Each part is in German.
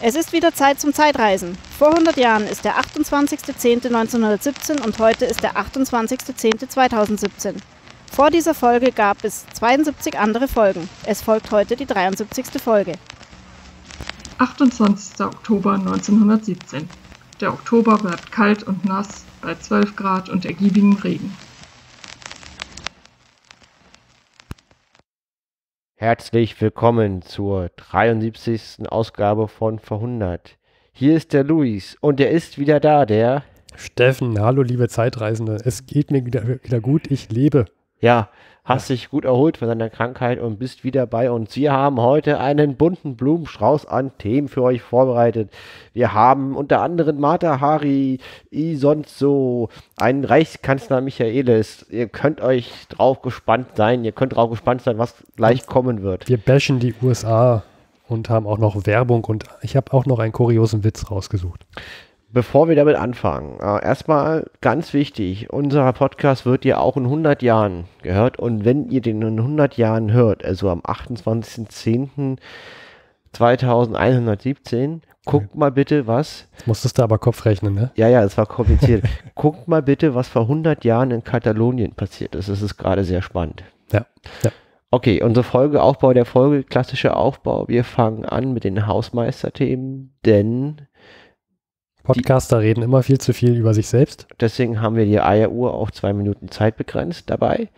Es ist wieder Zeit zum Zeitreisen. Vor 100 Jahren ist der 28.10.1917 und heute ist der 28.10.2017. Vor dieser Folge gab es 72 andere Folgen. Es folgt heute die 73. Folge. 28. Oktober 1917. Der Oktober bleibt kalt und nass bei 12 Grad und ergiebigem Regen. Herzlich willkommen zur 73. Ausgabe von Verhundert. Hier ist der Luis und der ist wieder da, der. Steffen, hallo liebe Zeitreisende. Es geht mir wieder, wieder gut, ich lebe ja, hast dich gut erholt von deiner Krankheit und bist wieder bei uns. Wir haben heute einen bunten Blumenstrauß an Themen für euch vorbereitet. Wir haben unter anderem Martha Hari, I so, einen Reichskanzler Michaelis. Ihr könnt euch drauf gespannt sein, ihr könnt drauf gespannt sein, was gleich kommen wird. Wir bashen die USA und haben auch noch Werbung und ich habe auch noch einen kuriosen Witz rausgesucht. Bevor wir damit anfangen, äh, erstmal ganz wichtig, unser Podcast wird ja auch in 100 Jahren gehört und wenn ihr den in 100 Jahren hört, also am 28.10.2117, guckt mal bitte, was... Jetzt musstest du aber Kopf rechnen, ne? Ja, ja, es war kompliziert. guckt mal bitte, was vor 100 Jahren in Katalonien passiert ist. Das ist gerade sehr spannend. Ja, ja. Okay, unser Folgeaufbau der Folge, klassischer Aufbau. Wir fangen an mit den Hausmeisterthemen, denn Podcaster die, reden immer viel zu viel über sich selbst. Deswegen haben wir die Eieruhr auch zwei Minuten Zeit begrenzt dabei.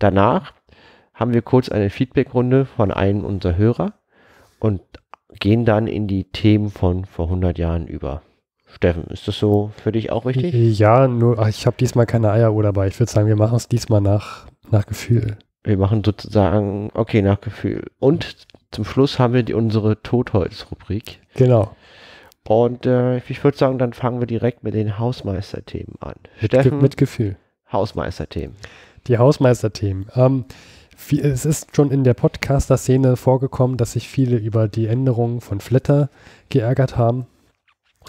Danach haben wir kurz eine Feedbackrunde von einem unserer Hörer und gehen dann in die Themen von vor 100 Jahren über. Steffen, ist das so für dich auch richtig? Ja, nur ich habe diesmal keine Eieruhr dabei. Ich würde sagen, wir machen es diesmal nach, nach Gefühl. Wir machen sozusagen, okay, nach Gefühl. Und zum Schluss haben wir die, unsere Totholz-Rubrik. Genau. Und äh, ich würde sagen, dann fangen wir direkt mit den Hausmeisterthemen an. Steffen, mit Gefühl. Hausmeisterthemen. Die Hausmeisterthemen. Ähm, es ist schon in der Podcaster-Szene vorgekommen, dass sich viele über die Änderungen von Flatter geärgert haben.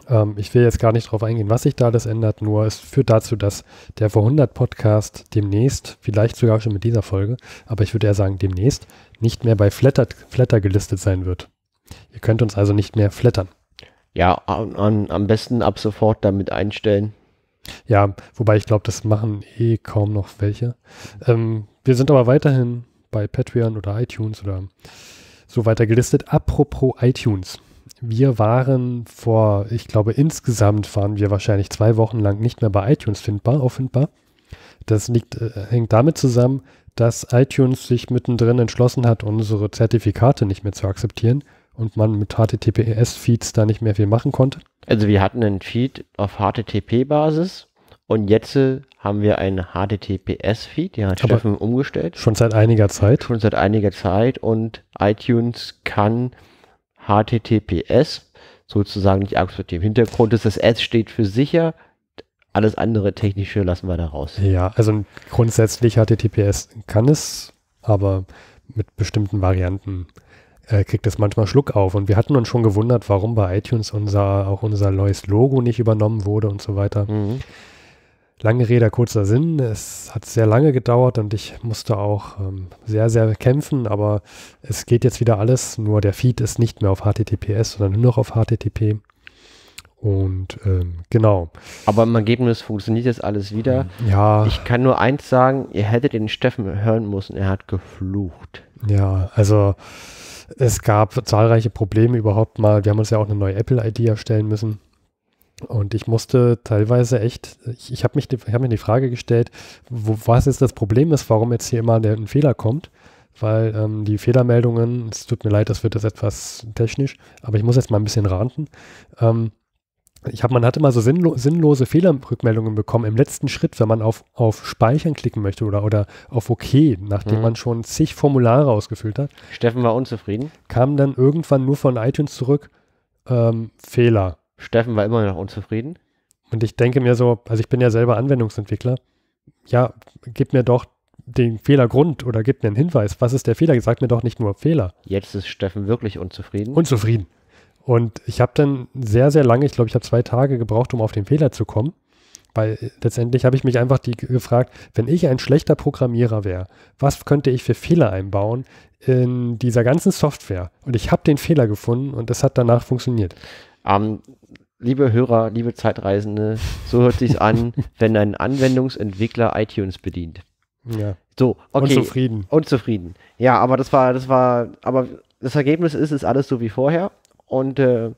Ähm, ich will jetzt gar nicht darauf eingehen, was sich da alles ändert, nur es führt dazu, dass der vor 100 Podcast demnächst, vielleicht sogar schon mit dieser Folge, aber ich würde eher sagen demnächst, nicht mehr bei Flatter, Flatter gelistet sein wird. Ihr könnt uns also nicht mehr flattern ja, an, an, am besten ab sofort damit einstellen. Ja, wobei ich glaube, das machen eh kaum noch welche. Ähm, wir sind aber weiterhin bei Patreon oder iTunes oder so weiter gelistet. Apropos iTunes. Wir waren vor, ich glaube, insgesamt waren wir wahrscheinlich zwei Wochen lang nicht mehr bei iTunes findbar, auffindbar. Das liegt, äh, hängt damit zusammen, dass iTunes sich mittendrin entschlossen hat, unsere Zertifikate nicht mehr zu akzeptieren und man mit HTTPS-Feeds da nicht mehr viel machen konnte. Also wir hatten einen Feed auf HTTP-Basis und jetzt äh, haben wir einen HTTPS-Feed, den hat Steffen umgestellt. Schon seit einiger Zeit. Schon seit einiger Zeit und iTunes kann HTTPS sozusagen nicht akzeptieren. Im Hintergrund ist das S steht für sicher, alles andere technische lassen wir da raus. Ja, also grundsätzlich HTTPS kann es, aber mit bestimmten Varianten äh, kriegt das manchmal Schluck auf. Und wir hatten uns schon gewundert, warum bei iTunes unser, auch unser neues Logo nicht übernommen wurde und so weiter. Mhm. Lange Rede, kurzer Sinn. Es hat sehr lange gedauert und ich musste auch ähm, sehr, sehr kämpfen, aber es geht jetzt wieder alles. Nur der Feed ist nicht mehr auf HTTPS, sondern nur noch auf HTTP. Und ähm, genau. Aber im Ergebnis funktioniert jetzt alles wieder. Ja. Ich kann nur eins sagen, ihr hättet den Steffen hören müssen, er hat geflucht. Ja, also es gab zahlreiche Probleme überhaupt mal. Wir haben uns ja auch eine neue Apple-ID erstellen müssen. Und ich musste teilweise echt, ich, ich habe hab mir die Frage gestellt, wo, was jetzt das Problem ist, warum jetzt hier immer der, ein Fehler kommt. Weil ähm, die Fehlermeldungen, es tut mir leid, das wird jetzt etwas technisch, aber ich muss jetzt mal ein bisschen ranten. Ähm, ich habe, man hatte immer so sinnlo sinnlose Fehlerrückmeldungen bekommen im letzten Schritt, wenn man auf, auf Speichern klicken möchte oder, oder auf OK, nachdem mhm. man schon zig Formulare ausgefüllt hat. Steffen war unzufrieden. Kam dann irgendwann nur von iTunes zurück, ähm, Fehler. Steffen war immer noch unzufrieden. Und ich denke mir so, also ich bin ja selber Anwendungsentwickler, ja, gib mir doch den Fehlergrund oder gib mir einen Hinweis. Was ist der Fehler? Sag mir doch nicht nur Fehler. Jetzt ist Steffen wirklich unzufrieden. Unzufrieden. Und ich habe dann sehr, sehr lange, ich glaube, ich habe zwei Tage gebraucht, um auf den Fehler zu kommen. Weil äh, letztendlich habe ich mich einfach die gefragt, wenn ich ein schlechter Programmierer wäre, was könnte ich für Fehler einbauen in dieser ganzen Software? Und ich habe den Fehler gefunden und das hat danach funktioniert. Ähm, liebe Hörer, liebe Zeitreisende, so hört sich an, wenn ein Anwendungsentwickler iTunes bedient. Ja. So, okay. Unzufrieden. Unzufrieden. Ja, aber das war, das war, aber das Ergebnis ist, ist alles so wie vorher. Und äh,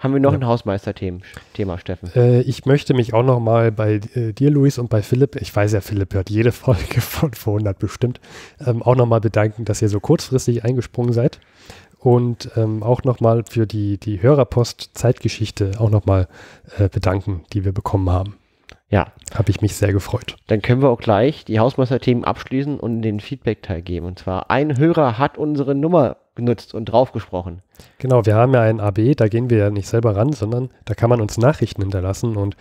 haben wir noch ja. ein Hausmeister-Thema, Steffen? Äh, ich möchte mich auch nochmal bei äh, dir, Luis, und bei Philipp, ich weiß ja, Philipp hört jede Folge von vor 100 bestimmt, ähm, auch nochmal bedanken, dass ihr so kurzfristig eingesprungen seid. Und ähm, auch nochmal für die, die Hörerpost-Zeitgeschichte auch nochmal äh, bedanken, die wir bekommen haben. Ja. Habe ich mich sehr gefreut. Dann können wir auch gleich die Hausmeister-Themen abschließen und den Feedback-Teil geben. Und zwar, ein Hörer hat unsere Nummer genutzt und draufgesprochen. Genau, wir haben ja ein AB, da gehen wir ja nicht selber ran, sondern da kann man uns Nachrichten hinterlassen und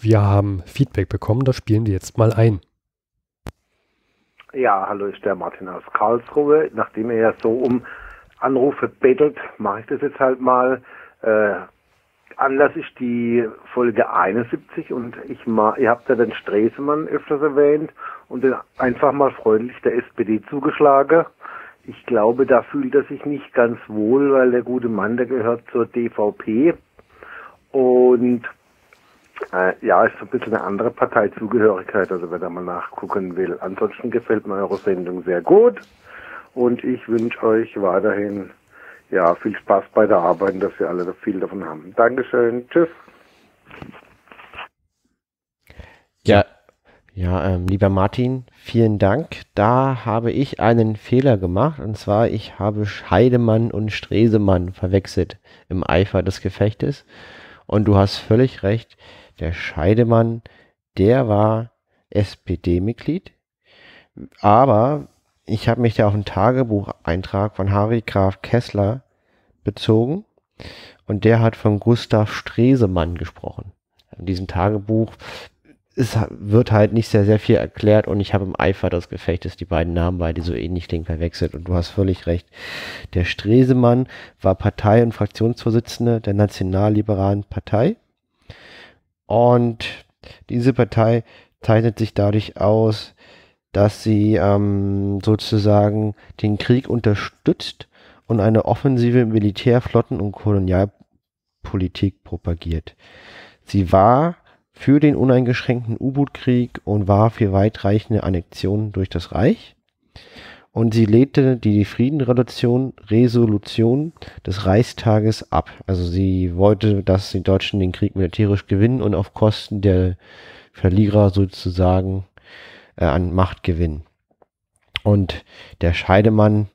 wir haben Feedback bekommen, das spielen wir jetzt mal ein. Ja, hallo, ist der Martin aus Karlsruhe. Nachdem er ja so um Anrufe bettelt, mache ich das jetzt halt mal. Äh, ist die Folge 71 und ich mal, ihr habt ja den Stresemann öfters erwähnt und den einfach mal freundlich der SPD zugeschlagen ich glaube, da fühlt er sich nicht ganz wohl, weil der gute Mann, der gehört zur DVP und äh, ja, ist so ein bisschen eine andere Parteizugehörigkeit, also wer da mal nachgucken will. Ansonsten gefällt mir eure Sendung sehr gut und ich wünsche euch weiterhin ja, viel Spaß bei der Arbeit, dass wir alle viel davon haben. Dankeschön, tschüss. Ja, ja, ähm, lieber Martin, vielen Dank. Da habe ich einen Fehler gemacht und zwar ich habe Scheidemann und Stresemann verwechselt im Eifer des Gefechtes. Und du hast völlig recht, der Scheidemann, der war SPD-Mitglied, aber ich habe mich da auf einen Tagebucheintrag von Harry Graf Kessler bezogen und der hat von Gustav Stresemann gesprochen. In diesem Tagebuch es wird halt nicht sehr, sehr viel erklärt und ich habe im Eifer des Gefechtes die beiden Namen, weil die so ähnlich klingen, verwechselt und du hast völlig recht. Der Stresemann war Partei- und Fraktionsvorsitzender der Nationalliberalen Partei und diese Partei zeichnet sich dadurch aus, dass sie ähm, sozusagen den Krieg unterstützt und eine offensive Militärflotten- und Kolonialpolitik propagiert. Sie war für den uneingeschränkten U-Boot-Krieg und war für weitreichende Annexionen durch das Reich. Und sie lehnte die Friedenresolution Resolution des Reichstages ab. Also sie wollte, dass die Deutschen den Krieg militärisch gewinnen und auf Kosten der Verlierer sozusagen äh, an Macht gewinnen. Und der Scheidemann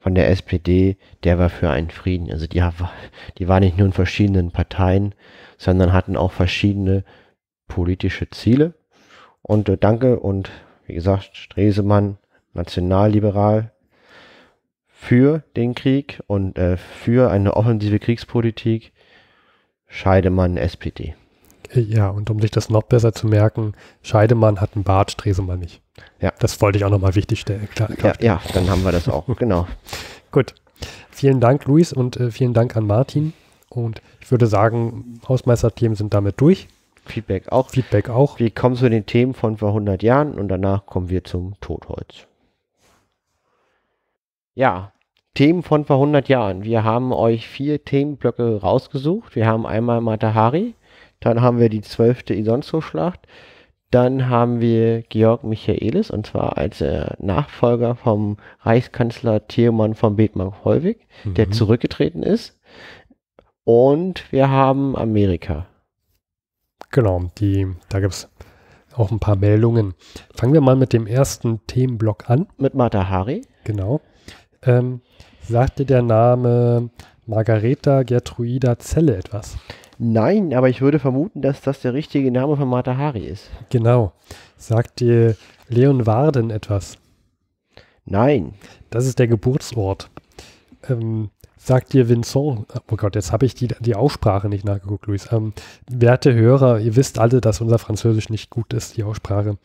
von der SPD, der war für einen Frieden. Also die, die waren nicht nur in verschiedenen Parteien, sondern hatten auch verschiedene politische Ziele. Und äh, danke und wie gesagt, Stresemann, nationalliberal, für den Krieg und äh, für eine offensive Kriegspolitik, Scheidemann, SPD. Ja, und um sich das noch besser zu merken, Scheidemann hat einen Bart, Stresemann nicht. Ja. Das wollte ich auch nochmal wichtig stellen. Klar, klar. Ja, ja, dann haben wir das auch, genau. Gut. Vielen Dank, Luis, und äh, vielen Dank an Martin. Und ich würde sagen, Hausmeisterthemen sind damit durch. Feedback auch. Feedback auch. Wir kommen zu den Themen von vor 100 Jahren und danach kommen wir zum Totholz. Ja, Themen von vor 100 Jahren. Wir haben euch vier Themenblöcke rausgesucht. Wir haben einmal Matahari, dann haben wir die zwölfte Isonzo-Schlacht, dann haben wir Georg Michaelis und zwar als äh, Nachfolger vom Reichskanzler Theoman von bethmann holwig mhm. der zurückgetreten ist. Und wir haben Amerika. Genau, die, da gibt es auch ein paar Meldungen. Fangen wir mal mit dem ersten Themenblock an. Mit Mata Hari. Genau. Ähm, sagte der Name Margareta Gertruida Zelle etwas? Nein, aber ich würde vermuten, dass das der richtige Name von Mata Hari ist. Genau. Sagt dir Leon Warden etwas? Nein. Das ist der Geburtsort. Ähm, Sagt dir Vincent, äh, oh Gott, jetzt habe ich die, die Aussprache nicht nachgeguckt, Luis. Ähm, werte Hörer, ihr wisst alle, dass unser Französisch nicht gut ist, die Aussprache.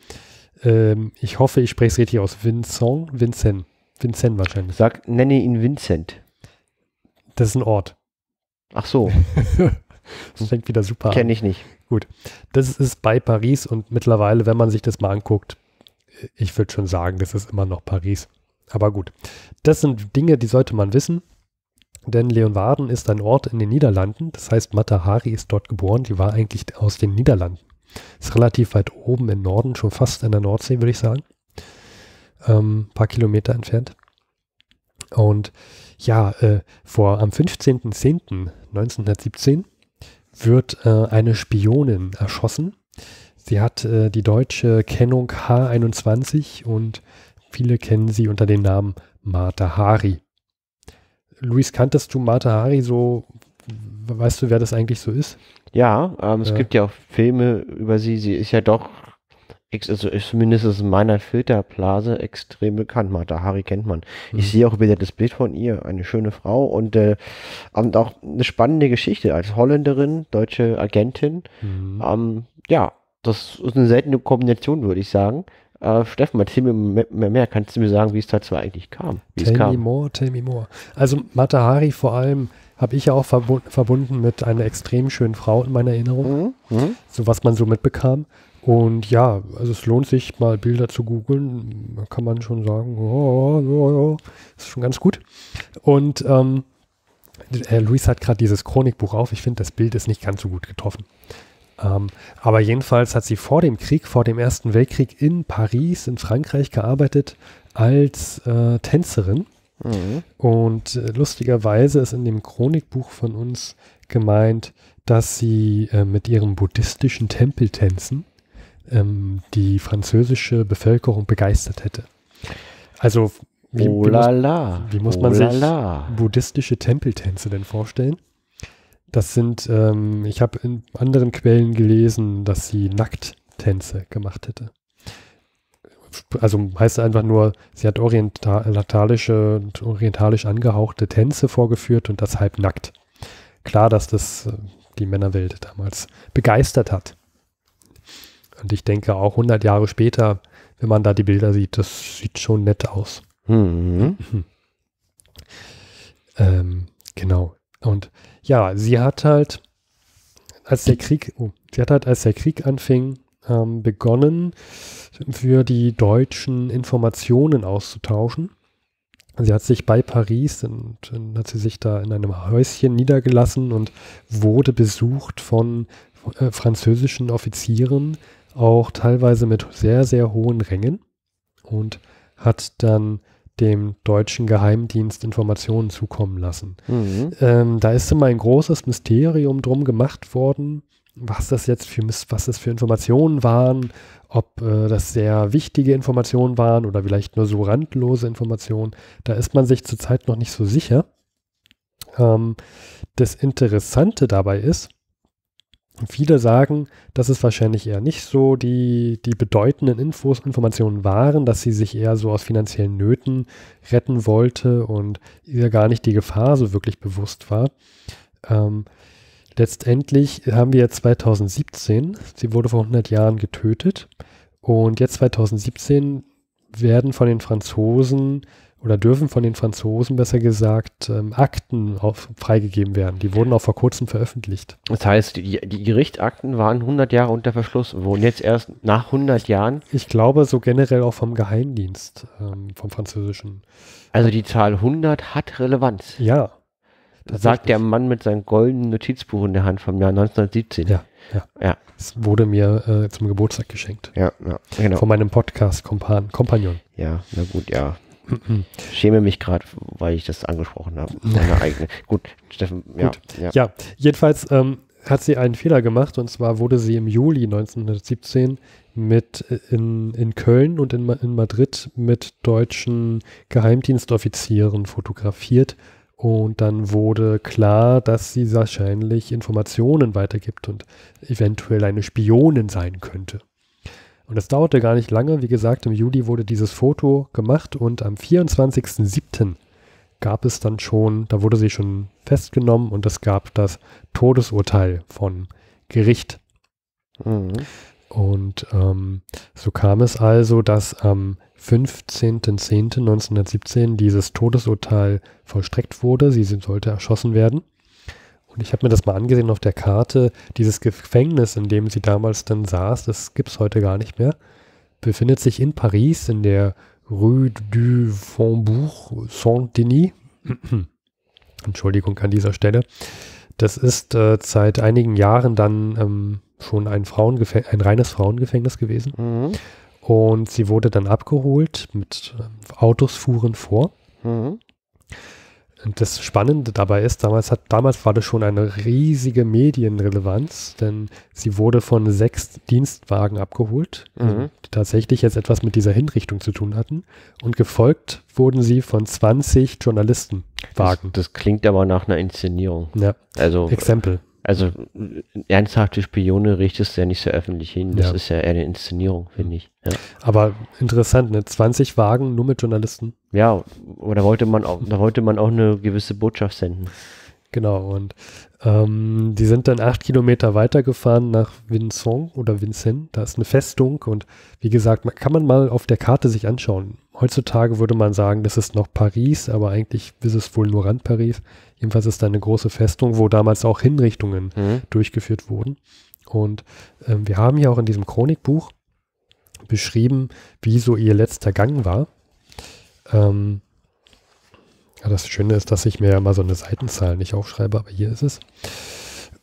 Ähm, ich hoffe, ich spreche es richtig aus. Vincent, Vincent. Vincent wahrscheinlich. Sag, nenne ihn Vincent. Das ist ein Ort. Ach so. das fängt wieder super Kenn an. Kenne ich nicht. Gut. Das ist bei Paris und mittlerweile, wenn man sich das mal anguckt, äh, ich würde schon sagen, das ist immer noch Paris. Aber gut. Das sind Dinge, die sollte man wissen. Denn Leeuwarden ist ein Ort in den Niederlanden. Das heißt, Mata Hari ist dort geboren. Die war eigentlich aus den Niederlanden. Ist relativ weit oben im Norden, schon fast in der Nordsee, würde ich sagen. Ähm, paar Kilometer entfernt. Und ja, äh, vor am 15.10.1917 wird äh, eine Spionin erschossen. Sie hat äh, die deutsche Kennung H21 und viele kennen sie unter dem Namen Martha Hari. Luis, kanntest du Mata Hari so? Weißt du, wer das eigentlich so ist? Ja, ähm, es ja. gibt ja auch Filme über sie. Sie ist ja doch, also ist zumindest in meiner Filterblase extrem bekannt. Mata Hari kennt man. Mhm. Ich sehe auch wieder das Bild von ihr. Eine schöne Frau und, äh, und auch eine spannende Geschichte als Holländerin, deutsche Agentin. Mhm. Ähm, ja, das ist eine seltene Kombination, würde ich sagen. Äh, Steffen, mal mir mehr, mehr, Kannst du mir sagen, wie es dazu eigentlich kam? Wie tell kam? me more, tell me more. Also Matahari vor allem habe ich ja auch verbunden mit einer extrem schönen Frau in meiner Erinnerung. Mhm, mhm. So was man so mitbekam. Und ja, also es lohnt sich mal Bilder zu googeln. Da kann man schon sagen, oh, oh, oh, ist schon ganz gut. Und ähm, äh, Luis hat gerade dieses Chronikbuch auf. Ich finde, das Bild ist nicht ganz so gut getroffen. Ähm, aber jedenfalls hat sie vor dem Krieg, vor dem Ersten Weltkrieg in Paris, in Frankreich gearbeitet als äh, Tänzerin. Mhm. Und äh, lustigerweise ist in dem Chronikbuch von uns gemeint, dass sie äh, mit ihren buddhistischen Tempeltänzen ähm, die französische Bevölkerung begeistert hätte. Also wie, oh la la. wie muss, wie muss oh man sich oh la buddhistische Tempeltänze denn vorstellen? Das sind, ähm, ich habe in anderen Quellen gelesen, dass sie Nackttänze gemacht hätte. Also heißt einfach nur, sie hat orientalische, orientalisch angehauchte Tänze vorgeführt und das halb nackt. Klar, dass das äh, die Männerwelt damals begeistert hat. Und ich denke auch 100 Jahre später, wenn man da die Bilder sieht, das sieht schon nett aus. Mhm. Ähm, genau. Und ja, sie hat halt, als der Krieg, oh, sie hat halt, als der Krieg anfing, ähm, begonnen, für die Deutschen Informationen auszutauschen. Sie hat sich bei Paris und, und hat sie sich da in einem Häuschen niedergelassen und wurde besucht von äh, französischen Offizieren, auch teilweise mit sehr, sehr hohen Rängen und hat dann dem deutschen Geheimdienst Informationen zukommen lassen. Mhm. Ähm, da ist immer ein großes Mysterium drum gemacht worden, was das jetzt für, was das für Informationen waren, ob äh, das sehr wichtige Informationen waren oder vielleicht nur so randlose Informationen. Da ist man sich zurzeit noch nicht so sicher. Ähm, das Interessante dabei ist, und viele sagen, dass es wahrscheinlich eher nicht so die, die bedeutenden Infos, Informationen waren, dass sie sich eher so aus finanziellen Nöten retten wollte und ihr gar nicht die Gefahr so wirklich bewusst war. Ähm, letztendlich haben wir jetzt 2017, sie wurde vor 100 Jahren getötet und jetzt 2017 werden von den Franzosen oder dürfen von den Franzosen besser gesagt ähm, Akten auf, freigegeben werden. Die wurden auch vor kurzem veröffentlicht. Das heißt, die, die Gerichtsakten waren 100 Jahre unter Verschluss, wurden jetzt erst nach 100 Jahren? Ich glaube so generell auch vom Geheimdienst, ähm, vom französischen. Also die Zahl 100 hat Relevanz. Ja. Sagt der Mann mit seinem goldenen Notizbuch in der Hand vom Jahr 1917. Ja, ja. ja. Es wurde mir äh, zum Geburtstag geschenkt. Ja, ja, genau. Von meinem Podcast-Kompagnon. Ja, na gut, ja schäme mich gerade, weil ich das angesprochen habe. Meine eigene. Gut, Steffen, ja, Gut. ja. Ja, jedenfalls ähm, hat sie einen Fehler gemacht und zwar wurde sie im Juli 1917 mit äh, in, in Köln und in, in Madrid mit deutschen Geheimdienstoffizieren fotografiert. Und dann wurde klar, dass sie wahrscheinlich Informationen weitergibt und eventuell eine Spionin sein könnte. Und es dauerte gar nicht lange. Wie gesagt, im Juli wurde dieses Foto gemacht und am 24.07. gab es dann schon, da wurde sie schon festgenommen und es gab das Todesurteil von Gericht. Mhm. Und ähm, so kam es also, dass am 15.10.1917 dieses Todesurteil vollstreckt wurde. Sie sollte erschossen werden. Und ich habe mir das mal angesehen auf der Karte. Dieses Gefängnis, in dem sie damals dann saß, das gibt es heute gar nicht mehr, befindet sich in Paris in der Rue du Faubourg Saint-Denis. Entschuldigung an dieser Stelle. Das ist äh, seit einigen Jahren dann ähm, schon ein, ein reines Frauengefängnis gewesen. Mhm. Und sie wurde dann abgeholt mit ähm, Autos fuhren vor. Mhm das Spannende dabei ist, damals, hat, damals war das schon eine riesige Medienrelevanz, denn sie wurde von sechs Dienstwagen abgeholt, mhm. die tatsächlich jetzt etwas mit dieser Hinrichtung zu tun hatten. Und gefolgt wurden sie von 20 Journalistenwagen. Das, das klingt aber nach einer Inszenierung. Ja. Also Exempel. Also ernsthafte Spione richtest du ja nicht so öffentlich hin. Das ja. ist ja eher eine Inszenierung, finde ich. Ja. Aber interessant, ne? 20 Wagen nur mit Journalisten. Ja, oder wollte man auch, da wollte man auch eine gewisse Botschaft senden. Genau, und ähm, die sind dann acht Kilometer weitergefahren nach Vincent oder Vincent. Da ist eine Festung und wie gesagt, kann man mal auf der Karte sich anschauen heutzutage würde man sagen, das ist noch Paris, aber eigentlich ist es wohl nur Rand Paris. Jedenfalls ist da eine große Festung, wo damals auch Hinrichtungen mhm. durchgeführt wurden. Und äh, wir haben ja auch in diesem Chronikbuch beschrieben, wie so ihr letzter Gang war. Ähm, ja, das Schöne ist, dass ich mir ja mal so eine Seitenzahl nicht aufschreibe, aber hier ist es.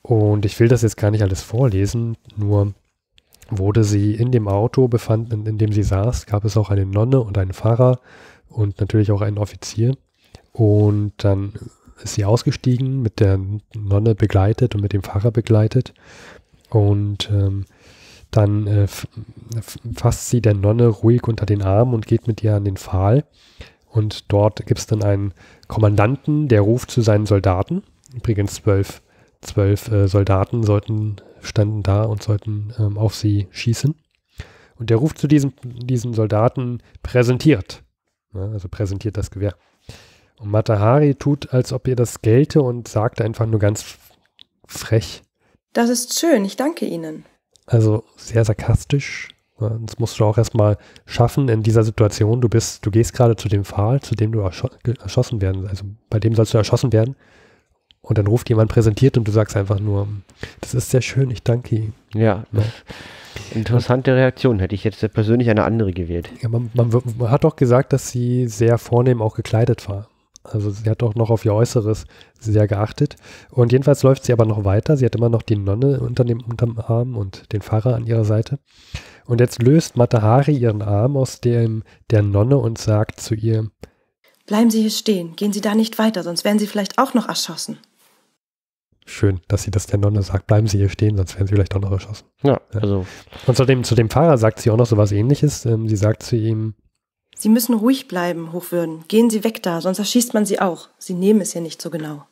Und ich will das jetzt gar nicht alles vorlesen, nur wurde sie in dem Auto befanden, in, in dem sie saß, gab es auch eine Nonne und einen Pfarrer und natürlich auch einen Offizier. Und dann ist sie ausgestiegen, mit der Nonne begleitet und mit dem Pfarrer begleitet. Und ähm, dann äh, fasst sie der Nonne ruhig unter den Arm und geht mit ihr an den Pfahl. Und dort gibt es dann einen Kommandanten, der ruft zu seinen Soldaten. Übrigens zwölf, zwölf äh, Soldaten sollten standen da und sollten ähm, auf sie schießen. Und der ruft zu diesem, diesem Soldaten, präsentiert. Ja, ne, also präsentiert das Gewehr. Und Matahari tut, als ob ihr das gelte und sagt einfach nur ganz frech. Das ist schön, ich danke Ihnen. Also sehr sarkastisch. Das musst du auch erstmal schaffen in dieser Situation. Du bist, du gehst gerade zu dem Pfahl, zu dem du erschossen werden, also bei dem sollst du erschossen werden. Und dann ruft jemand präsentiert und du sagst einfach nur, das ist sehr schön, ich danke Ihnen. Ja. ja. Interessante Reaktion. Hätte ich jetzt persönlich eine andere gewählt. Ja, man, man, man, hat doch gesagt, dass sie sehr vornehm auch gekleidet war. Also sie hat auch noch auf ihr Äußeres sehr geachtet. Und jedenfalls läuft sie aber noch weiter. Sie hat immer noch die Nonne unter dem unterm Arm und den Pfarrer an ihrer Seite. Und jetzt löst Matahari ihren Arm aus dem der Nonne und sagt zu ihr, Bleiben Sie hier stehen, gehen Sie da nicht weiter, sonst werden Sie vielleicht auch noch erschossen schön, dass sie das der Nonne sagt. Bleiben Sie hier stehen, sonst werden Sie vielleicht auch noch erschossen. Ja, ja. also. Und zu dem, zu dem Fahrer sagt sie auch noch so was ähnliches. Ähm, sie sagt zu ihm, Sie müssen ruhig bleiben, Hochwürden. Gehen Sie weg da, sonst erschießt man Sie auch. Sie nehmen es ja nicht so genau.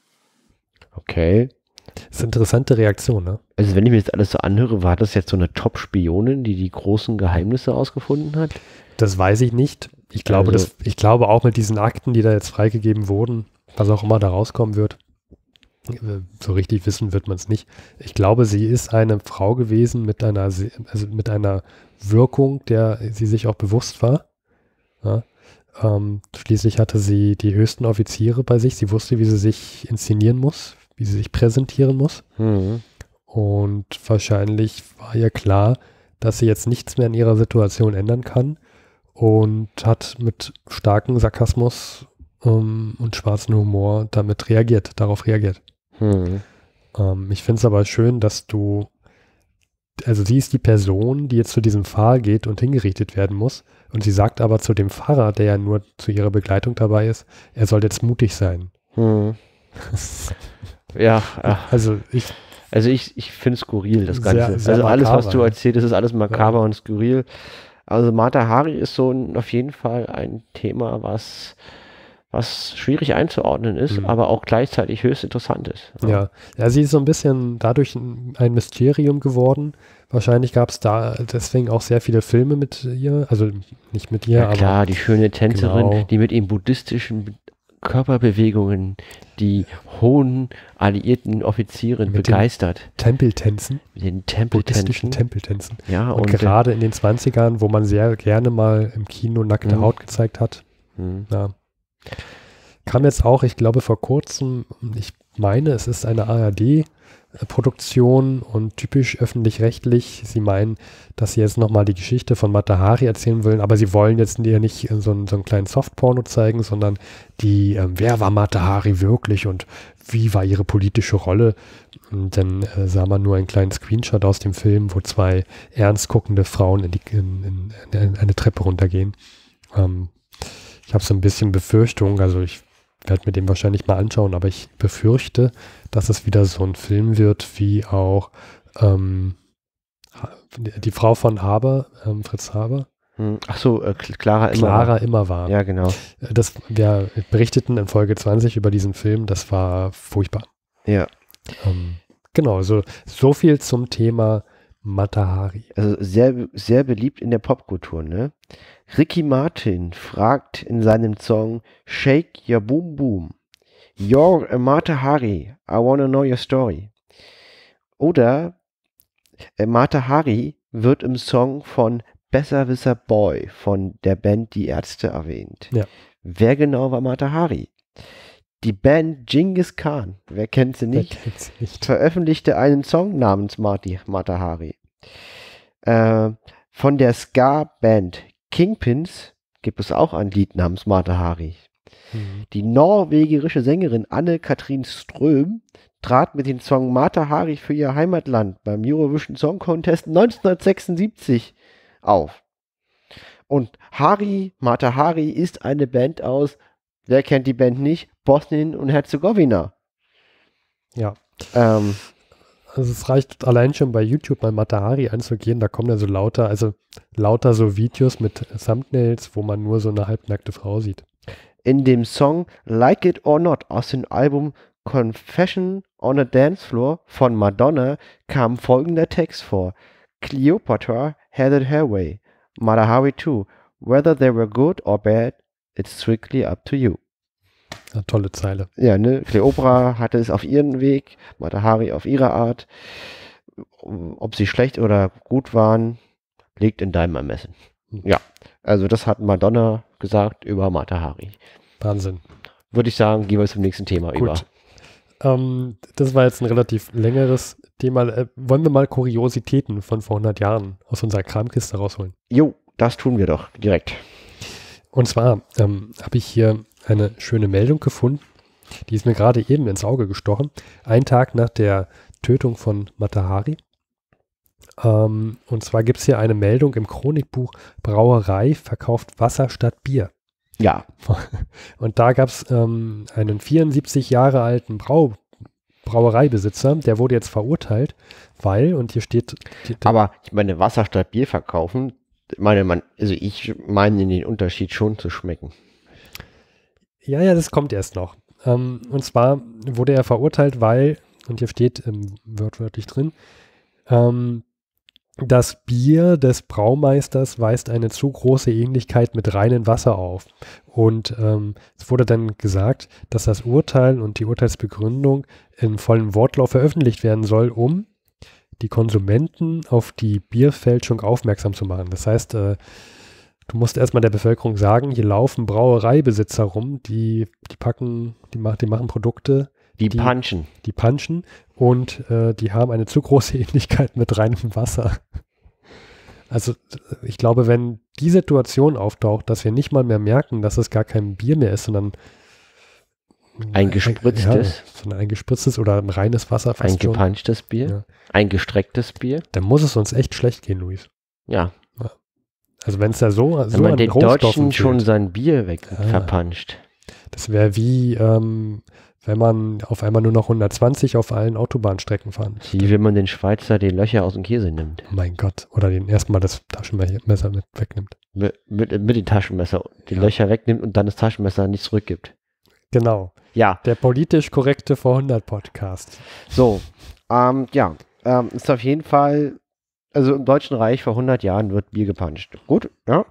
Okay. Das ist eine interessante Reaktion, ne? Also, wenn ich mir jetzt alles so anhöre, war das jetzt so eine Top-Spionin, die die großen Geheimnisse ausgefunden hat? Das weiß ich nicht. Ich glaube, also. das, ich glaube auch mit diesen Akten, die da jetzt freigegeben wurden, was auch immer da rauskommen wird, äh, so richtig wissen wird man es nicht. Ich glaube, sie ist eine Frau gewesen mit einer, also mit einer Wirkung, der sie sich auch bewusst war. Ja. Ähm, schließlich hatte sie die höchsten Offiziere bei sich. Sie wusste, wie sie sich inszenieren muss, wie sie sich präsentieren muss. Mhm. Und wahrscheinlich war ihr klar, dass sie jetzt nichts mehr in ihrer Situation ändern kann und hat mit starkem Sarkasmus ähm, und schwarzen Humor damit reagiert, darauf reagiert. Hm. Ähm, ich finde es aber schön, dass du, also sie ist die Person, die jetzt zu diesem Pfahl geht und hingerichtet werden muss. Und sie sagt aber zu dem Pfarrer, der ja nur zu ihrer Begleitung dabei ist, er soll jetzt mutig sein. Hm. ja, ach. also ich. Also ich, ich finde skurril, das Ganze. Sehr, sehr also alles, makaber. was du ne? erzählst, ist alles makaber ja. und skurril. Also Mata Hari ist so ein, auf jeden Fall ein Thema, was was schwierig einzuordnen ist, mhm. aber auch gleichzeitig höchst interessant ist. Ja. ja. sie ist so ein bisschen dadurch ein Mysterium geworden. Wahrscheinlich gab es da deswegen auch sehr viele Filme mit ihr, also nicht mit ihr, ja, aber. Klar, die schöne Tänzerin, genau. die mit ihren buddhistischen Körperbewegungen die hohen alliierten Offizieren mit begeistert. Tempeltänzen. Mit den Tempeltänzen. Buddhistischen Tempeltänzen. Ja, und, und äh, gerade in den 20ern, wo man sehr gerne mal im Kino nackte mhm. Haut gezeigt hat. Mhm. Ja. Kam jetzt auch, ich glaube, vor kurzem, ich meine, es ist eine ARD-Produktion und typisch öffentlich-rechtlich. Sie meinen, dass sie jetzt nochmal die Geschichte von Mata Hari erzählen wollen, aber sie wollen jetzt eher nicht so einen, so einen kleinen Softporno zeigen, sondern die, äh, wer war Mata Hari wirklich und wie war ihre politische Rolle. Und dann äh, sah man nur einen kleinen Screenshot aus dem Film, wo zwei ernst guckende Frauen in, die, in, in, in eine Treppe runtergehen. Ähm, ich habe so ein bisschen Befürchtung, also ich werde mir den wahrscheinlich mal anschauen, aber ich befürchte, dass es wieder so ein Film wird wie auch ähm, die Frau von Haber, ähm, Fritz Haber. Hm, ach so, äh, Clara, Clara immer war. Ja, genau. Äh, das, wir berichteten in Folge 20 über diesen Film, das war furchtbar. Ja. Ähm, genau, so, so viel zum Thema Matahari. Also sehr, sehr beliebt in der Popkultur, ne? Ricky Martin fragt in seinem Song Shake Your Boom Boom, You're a Mata Hari, I wanna know your story. Oder äh, Mata Hari wird im Song von Besserwisser Boy von der Band Die Ärzte erwähnt. Ja. Wer genau war Mata Hari? Die Band Genghis Khan, wer kennt sie nicht, kennt sie nicht. veröffentlichte einen Song namens Mati Hari. Äh, von der Ska-Band Kingpins gibt es auch ein Lied namens Mata Hari. Mhm. Die norwegische Sängerin Anne-Kathrin Ström trat mit dem Song Mata Hari für ihr Heimatland beim Eurovision Song Contest 1976 auf. Und Hari, Mata Hari ist eine Band aus, wer kennt die Band nicht? Bosnien und Herzegowina. Ja. Ähm, also es reicht allein schon bei YouTube mal Matahari einzugehen, da kommen ja so lauter, also lauter so Videos mit Thumbnails, wo man nur so eine halbnackte Frau sieht. In dem Song Like It or Not aus dem Album Confession on a Dance Floor von Madonna kam folgender Text vor. Cleopatra had it her way. Matahari too. Whether they were good or bad, it's strictly up to you eine tolle Zeile. Ja, ne? Cleopra hatte es auf ihren Weg, Matahari auf ihre Art. Ob sie schlecht oder gut waren, liegt in deinem Ermessen. Hm. Ja, also das hat Madonna gesagt über Matahari. Wahnsinn. Würde ich sagen, gehen wir zum nächsten Thema gut. über. Ähm, das war jetzt ein relativ längeres Thema. Äh, wollen wir mal Kuriositäten von vor 100 Jahren aus unserer Kramkiste rausholen? Jo, das tun wir doch direkt. Und zwar ähm, habe ich hier eine schöne Meldung gefunden. Die ist mir gerade eben ins Auge gestochen. Ein Tag nach der Tötung von Matahari. Ähm, und zwar gibt es hier eine Meldung im Chronikbuch Brauerei verkauft Wasser statt Bier. Ja. Und da gab es ähm, einen 74 Jahre alten Brau Brauereibesitzer, der wurde jetzt verurteilt, weil, und hier steht. Die, Aber ich meine, Wasser statt Bier verkaufen, meine man, also ich meine den Unterschied schon zu schmecken. Ja, ja, das kommt erst noch. Ähm, und zwar wurde er verurteilt, weil, und hier steht ähm, wörtwörtlich drin, ähm, das Bier des Braumeisters weist eine zu große Ähnlichkeit mit reinem Wasser auf. Und ähm, es wurde dann gesagt, dass das Urteil und die Urteilsbegründung in vollem Wortlauf veröffentlicht werden soll, um die Konsumenten auf die Bierfälschung aufmerksam zu machen. Das heißt, äh, du musst erstmal der Bevölkerung sagen, hier laufen Brauereibesitzer rum, die, die packen, die, mach, die machen Produkte. Die, die punchen. Die punchen und äh, die haben eine zu große Ähnlichkeit mit reinem Wasser. Also ich glaube, wenn die Situation auftaucht, dass wir nicht mal mehr merken, dass es gar kein Bier mehr ist, sondern ein gespritztes. Ja, sondern ein gespritztes oder ein reines Wasser. ein gepanschtes Bier. Ja. Ein gestrecktes Bier. Dann muss es uns echt schlecht gehen, Luis. Ja, also wenn es da so, wenn man an den Deutschen fehlt, schon sein Bier weg ah, verpanscht. Das wäre wie, ähm, wenn man auf einmal nur noch 120 auf allen Autobahnstrecken fahren. Wie wenn man den Schweizer die Löcher aus dem Käse nimmt. Oh mein Gott. Oder den erstmal das Taschenmesser mit wegnimmt. Mit, mit, mit dem Taschenmesser. Die ja. Löcher wegnimmt und dann das Taschenmesser nicht zurückgibt. Genau. Ja. Der politisch korrekte 100 podcast So. Ähm, ja. Ähm, ist auf jeden Fall also im Deutschen Reich vor 100 Jahren wird Bier gepanscht. Gut, ja.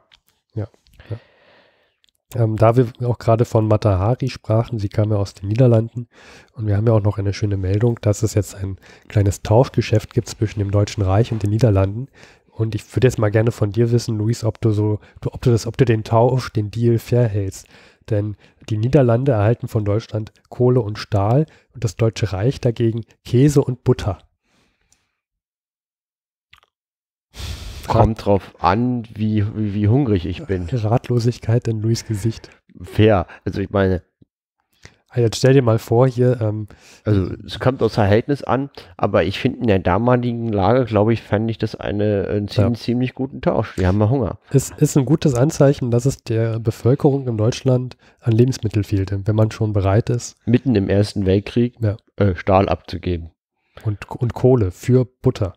Ja. ja. Ähm, da wir auch gerade von Matahari sprachen, sie kam ja aus den Niederlanden und wir haben ja auch noch eine schöne Meldung, dass es jetzt ein kleines Tauschgeschäft gibt zwischen dem Deutschen Reich und den Niederlanden. Und ich würde jetzt mal gerne von dir wissen, Luis, ob du so, ob du das, ob du den Tausch, den Deal fair hältst. Denn die Niederlande erhalten von Deutschland Kohle und Stahl und das Deutsche Reich dagegen Käse und Butter. Kommt drauf an, wie, wie, wie hungrig ich bin. Ratlosigkeit in Luis Gesicht. Fair. Also ich meine, ah, Jetzt stell dir mal vor, hier. Ähm, also, es kommt aus Verhältnis an, aber ich finde in der damaligen Lage, glaube ich, fand ich das eine, einen ja. ziemlich, guten Tausch. Wir haben mal Hunger. Es ist ein gutes Anzeichen, dass es der Bevölkerung in Deutschland an Lebensmitteln fehlte, wenn man schon bereit ist. Mitten im Ersten Weltkrieg ja. äh, Stahl abzugeben. Und, und Kohle für Butter.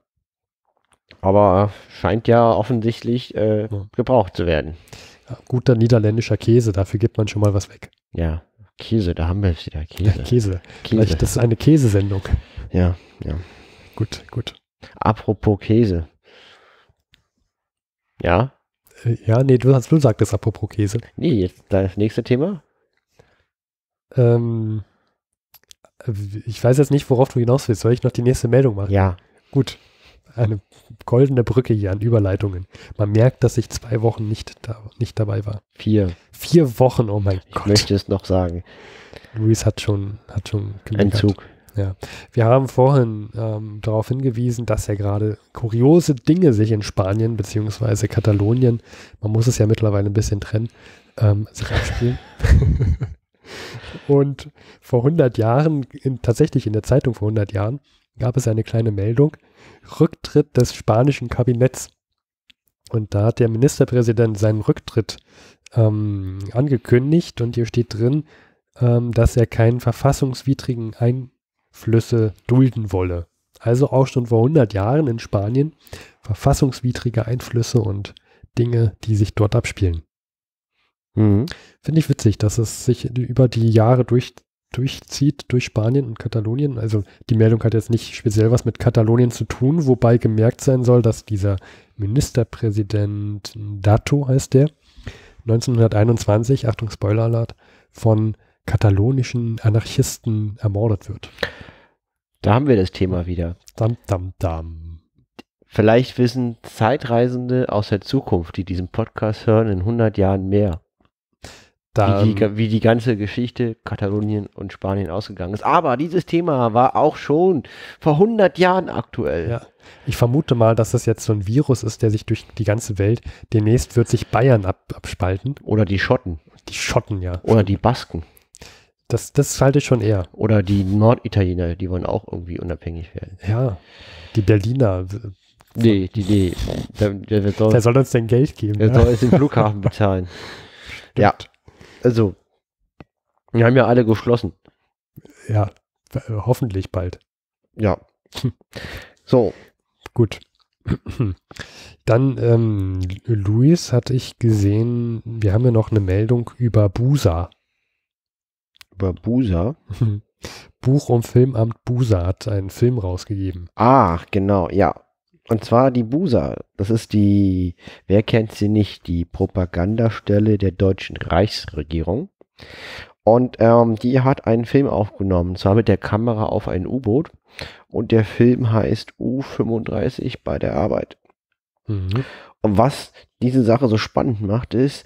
Aber äh, scheint ja offensichtlich äh, gebraucht zu werden. Ja, guter niederländischer Käse, dafür gibt man schon mal was weg. Ja, Käse, da haben wir es wieder. Käse. Ja, Käse. Käse. das ist eine Käsesendung. Ja, ja. Gut, gut. Apropos Käse. Ja? Äh, ja, nee, du, hast, du sagtest apropos Käse. Nee, jetzt das nächste Thema. Ähm, ich weiß jetzt nicht, worauf du hinaus willst. Soll ich noch die nächste Meldung machen? Ja. Gut eine goldene Brücke hier an Überleitungen. Man merkt, dass ich zwei Wochen nicht, da, nicht dabei war. Vier. Vier Wochen, oh mein ich Gott. Ich möchte es noch sagen. Luis hat schon, hat schon gemerkt. Entzug. Ja. Wir haben vorhin ähm, darauf hingewiesen, dass ja gerade kuriose Dinge sich in Spanien beziehungsweise Katalonien, man muss es ja mittlerweile ein bisschen trennen, ähm, sich abspielen. Und vor 100 Jahren, in, tatsächlich in der Zeitung vor 100 Jahren, gab es eine kleine Meldung, Rücktritt des spanischen Kabinetts. Und da hat der Ministerpräsident seinen Rücktritt ähm, angekündigt und hier steht drin, ähm, dass er keinen verfassungswidrigen Einflüsse dulden wolle. Also auch schon vor 100 Jahren in Spanien verfassungswidrige Einflüsse und Dinge, die sich dort abspielen. Mhm. Finde ich witzig, dass es sich über die Jahre durch durchzieht durch Spanien und Katalonien. Also die Meldung hat jetzt nicht speziell was mit Katalonien zu tun, wobei gemerkt sein soll, dass dieser Ministerpräsident Dato heißt der, 1921, Achtung Spoiler-Alert, von katalonischen Anarchisten ermordet wird. Da haben wir das Thema wieder. Dam, dam, dam. Vielleicht wissen Zeitreisende aus der Zukunft, die diesen Podcast hören, in 100 Jahren mehr. Wie die, wie, die, ganze Geschichte Katalonien und Spanien ausgegangen ist. Aber dieses Thema war auch schon vor 100 Jahren aktuell. Ja. Ich vermute mal, dass das jetzt so ein Virus ist, der sich durch die ganze Welt, demnächst wird sich Bayern ab, abspalten. Oder die Schotten. Die Schotten, ja. Oder die Basken. Das, das halte ich schon eher. Oder die Norditaliener, die wollen auch irgendwie unabhängig werden. Ja, die Berliner. Nee, die, nee. Der, der, soll, der soll uns denn Geld geben. Der ja? soll uns den Flughafen bezahlen. Stimmt. Ja. Also, wir haben ja alle geschlossen. Ja, hoffentlich bald. Ja. Hm. so. Gut. Dann, ähm, Luis, hatte ich gesehen, wir haben ja noch eine Meldung über Busa. Über Busa? Buch- und Filmamt Busa hat einen Film rausgegeben. Ach, genau, ja. Und zwar die Busa. Das ist die, wer kennt sie nicht, die Propagandastelle der deutschen Reichsregierung. Und ähm, die hat einen Film aufgenommen, zwar mit der Kamera auf ein U-Boot. Und der Film heißt U35 bei der Arbeit. Mhm. Und was diese Sache so spannend macht, ist,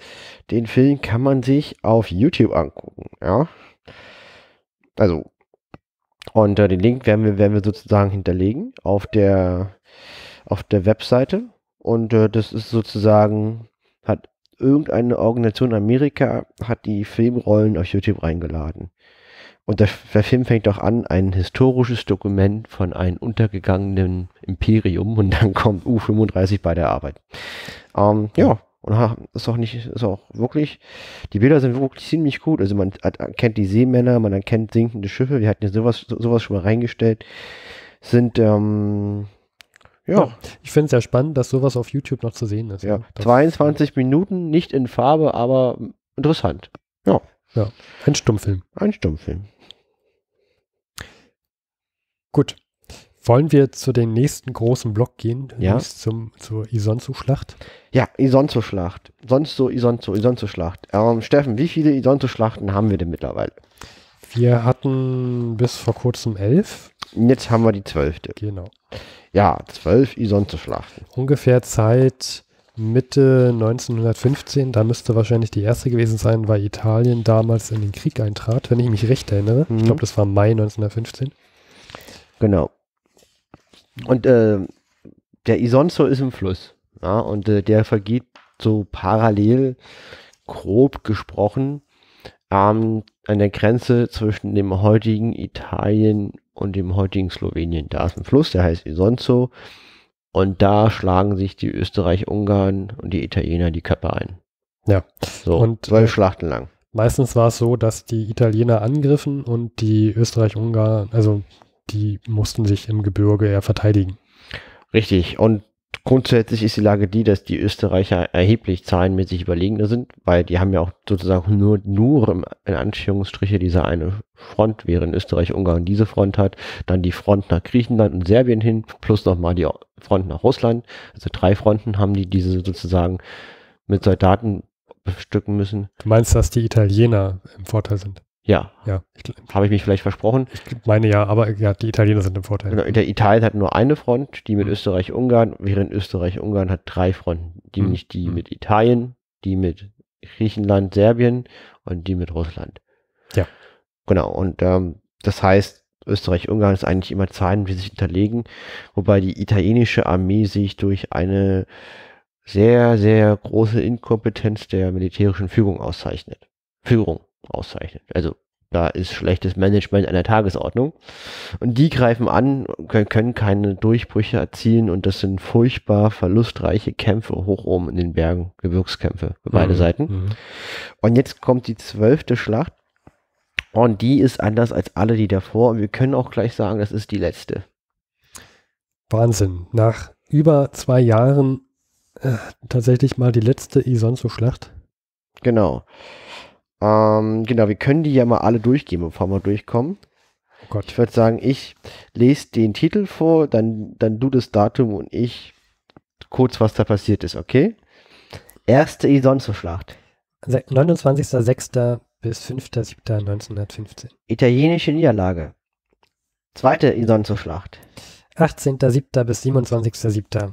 den Film kann man sich auf YouTube angucken. Ja. Also, und äh, den Link werden wir, werden wir sozusagen hinterlegen auf der auf der Webseite und äh, das ist sozusagen, hat irgendeine Organisation in Amerika, hat die Filmrollen auf YouTube reingeladen. Und der, der, Film fängt auch an, ein historisches Dokument von einem untergegangenen Imperium und dann kommt U35 uh, bei der Arbeit. Ähm, ja, und ist auch nicht, ist auch wirklich, die Bilder sind wirklich ziemlich gut. Also man erkennt die Seemänner, man erkennt sinkende Schiffe, wir hatten ja sowas, sowas schon mal reingestellt. Sind, ähm, ja. ja ich finde es sehr spannend, dass sowas auf YouTube noch zu sehen ist. Ja. Ne? 22 Minuten, nicht in Farbe, aber interessant. Ja. Ja, ein Stummfilm. Ein Stummfilm. Gut. Wollen wir zu den nächsten großen Block gehen? Ja. Zum, zur Isonzo-Schlacht? Ja, Isonzo-Schlacht. Sonst so Isonzo, Isonzo-Schlacht. Ähm, Steffen, wie viele Isonzo-Schlachten haben wir denn mittlerweile? Wir hatten bis vor kurzem elf. Jetzt haben wir die zwölfte. Genau. Ja, zwölf Ison zu schlachten. Ungefähr Zeit Mitte 1915, da müsste wahrscheinlich die erste gewesen sein, weil Italien damals in den Krieg eintrat, wenn ich mich recht erinnere. Mhm. Ich glaube, das war Mai 1915. Genau. Und äh, der Isonzo ist im Fluss. Ja, und äh, der vergeht so parallel, grob gesprochen, ähm, an der Grenze zwischen dem heutigen Italien und dem heutigen Slowenien. Da ist ein Fluss, der heißt Isonzo. Und da schlagen sich die Österreich-Ungarn und die Italiener die Köpfe ein. Ja. So, und äh, zwölf Schlachten lang. Meistens war es so, dass die Italiener angriffen und die Österreich-Ungarn, also die mussten sich im Gebirge eher verteidigen. Richtig. Und Grundsätzlich ist die Lage die, dass die Österreicher erheblich zahlenmäßig überlegener sind, weil die haben ja auch sozusagen nur, nur in Anführungsstriche diese eine Front, während Österreich-Ungarn diese Front hat, dann die Front nach Griechenland und Serbien hin, plus nochmal die Front nach Russland. Also drei Fronten haben die diese sozusagen mit Soldaten bestücken müssen. Du meinst, dass die Italiener im Vorteil sind? Ja. Ja. Habe ich mich vielleicht versprochen? Ich meine ja, aber ja, die Italiener sind im Vorteil. Genau, Italien hat nur eine Front, die mit Österreich-Ungarn, während Österreich-Ungarn hat drei Fronten. Die, mhm. die hm. mit Italien, die mit Griechenland, Serbien und die mit Russland. Ja. Genau, und ähm, das heißt, Österreich-Ungarn ist eigentlich immer Zahlen, die sich hinterlegen, wobei die italienische Armee sich durch eine sehr, sehr große Inkompetenz der militärischen Führung auszeichnet. Führung auszeichnet. Also da ist schlechtes Management an der Tagesordnung. Und die greifen an, können keine Durchbrüche erzielen und das sind furchtbar verlustreiche Kämpfe hoch oben in den Bergen, Gebirgskämpfe, mhm. beide Seiten. Mhm. Und jetzt kommt die zwölfte Schlacht und die ist anders als alle die davor und wir können auch gleich sagen, das ist die letzte. Wahnsinn. Nach über zwei Jahren äh, tatsächlich mal die letzte Isonzo-Schlacht. Genau. Ähm, genau, wir können die ja mal alle durchgehen, bevor wir durchkommen. Oh ich würde sagen, ich lese den Titel vor, dann, dann du das Datum und ich kurz, was da passiert ist, okay? Erste Isonzo-Schlacht. 29.06. bis 5.07.1915. Italienische Niederlage. Zweite Isonzo-Schlacht. 18.07. bis 27.07.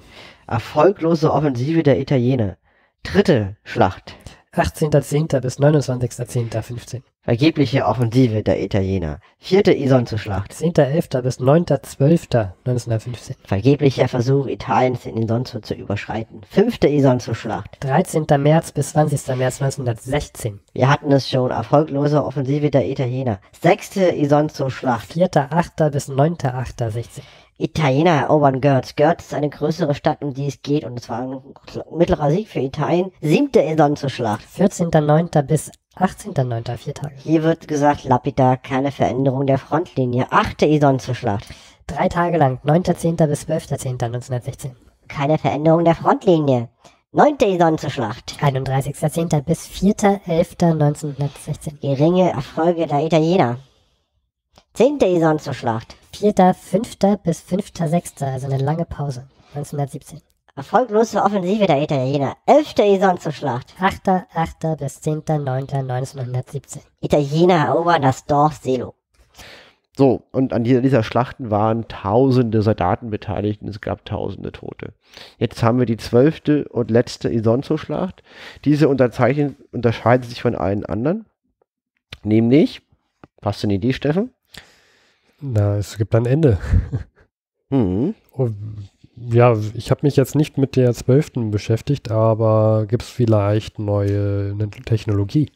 Erfolglose Offensive der Italiener. Dritte Schlacht. 18.10. bis 29.10.15. Vergebliche Offensive der Italiener. Vierte Schlacht. 10.11. bis 9.12.1915. Vergeblicher Versuch Italiens in Isonzo zu überschreiten. Fünfte Schlacht. 13. März bis 20. März 1916. Wir hatten es schon. Erfolglose Offensive der Italiener. Sechste Isonzo-Schlacht. 4.8. bis 9.8.16. Italiener erobern Görz. Görz ist eine größere Stadt, um die es geht und es war ein mittlerer Sieg für Italien. Siebte Schlacht. 14.09. bis 18.09. vier Tage. Hier wird gesagt, Lapita, keine Veränderung der Frontlinie. Achte Schlacht. Drei Tage lang, 9.10. bis 12.10.1916. Keine Veränderung der Frontlinie. Neunte zur schlacht 31.10. bis 4.11.1916. Geringe Erfolge der Italiener. Zehnte zur schlacht 4.5. bis 5.6., also eine lange Pause, 1917. Erfolglose Offensive der Italiener. 11. Isonzo-Schlacht. 8.8. bis 10.9.1917. Italiener erobern das Dorf Selo. So, und an dieser, dieser Schlachten waren tausende Soldaten beteiligt und es gab tausende Tote. Jetzt haben wir die zwölfte und letzte Isonzo-Schlacht. Diese unterscheiden sich von allen anderen. Nämlich, hast du eine Idee, Steffen? Na, es gibt ein Ende. Mhm. Und, ja, ich habe mich jetzt nicht mit der 12. beschäftigt, aber gibt es vielleicht neue ne, Technologie?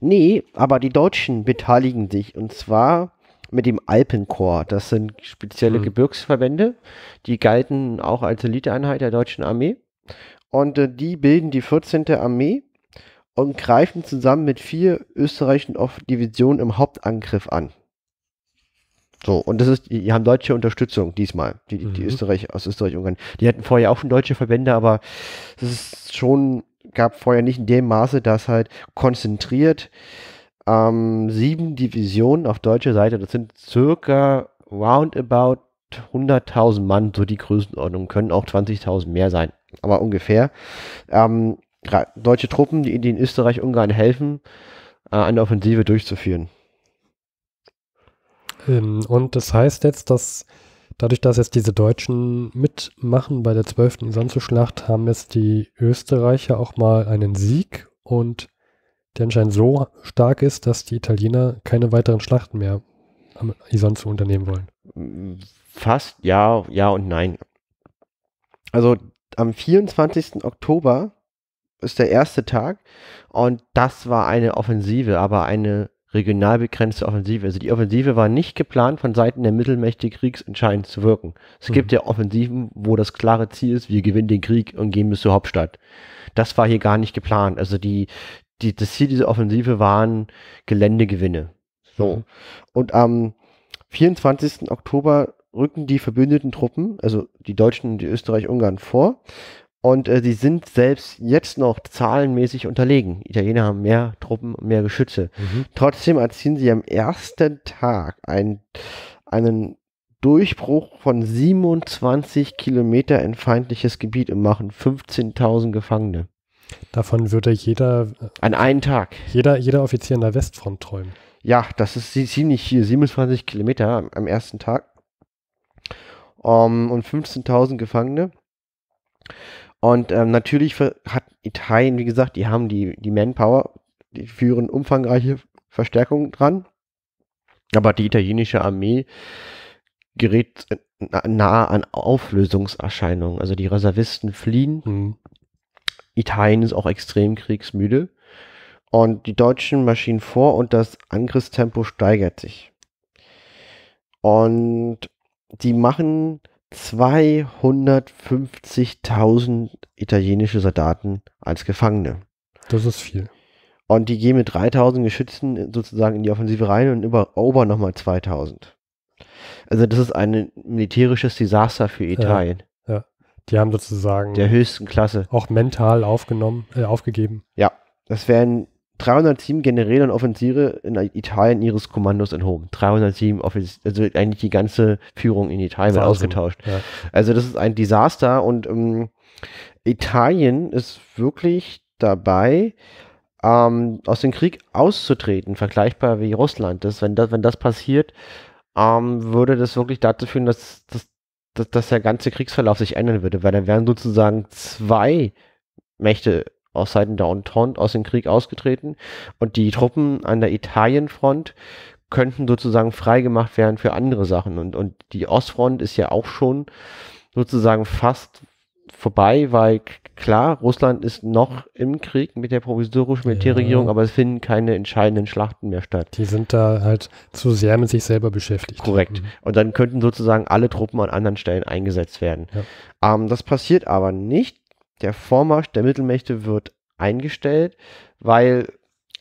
Nee, aber die Deutschen beteiligen sich und zwar mit dem Alpenkorps. Das sind spezielle mhm. Gebirgsverbände, die galten auch als Eliteeinheit der deutschen Armee. Und äh, die bilden die 14. Armee und greifen zusammen mit vier österreichischen Divisionen im Hauptangriff an. So, und das ist, die haben deutsche Unterstützung diesmal, die, die, die mhm. Österreich, aus Österreich-Ungarn. Die hatten vorher auch schon deutsche Verbände, aber es ist schon, gab vorher nicht in dem Maße, dass halt konzentriert ähm, sieben Divisionen auf deutscher Seite, das sind circa roundabout 100.000 Mann, so die Größenordnung, können auch 20.000 mehr sein, aber ungefähr. Ähm, deutsche Truppen, die, die in Österreich-Ungarn helfen, äh, eine Offensive durchzuführen. Ähm, und das heißt jetzt, dass dadurch, dass jetzt diese Deutschen mitmachen bei der 12. Isonzo-Schlacht, haben jetzt die Österreicher auch mal einen Sieg und der anscheinend so stark ist, dass die Italiener keine weiteren Schlachten mehr am Isonzo unternehmen wollen. Fast ja, ja und nein. Also am 24. Oktober ist der erste Tag und das war eine Offensive, aber eine regional begrenzte Offensive. Also die Offensive war nicht geplant, von Seiten der Mittelmächte kriegsentscheidend zu wirken. Es mhm. gibt ja Offensiven, wo das klare Ziel ist, wir gewinnen den Krieg und gehen bis zur Hauptstadt. Das war hier gar nicht geplant. Also die, die, das Ziel dieser Offensive waren Geländegewinne. So. Mhm. Und am 24. Oktober rücken die verbündeten Truppen, also die Deutschen die Österreich-Ungarn vor und äh, sie sind selbst jetzt noch zahlenmäßig unterlegen. Italiener haben mehr Truppen, mehr Geschütze. Mhm. Trotzdem erzielen sie am ersten Tag ein, einen Durchbruch von 27 Kilometer in feindliches Gebiet und machen 15.000 Gefangene. Davon würde jeder. Äh, An einem Tag. Jeder, jeder Offizier in der Westfront träumen. Ja, das ist ziemlich viel. 27 Kilometer am ersten Tag. Um, ähm, und 15.000 Gefangene. Und ähm, natürlich hat Italien, wie gesagt, die haben die, die Manpower, die führen umfangreiche Verstärkungen dran. Aber die italienische Armee gerät nahe an Auflösungserscheinungen. Also die Reservisten fliehen. Mhm. Italien ist auch extrem kriegsmüde. Und die Deutschen marschieren vor und das Angriffstempo steigert sich. Und die machen 250.000 italienische Soldaten als Gefangene. Das ist viel. Und die gehen mit 3000 Geschützen sozusagen in die Offensive rein und erobern nochmal 2000. Also das ist ein militärisches Desaster für Italien. Ja, ja. Die haben sozusagen der höchsten Klasse auch mental aufgenommen, äh, aufgegeben. Ja, das wären 300 Team Generäle und Offensiere in Italien ihres Kommandos enthoben. 300 Team Offiz also eigentlich die ganze Führung in Italien wird ausgetauscht. Ja. Also das ist ein Desaster und ähm, Italien ist wirklich dabei, ähm, aus dem Krieg auszutreten, vergleichbar wie Russland. Das, wenn, das, wenn das passiert, ähm, würde das wirklich dazu führen, dass, dass, dass, dass der ganze Kriegsverlauf sich ändern würde, weil dann wären sozusagen zwei Mächte aus Seiten der Entente aus dem Krieg ausgetreten und die Truppen an der Italienfront könnten sozusagen freigemacht werden für andere Sachen. Und, und die Ostfront ist ja auch schon sozusagen fast vorbei, weil klar, Russland ist noch im Krieg mit der provisorischen Militärregierung, ja. aber es finden keine entscheidenden Schlachten mehr statt. Die sind da halt zu sehr mit sich selber beschäftigt. Korrekt. Mhm. Und dann könnten sozusagen alle Truppen an anderen Stellen eingesetzt werden. Ja. Ähm, das passiert aber nicht der Vormarsch der Mittelmächte wird eingestellt, weil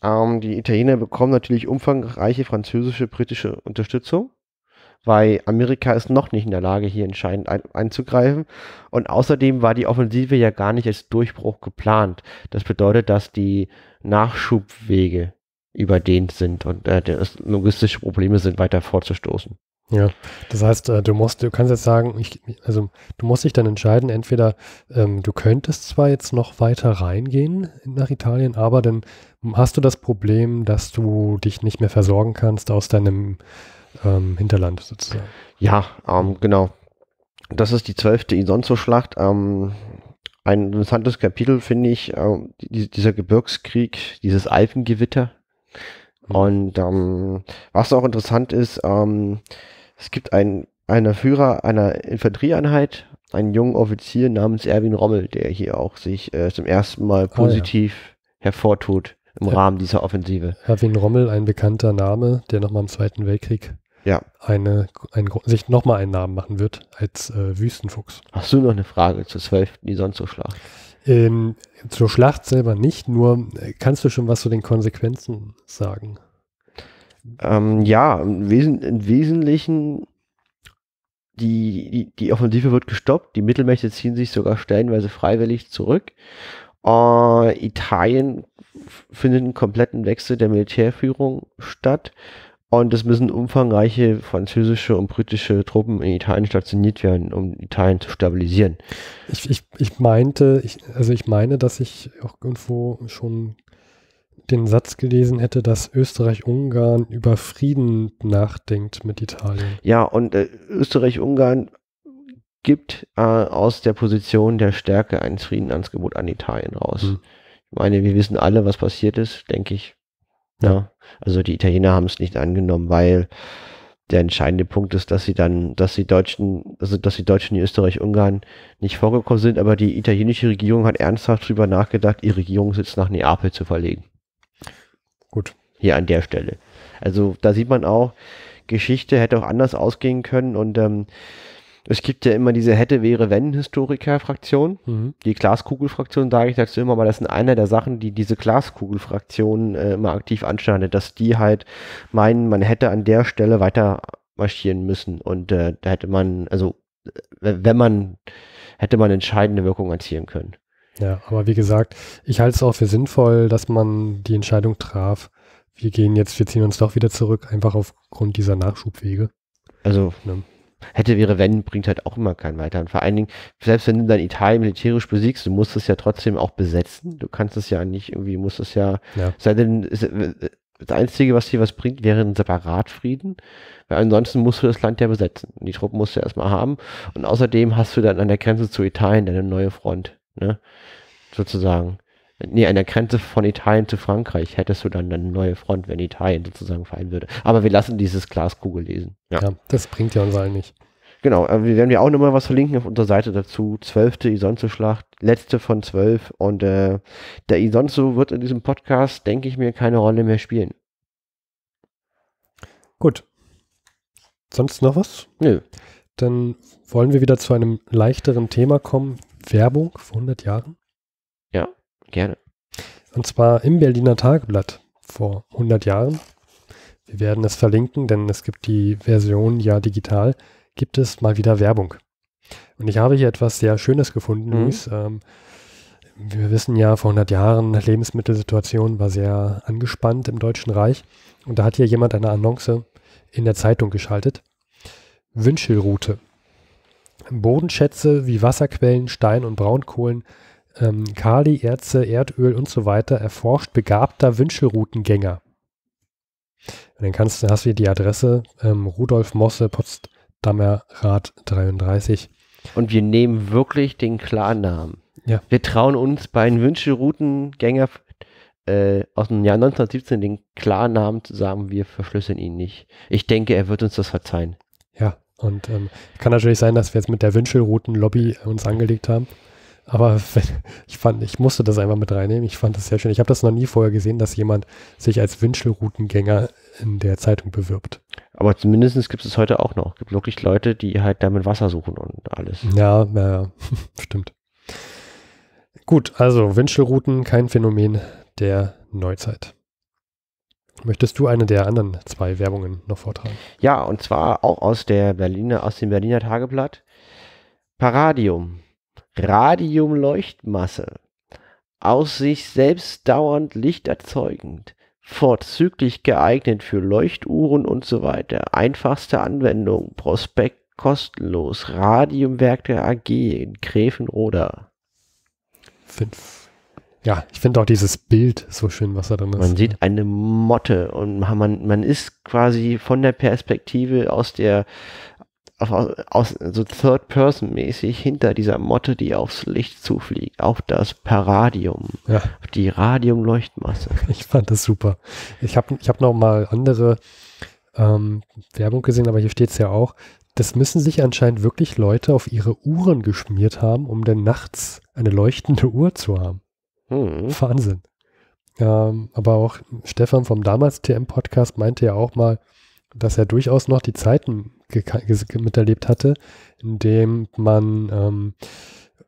ähm, die Italiener bekommen natürlich umfangreiche französische, britische Unterstützung, weil Amerika ist noch nicht in der Lage, hier entscheidend ein einzugreifen. Und außerdem war die Offensive ja gar nicht als Durchbruch geplant. Das bedeutet, dass die Nachschubwege überdehnt sind und äh, logistische Probleme sind, weiter vorzustoßen. Ja, das heißt, äh, du musst, du kannst jetzt sagen, ich, also du musst dich dann entscheiden, entweder ähm, du könntest zwar jetzt noch weiter reingehen nach Italien, aber dann hast du das Problem, dass du dich nicht mehr versorgen kannst aus deinem ähm, Hinterland sozusagen. Ja, ähm, genau. Das ist die zwölfte Isonzo-Schlacht. Ähm, ein interessantes Kapitel finde ich, äh, die, dieser Gebirgskrieg, dieses Alpengewitter. Mhm. Und ähm, was auch interessant ist, ähm, es gibt einen, einen Führer einer Infanterieeinheit, einen jungen Offizier namens Erwin Rommel, der hier auch sich äh, zum ersten Mal positiv ah, ja. hervortut im er Rahmen dieser Offensive. Erwin Rommel, ein bekannter Name, der nochmal im Zweiten Weltkrieg ja. eine, ein, sich nochmal einen Namen machen wird als äh, Wüstenfuchs. Hast du noch eine Frage zur 12. die sonst so Schlacht? Ähm, zur Schlacht selber nicht, nur äh, kannst du schon was zu den Konsequenzen sagen? Ähm, ja, im, Wesen, im Wesentlichen, die, die, die Offensive wird gestoppt, die Mittelmächte ziehen sich sogar stellenweise freiwillig zurück. Äh, Italien findet einen kompletten Wechsel der Militärführung statt. Und es müssen umfangreiche französische und britische Truppen in Italien stationiert werden, um Italien zu stabilisieren. Ich, ich, ich meinte, ich, also ich meine, dass ich auch irgendwo schon den Satz gelesen hätte, dass Österreich-Ungarn über Frieden nachdenkt mit Italien. Ja, und äh, Österreich-Ungarn gibt äh, aus der Position der Stärke ein Friedensangebot an Italien raus. Hm. Ich meine, wir wissen alle, was passiert ist, denke ich. Ja. ja. Also die Italiener haben es nicht angenommen, weil der entscheidende Punkt ist, dass sie dann, dass die Deutschen, also dass die Deutschen, die Österreich-Ungarn nicht vorgekommen sind, aber die italienische Regierung hat ernsthaft darüber nachgedacht, ihr Regierungssitz nach Neapel zu verlegen. Gut. Hier an der Stelle. Also da sieht man auch, Geschichte hätte auch anders ausgehen können und ähm, es gibt ja immer diese hätte, wäre, wenn Historiker-Fraktion. Mhm. Die Glaskugelfraktion, sage ich dazu immer, weil das sind einer der Sachen, die diese Glaskugelfraktion äh, immer aktiv anstandet, dass die halt meinen, man hätte an der Stelle weiter marschieren müssen und äh, da hätte man, also wenn man, hätte man entscheidende Wirkung erzielen können. Ja, aber wie gesagt, ich halte es auch für sinnvoll, dass man die Entscheidung traf, wir gehen jetzt, wir ziehen uns doch wieder zurück, einfach aufgrund dieser Nachschubwege. Also, ne? hätte, wäre, wenn, bringt halt auch immer keinen weiteren. vor allen Dingen, selbst wenn du dann Italien militärisch besiegst, du musst es ja trotzdem auch besetzen. Du kannst es ja nicht irgendwie, musst es ja, ja. sei denn, äh, das Einzige, was dir was bringt, wäre ein Separatfrieden, weil ansonsten musst du das Land ja besetzen. Die Truppen musst du ja erstmal haben. Und außerdem hast du dann an der Grenze zu Italien deine neue Front. Ne? Sozusagen. Nee, an der Grenze von Italien zu Frankreich hättest du dann eine neue Front, wenn Italien sozusagen fallen würde. Aber wir lassen dieses Glaskugel lesen. Ja, ja das bringt ja uns allen nicht. Genau, äh, wir werden wir auch nochmal was verlinken auf unserer Seite dazu. Zwölfte Isonzo-Schlacht, letzte von zwölf. Und äh, der Isonzo wird in diesem Podcast, denke ich mir, keine Rolle mehr spielen. Gut. Sonst noch was? Nö. Dann wollen wir wieder zu einem leichteren Thema kommen. Werbung vor 100 Jahren? Ja, gerne. Und zwar im Berliner Tageblatt vor 100 Jahren. Wir werden es verlinken, denn es gibt die Version ja digital. Gibt es mal wieder Werbung? Und ich habe hier etwas sehr Schönes gefunden, mhm. Luis. Ähm, wir wissen ja, vor 100 Jahren Lebensmittelsituation war sehr angespannt im Deutschen Reich. Und da hat hier jemand eine Annonce in der Zeitung geschaltet. Wünschelrute. Bodenschätze wie Wasserquellen, Stein- und Braunkohlen, ähm, Kali, Erze, Erdöl und so weiter erforscht begabter Wünschelroutengänger. Und dann kannst, hast du hier die Adresse ähm, Rudolf Mosse, Potsdamer Rat 33. Und wir nehmen wirklich den Klarnamen. Ja. Wir trauen uns bei einem Wünschelroutengänger äh, aus dem Jahr 1917 den Klarnamen zu sagen, wir verschlüsseln ihn nicht. Ich denke, er wird uns das verzeihen. Ja, und ähm, kann natürlich sein, dass wir jetzt mit der Wünschelrouten-Lobby uns angelegt haben. Aber wenn, ich fand, ich musste das einfach mit reinnehmen. Ich fand das sehr schön. Ich habe das noch nie vorher gesehen, dass jemand sich als Wünschelroutengänger in der Zeitung bewirbt. Aber zumindest gibt es heute auch noch. Es gibt wirklich Leute, die halt damit Wasser suchen und alles. Ja, ja, ja. stimmt. Gut, also Wünschelrouten, kein Phänomen der Neuzeit. Möchtest du eine der anderen zwei Werbungen noch vortragen? Ja, und zwar auch aus der Berliner, aus dem Berliner Tageblatt. Paradium. Radiumleuchtmasse. Aus sich selbst dauernd Licht erzeugend. Vorzüglich geeignet für Leuchtuhren und so weiter. Einfachste Anwendung. Prospekt kostenlos. Radiumwerk der AG in Gräfenroda. Fünf. Ja, ich finde auch dieses Bild so schön, was da drin ist. Man sieht eine Motte und man, man ist quasi von der Perspektive aus der, aus, aus so Third Person mäßig hinter dieser Motte, die aufs Licht zufliegt, auf das Paradium, ja. auf die Radiumleuchtmasse. Ich fand das super. Ich habe ich hab noch mal andere ähm, Werbung gesehen, aber hier steht es ja auch. Das müssen sich anscheinend wirklich Leute auf ihre Uhren geschmiert haben, um dann nachts eine leuchtende Uhr zu haben. Mhm. Wahnsinn. Ähm, aber auch Stefan vom damals TM-Podcast meinte ja auch mal, dass er durchaus noch die Zeiten miterlebt hatte, in dem man ähm,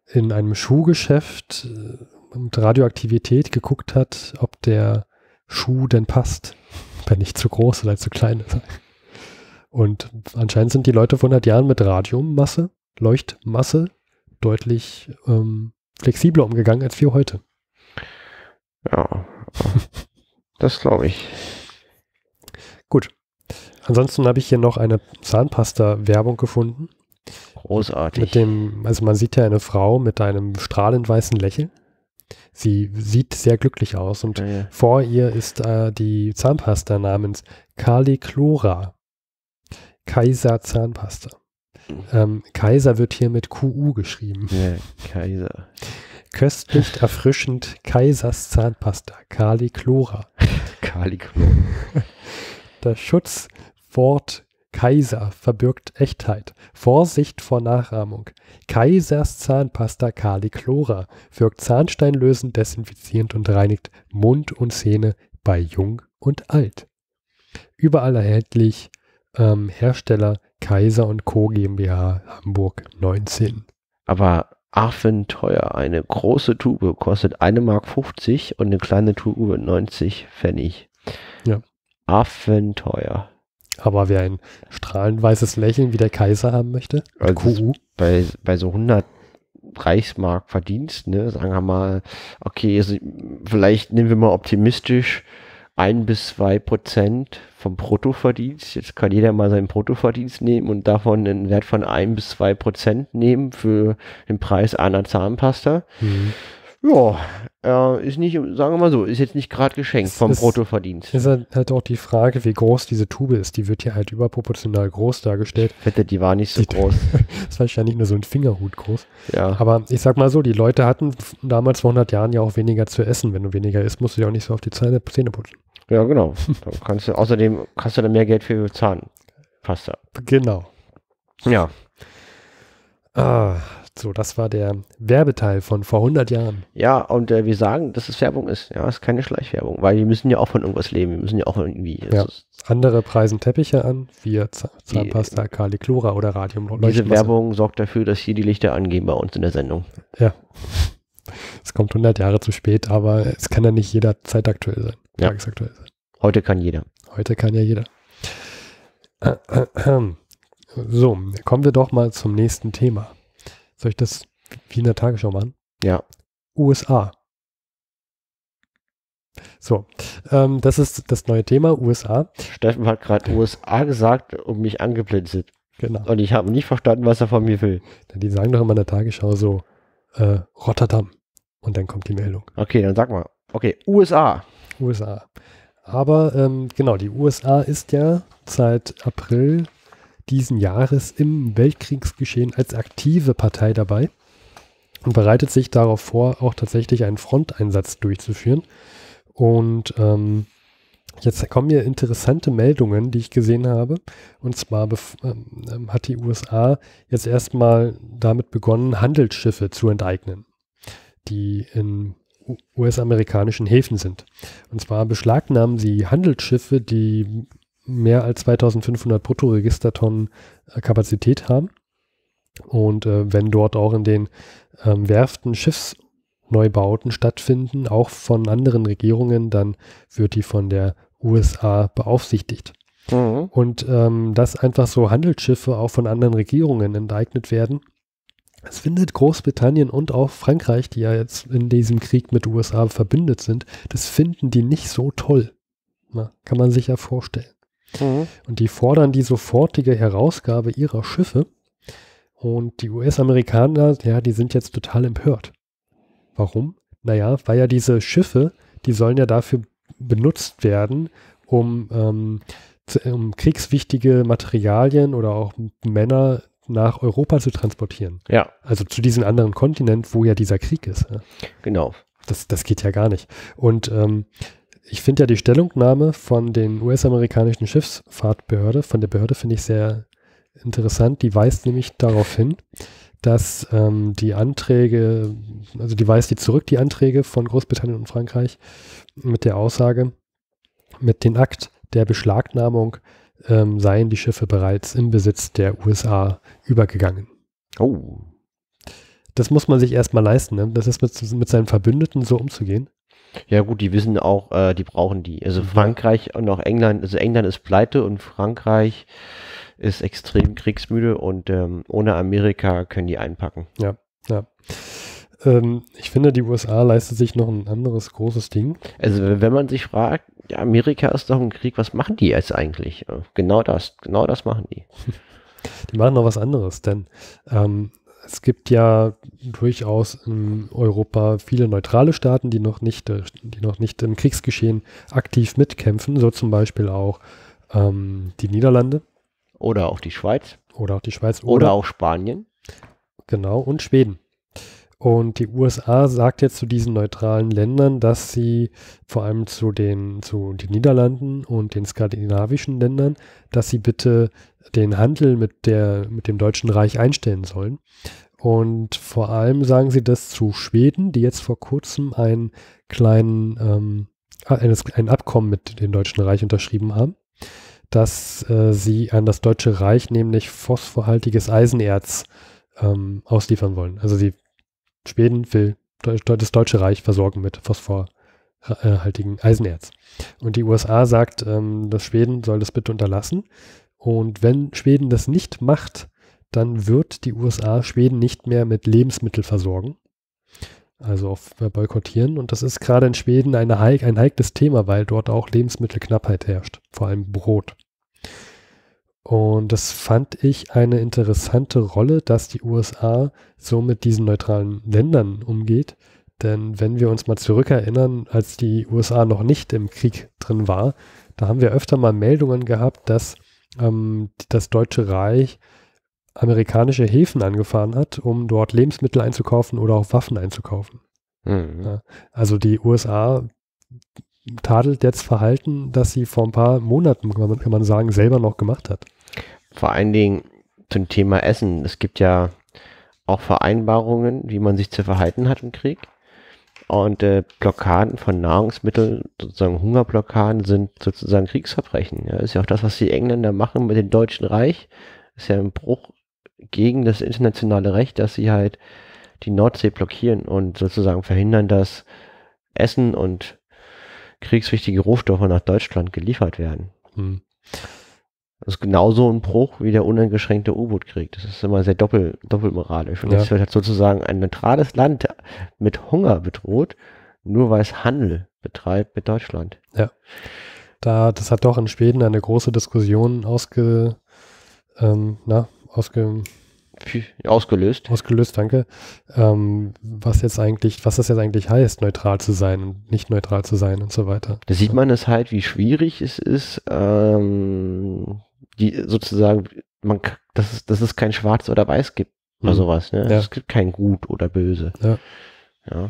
in einem Schuhgeschäft äh, mit Radioaktivität geguckt hat, ob der Schuh denn passt, wenn nicht zu groß oder zu klein ist. Und anscheinend sind die Leute vor 100 Jahren mit Radiummasse, Leuchtmasse deutlich ähm, flexibler umgegangen als wir heute. Ja, das glaube ich. Gut. Ansonsten habe ich hier noch eine Zahnpasta-Werbung gefunden. Großartig. Mit dem, also man sieht ja eine Frau mit einem strahlend weißen Lächeln. Sie sieht sehr glücklich aus und ja, ja. vor ihr ist äh, die Zahnpasta namens Caliclora. Kaiser Zahnpasta. Mhm. Ähm, Kaiser wird hier mit QU geschrieben. Ja, Kaiser. Köstlich erfrischend Kaisers Zahnpasta, Kali Kali Kaliklora. Das Schutzwort Kaiser verbirgt Echtheit. Vorsicht vor Nachahmung. Kaisers Zahnpasta Kali Kaliklora wirkt zahnsteinlösend, desinfizierend und reinigt Mund und Zähne bei Jung und Alt. Überall erhältlich. Ähm, Hersteller Kaiser und Co. GmbH Hamburg 19. Aber affenteuer. Eine große Tube kostet 1,50 Mark und eine kleine Tube 90 Pfennig. Ja. Affenteuer. Aber wer ein strahlend weißes Lächeln wie der Kaiser haben möchte, also bei, bei so 100 Reichsmark Verdienst, ne, sagen wir mal, okay, also vielleicht nehmen wir mal optimistisch ein bis zwei Prozent vom Bruttoverdienst. Jetzt kann jeder mal seinen Bruttoverdienst nehmen und davon einen Wert von ein bis zwei Prozent nehmen für den Preis einer Zahnpasta. Mhm. Ja, äh, ist nicht, sagen wir mal so, ist jetzt nicht gerade geschenkt es vom ist, Bruttoverdienst. Ist halt, halt auch die Frage, wie groß diese Tube ist. Die wird hier halt überproportional groß dargestellt. Ich wette, die war nicht so die, groß. ist wahrscheinlich nur so ein Fingerhut groß. Ja. Aber ich sag mal so, die Leute hatten damals vor 100 Jahren ja auch weniger zu essen. Wenn du weniger isst, musst du ja auch nicht so auf die Zähne putzen. Ja, genau. Dann kannst du, außerdem hast du dann mehr Geld für Zahnpasta. Genau. Ja. Ah, so, das war der Werbeteil von vor 100 Jahren. Ja, und äh, wir sagen, dass es Werbung ist. Ja, es ist keine Schleichwerbung, weil wir müssen ja auch von irgendwas leben. Wir müssen ja auch irgendwie. Ja. Also Andere preisen Teppiche an, wir Z äh, Kali Chlora oder Radium. Diese Werbung sorgt dafür, dass hier die Lichter angehen bei uns in der Sendung. Ja. Es kommt 100 Jahre zu spät, aber es kann ja nicht jeder zeitaktuell sein ja. tagesaktuell sein. Heute kann jeder. Heute kann ja jeder. So, kommen wir doch mal zum nächsten Thema. Soll ich das wie in der Tagesschau machen? Ja. USA. So, ähm, das ist das neue Thema, USA. Steffen hat gerade USA gesagt und mich angeblinzelt. Genau. Und ich habe nicht verstanden, was er von mir will. Die sagen doch immer in der Tagesschau so, äh, Rotterdam. Und dann kommt die Meldung. Okay, dann sag mal. Okay, USA. USA. Aber ähm, genau, die USA ist ja seit April diesen Jahres im Weltkriegsgeschehen als aktive Partei dabei und bereitet sich darauf vor, auch tatsächlich einen Fronteinsatz durchzuführen. Und ähm, jetzt kommen hier interessante Meldungen, die ich gesehen habe. Und zwar ähm, ähm, hat die USA jetzt erstmal damit begonnen, Handelsschiffe zu enteignen, die in US-amerikanischen Häfen sind. Und zwar beschlagnahmen sie Handelsschiffe, die mehr als 2500 Bruttoregistertonnen äh, Kapazität haben. Und äh, wenn dort auch in den ähm, Werften Schiffsneubauten stattfinden, auch von anderen Regierungen, dann wird die von der USA beaufsichtigt. Mhm. Und ähm, dass einfach so Handelsschiffe auch von anderen Regierungen enteignet werden, es findet Großbritannien und auch Frankreich, die ja jetzt in diesem Krieg mit USA verbündet sind, das finden die nicht so toll. Na, kann man sich ja vorstellen. Mhm. Und die fordern die sofortige Herausgabe ihrer Schiffe. Und die US-Amerikaner, ja, die sind jetzt total empört. Warum? Naja, weil ja diese Schiffe, die sollen ja dafür benutzt werden, um, ähm, zu, um kriegswichtige Materialien oder auch Männer nach Europa zu transportieren. Ja. Also zu diesem anderen Kontinent, wo ja dieser Krieg ist. Genau. Das, das geht ja gar nicht. Und ähm, ich finde ja die Stellungnahme von den US-amerikanischen Schiffsfahrtbehörde, von der Behörde finde ich sehr interessant. Die weist nämlich darauf hin, dass ähm, die Anträge, also die weist die zurück, die Anträge von Großbritannien und Frankreich mit der Aussage, mit dem Akt der Beschlagnahmung ähm, seien die Schiffe bereits im Besitz der USA übergegangen. Oh. Das muss man sich erstmal leisten, ne? das ist mit, mit seinen Verbündeten so umzugehen. Ja gut, die wissen auch, äh, die brauchen die. Also mhm. Frankreich und auch England, also England ist pleite und Frankreich ist extrem kriegsmüde und ähm, ohne Amerika können die einpacken. Ja, ja. Ähm, ich finde, die USA leistet sich noch ein anderes großes Ding. Also wenn man sich fragt, ja, Amerika ist doch im Krieg, was machen die jetzt eigentlich? Äh, genau das, genau das machen die. Die machen noch was anderes, denn ähm, es gibt ja durchaus in Europa viele neutrale Staaten, die noch nicht, äh, die noch nicht im Kriegsgeschehen aktiv mitkämpfen, so zum Beispiel auch ähm, die Niederlande. Oder auch die Schweiz. Oder auch die Schweiz. Oder, oder auch Spanien. Genau, und Schweden. Und die USA sagt jetzt zu diesen neutralen Ländern, dass sie vor allem zu den, zu den Niederlanden und den skandinavischen Ländern, dass sie bitte den Handel mit, der, mit dem Deutschen Reich einstellen sollen. Und vor allem sagen sie das zu Schweden, die jetzt vor kurzem einen kleinen, ähm, ah, ein, Abkommen mit dem Deutschen Reich unterschrieben haben, dass äh, sie an das Deutsche Reich nämlich phosphorhaltiges Eisenerz ähm, ausliefern wollen. Also sie Schweden will das Deutsche Reich versorgen mit phosphorhaltigen Eisenerz. Und die USA sagt, ähm, dass Schweden soll das bitte unterlassen. Und wenn Schweden das nicht macht, dann wird die USA Schweden nicht mehr mit Lebensmitteln versorgen. Also auf äh, boykottieren. Und das ist gerade in Schweden eine, ein heikles Thema, weil dort auch Lebensmittelknappheit herrscht, vor allem Brot. Und das fand ich eine interessante Rolle, dass die USA so mit diesen neutralen Ländern umgeht. Denn wenn wir uns mal zurückerinnern, als die USA noch nicht im Krieg drin war, da haben wir öfter mal Meldungen gehabt, dass ähm, das Deutsche Reich amerikanische Häfen angefahren hat, um dort Lebensmittel einzukaufen oder auch Waffen einzukaufen. Mhm. Ja, also die USA tadelt jetzt Verhalten, das sie vor ein paar Monaten, kann man sagen, selber noch gemacht hat. Vor allen Dingen zum Thema Essen. Es gibt ja auch Vereinbarungen, wie man sich zu verhalten hat im Krieg. Und äh, Blockaden von Nahrungsmitteln, sozusagen Hungerblockaden, sind sozusagen Kriegsverbrechen. Ja. Ist ja auch das, was die Engländer machen mit dem Deutschen Reich. Ist ja ein Bruch gegen das internationale Recht, dass sie halt die Nordsee blockieren und sozusagen verhindern, dass Essen und kriegswichtige Rohstoffe nach Deutschland geliefert werden. Hm. Das ist genauso ein Bruch wie der uneingeschränkte U-Boot-Krieg. Das ist immer sehr doppel, doppelmoralisch. Und ja. wird halt sozusagen ein neutrales Land mit Hunger bedroht, nur weil es Handel betreibt mit Deutschland. Ja. Da, das hat doch in Schweden eine große Diskussion ausge, ähm, na, ausge, ausgelöst. Ausgelöst, danke. Ähm, was jetzt eigentlich, was das jetzt eigentlich heißt, neutral zu sein und nicht neutral zu sein und so weiter. Da sieht man es halt, wie schwierig es ist, ähm, die sozusagen, man, dass, es, dass es kein Schwarz oder Weiß gibt mhm. oder sowas. Ne? Ja. Es gibt kein Gut oder Böse. Ja. ja.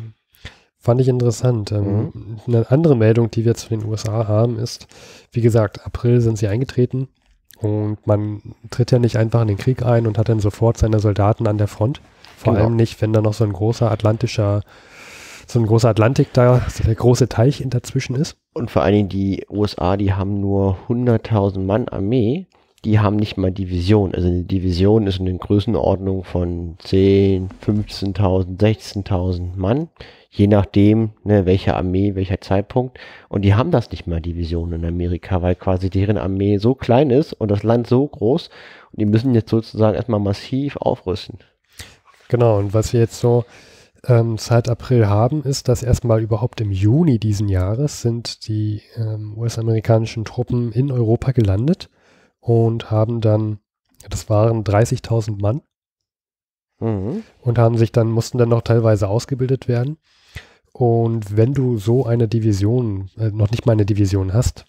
Fand ich interessant. Ähm, mhm. Eine andere Meldung, die wir jetzt von den USA haben, ist, wie gesagt, April sind sie eingetreten. Und man tritt ja nicht einfach in den Krieg ein und hat dann sofort seine Soldaten an der Front. Vor genau. allem nicht, wenn da noch so ein großer atlantischer, so ein großer Atlantik da, so der große Teich dazwischen ist. Und vor allen Dingen die USA, die haben nur 100.000 Mann Armee die haben nicht mal Division. Also eine Division ist in den Größenordnung von 10, 15.000, 16.000 Mann, je nachdem, ne, welche Armee, welcher Zeitpunkt. Und die haben das nicht mal Division in Amerika, weil quasi deren Armee so klein ist und das Land so groß. Und die müssen jetzt sozusagen erstmal massiv aufrüsten. Genau, und was wir jetzt so ähm, seit April haben, ist, dass erstmal überhaupt im Juni diesen Jahres sind die ähm, US-amerikanischen Truppen in Europa gelandet und haben dann, das waren 30.000 Mann mhm. und haben sich dann, mussten dann noch teilweise ausgebildet werden. Und wenn du so eine Division, äh, noch nicht mal eine Division hast,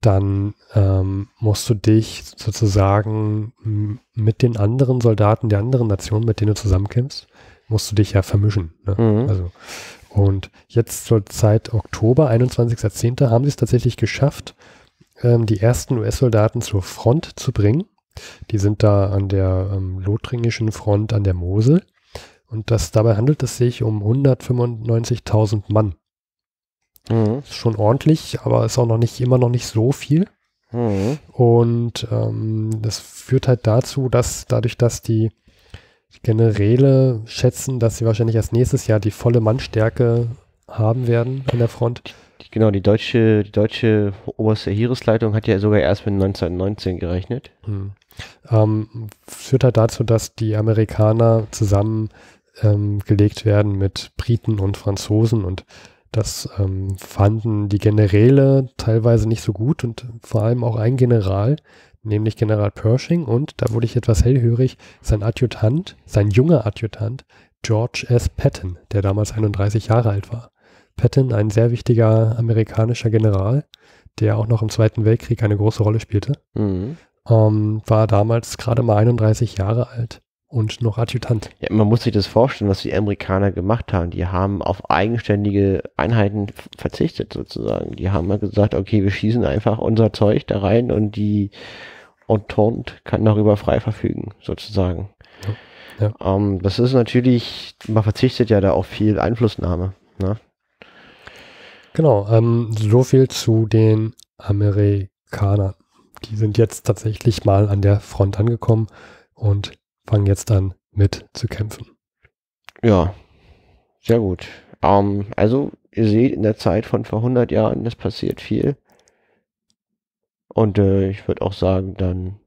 dann ähm, musst du dich sozusagen mit den anderen Soldaten der anderen Nation, mit denen du zusammenkämpfst, musst du dich ja vermischen. Ne? Mhm. Also, und jetzt zur Zeit Oktober, 21.10., haben sie es tatsächlich geschafft, ähm, die ersten US-Soldaten zur Front zu bringen. Die sind da an der ähm, lothringischen Front an der Mosel. Und das, dabei handelt es sich um 195.000 Mann. Mhm. Ist schon ordentlich, aber ist auch noch nicht, immer noch nicht so viel. Mhm. Und ähm, das führt halt dazu, dass dadurch, dass die Generäle schätzen, dass sie wahrscheinlich erst nächstes Jahr die volle Mannstärke haben werden an der Front, Genau, die deutsche, die deutsche oberste Heeresleitung hat ja sogar erst mit 1919 gerechnet. Hm. Ähm, führt halt dazu, dass die Amerikaner zusammengelegt ähm, werden mit Briten und Franzosen und das ähm, fanden die Generäle teilweise nicht so gut und vor allem auch ein General, nämlich General Pershing und da wurde ich etwas hellhörig, sein Adjutant, sein junger Adjutant, George S. Patton, der damals 31 Jahre alt war. Patton, ein sehr wichtiger amerikanischer General, der auch noch im Zweiten Weltkrieg eine große Rolle spielte, mhm. ähm, war damals gerade mal 31 Jahre alt und noch Adjutant. Ja, man muss sich das vorstellen, was die Amerikaner gemacht haben. Die haben auf eigenständige Einheiten verzichtet sozusagen. Die haben mal gesagt, okay, wir schießen einfach unser Zeug da rein und die Entente kann darüber frei verfügen sozusagen. Ja. Ja. Ähm, das ist natürlich, man verzichtet ja da auf viel Einflussnahme. Ne? Genau, ähm, so viel zu den Amerikanern. Die sind jetzt tatsächlich mal an der Front angekommen und fangen jetzt an mit zu kämpfen. Ja, sehr gut. Ähm, also ihr seht, in der Zeit von vor 100 Jahren, das passiert viel. Und äh, ich würde auch sagen, dann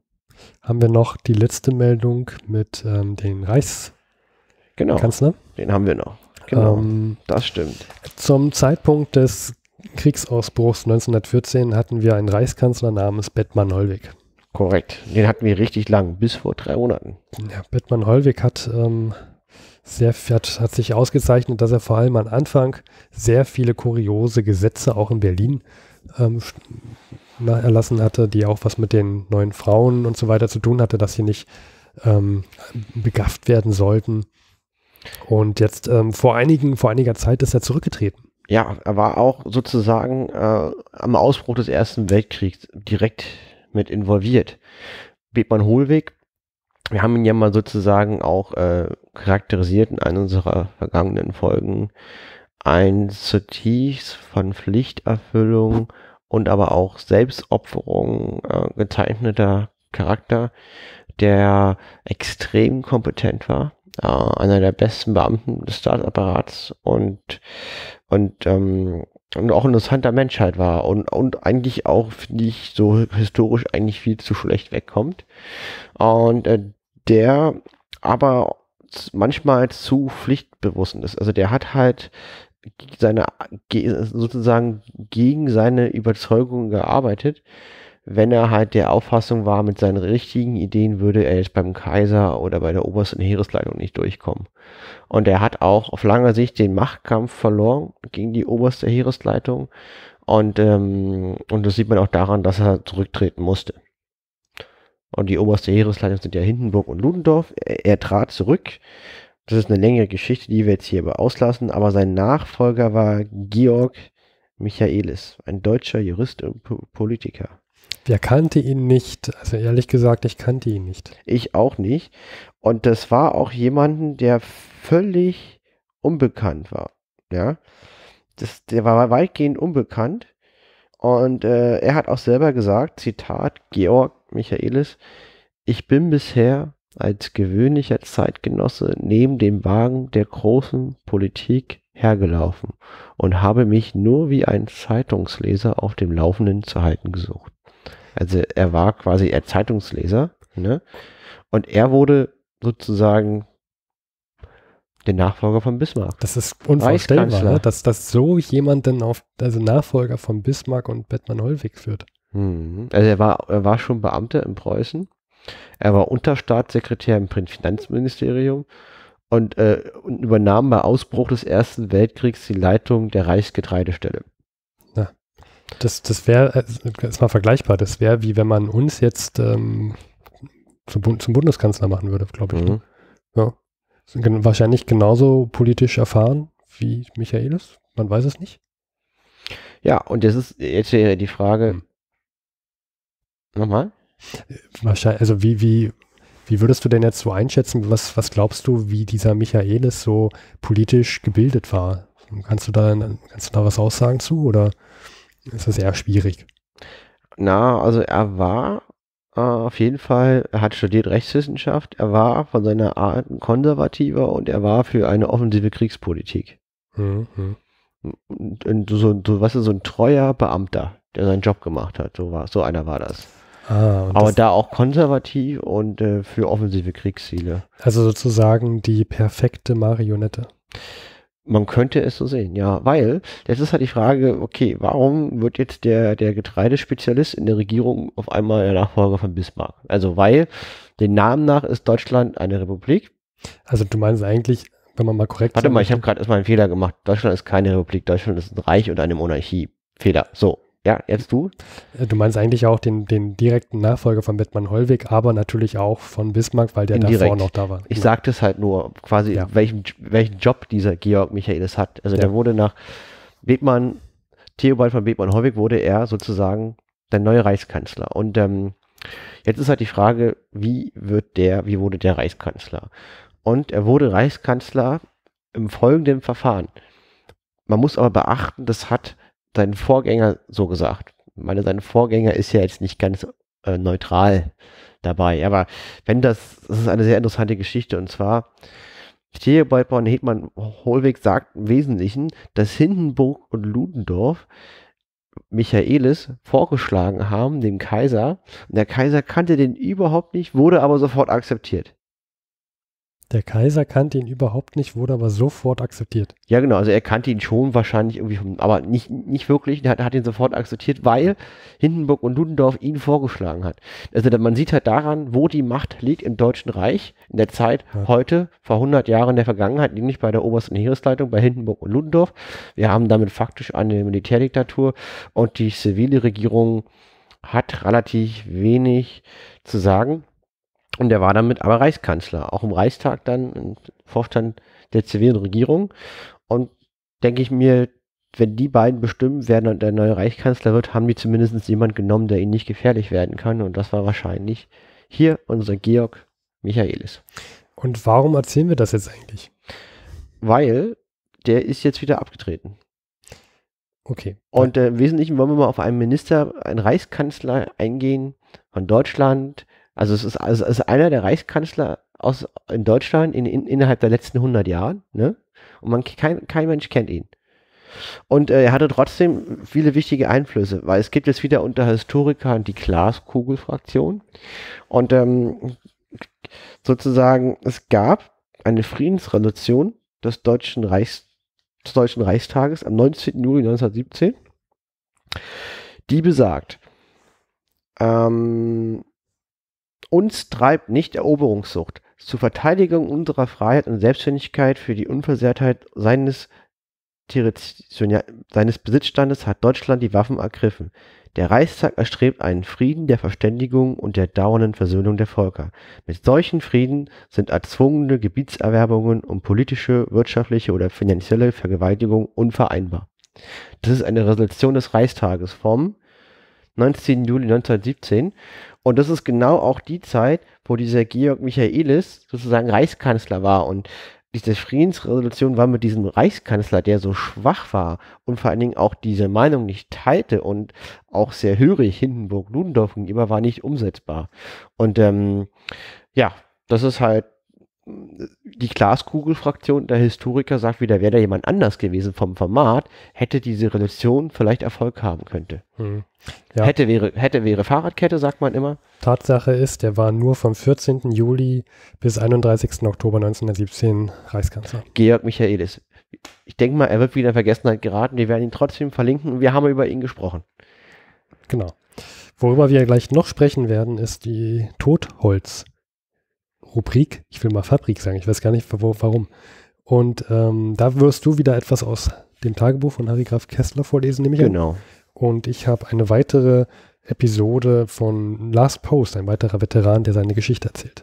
haben wir noch die letzte Meldung mit ähm, den Reichskanzler. Genau, den haben wir noch. Genau, ähm, das stimmt. Zum Zeitpunkt des Kriegsausbruchs 1914 hatten wir einen Reichskanzler namens Bettmann Hollweg. Korrekt. Den hatten wir richtig lang, bis vor drei Monaten. Ja, Bettmann Hollweg hat, ähm, sehr, hat, hat sich ausgezeichnet, dass er vor allem am Anfang sehr viele kuriose Gesetze auch in Berlin ähm, erlassen hatte, die auch was mit den neuen Frauen und so weiter zu tun hatte, dass sie nicht ähm, begafft werden sollten und jetzt ähm, vor, einigen, vor einiger Zeit ist er zurückgetreten. Ja, er war auch sozusagen äh, am Ausbruch des Ersten Weltkriegs direkt mit involviert. Bethmann Hohlweg, wir haben ihn ja mal sozusagen auch äh, charakterisiert in einer unserer vergangenen Folgen. Ein zutiefst von Pflichterfüllung und aber auch Selbstopferung äh, gezeichneter Charakter, der extrem kompetent war äh, einer der besten Beamten des Staatsapparats und, und, ähm, und auch ein interessanter Mensch halt war und, und eigentlich auch finde ich, so historisch eigentlich viel zu schlecht wegkommt. Und äh, der aber manchmal zu pflichtbewusst ist. Also der hat halt seine sozusagen gegen seine Überzeugung gearbeitet wenn er halt der Auffassung war, mit seinen richtigen Ideen würde er jetzt beim Kaiser oder bei der obersten Heeresleitung nicht durchkommen. Und er hat auch auf lange Sicht den Machtkampf verloren gegen die oberste Heeresleitung. Und, ähm, und das sieht man auch daran, dass er zurücktreten musste. Und die oberste Heeresleitung sind ja Hindenburg und Ludendorff. Er, er trat zurück. Das ist eine längere Geschichte, die wir jetzt hier aber auslassen. Aber sein Nachfolger war Georg Michaelis, ein deutscher Jurist und Politiker. Wer kannte ihn nicht? Also ehrlich gesagt, ich kannte ihn nicht. Ich auch nicht. Und das war auch jemanden, der völlig unbekannt war. Ja, das, der war weitgehend unbekannt. Und äh, er hat auch selber gesagt, Zitat Georg Michaelis, ich bin bisher als gewöhnlicher Zeitgenosse neben dem Wagen der großen Politik hergelaufen und habe mich nur wie ein Zeitungsleser auf dem Laufenden zu halten gesucht. Also er war quasi er Zeitungsleser, ne? Und er wurde sozusagen der Nachfolger von Bismarck. Das ist unvorstellbar, ne? dass, dass so jemanden auf, also Nachfolger von Bismarck und Bettmann Hollweg führt. Mhm. Also er war, er war schon Beamter in Preußen. Er war Unterstaatssekretär im Finanzministerium und, äh, und übernahm bei Ausbruch des Ersten Weltkriegs die Leitung der Reichsgetreidestelle. Das, das wäre, äh, ist mal vergleichbar, das wäre wie wenn man uns jetzt ähm, zum, zum, Bundeskanzler machen würde, glaube ich. Mhm. Ja. Wahrscheinlich genauso politisch erfahren wie Michaelis, man weiß es nicht. Ja, und das ist jetzt die Frage. Hm. Nochmal? Äh, wahrscheinlich, also wie, wie, wie würdest du denn jetzt so einschätzen, was, was glaubst du, wie dieser Michaelis so politisch gebildet war? Kannst du da, kannst du da was aussagen zu oder? ist das eher schwierig. Na, also er war äh, auf jeden Fall, er hat studiert Rechtswissenschaft, er war von seiner Art ein konservativer und er war für eine offensive Kriegspolitik. Mhm. mhm. Und, und so, so, was ist so ein treuer Beamter, der seinen Job gemacht hat. So, war, so einer war das. Ah, Aber das, da auch konservativ und äh, für offensive Kriegsziele. Also sozusagen die perfekte Marionette. Man könnte es so sehen, ja, weil jetzt ist halt die Frage, okay, warum wird jetzt der, der Getreidespezialist in der Regierung auf einmal der Nachfolger von Bismarck? Also weil den Namen nach ist Deutschland eine Republik. Also du meinst eigentlich, wenn man mal korrekt Warte mal, ich habe gerade erstmal einen Fehler gemacht. Deutschland ist keine Republik, Deutschland ist ein Reich und eine Monarchie. Fehler. So, ja, jetzt du? Äh, du meinst eigentlich auch den, den direkten Nachfolger von Bettmann Hollweg, aber natürlich auch von Bismarck, weil der Indirekt. davor noch da war. Ich ja. sagte es halt nur, quasi, ja. welchen, welchen Job dieser Georg Michaelis hat. Also ja. der wurde nach Bethmann, Theobald von Bethmann Hollweg wurde er sozusagen der neue Reichskanzler. Und ähm, jetzt ist halt die Frage, wie wird der, wie wurde der Reichskanzler? Und er wurde Reichskanzler im folgenden Verfahren. Man muss aber beachten, das hat seinen Vorgänger so gesagt. Ich meine, sein Vorgänger ist ja jetzt nicht ganz äh, neutral dabei. Aber wenn das, das ist eine sehr interessante Geschichte und zwar Stegebeutmann, Hedmann, Holweg sagt im Wesentlichen, dass Hindenburg und Ludendorff Michaelis vorgeschlagen haben, dem Kaiser. Und der Kaiser kannte den überhaupt nicht, wurde aber sofort akzeptiert. Der Kaiser kannte ihn überhaupt nicht, wurde aber sofort akzeptiert. Ja, genau. Also er kannte ihn schon wahrscheinlich irgendwie, vom, aber nicht, nicht wirklich. Er hat, hat, ihn sofort akzeptiert, weil Hindenburg und Ludendorff ihn vorgeschlagen hat. Also man sieht halt daran, wo die Macht liegt im Deutschen Reich in der Zeit ja. heute, vor 100 Jahren in der Vergangenheit, nämlich bei der obersten Heeresleitung, bei Hindenburg und Ludendorff. Wir haben damit faktisch eine Militärdiktatur und die zivile Regierung hat relativ wenig zu sagen. Und der war damit aber Reichskanzler, auch im Reichstag dann, im Vorstand der zivilen Regierung. Und denke ich mir, wenn die beiden bestimmen, wer der neue Reichskanzler wird, haben die zumindest jemanden genommen, der ihnen nicht gefährlich werden kann. Und das war wahrscheinlich hier unser Georg Michaelis. Und warum erzählen wir das jetzt eigentlich? Weil der ist jetzt wieder abgetreten. Okay. Und äh, im Wesentlichen wollen wir mal auf einen Minister, einen Reichskanzler eingehen von Deutschland, also es ist, also es ist einer der Reichskanzler aus, in Deutschland in, in, innerhalb der letzten 100 Jahre. Ne? Und man, kein, kein Mensch kennt ihn. Und äh, er hatte trotzdem viele wichtige Einflüsse, weil es gibt jetzt wieder unter Historikern die Glaskugelfraktion. Und ähm, sozusagen, es gab eine Friedensrevolution des Deutschen, Reichs, des Deutschen Reichstages am 19. Juli 1917, die besagt, ähm, uns treibt nicht Eroberungssucht zur Verteidigung unserer Freiheit und Selbstständigkeit für die Unversehrtheit seines, seines Besitzstandes hat Deutschland die Waffen ergriffen. Der Reichstag erstrebt einen Frieden der Verständigung und der dauernden Versöhnung der Völker. Mit solchen Frieden sind erzwungene Gebietserwerbungen und politische, wirtschaftliche oder finanzielle Vergewaltigung unvereinbar. Das ist eine Resolution des Reichstages vom 19. Juli 1917. Und das ist genau auch die Zeit, wo dieser Georg Michaelis sozusagen Reichskanzler war. Und diese Friedensresolution war mit diesem Reichskanzler, der so schwach war und vor allen Dingen auch diese Meinung nicht teilte und auch sehr hörig Hindenburg-Ludendorff gegenüber war, nicht umsetzbar. Und ähm, ja, das ist halt die Glaskugelfraktion der Historiker sagt wieder, wäre da jemand anders gewesen vom Format, hätte diese Relation vielleicht Erfolg haben könnte. Hm. Ja. Hätte, wäre, hätte wäre Fahrradkette, sagt man immer. Tatsache ist, der war nur vom 14. Juli bis 31. Oktober 1917 Reichskanzler. Georg Michaelis. Ich denke mal, er wird wieder in Vergessenheit geraten. Wir werden ihn trotzdem verlinken. Wir haben über ihn gesprochen. Genau. Worüber wir gleich noch sprechen werden, ist die Totholz-Totholz. Rubrik, ich will mal Fabrik sagen, ich weiß gar nicht wo, warum. Und ähm, da wirst du wieder etwas aus dem Tagebuch von Harry Graf Kessler vorlesen, nämlich. Genau. An. Und ich habe eine weitere Episode von Last Post, ein weiterer Veteran, der seine Geschichte erzählt.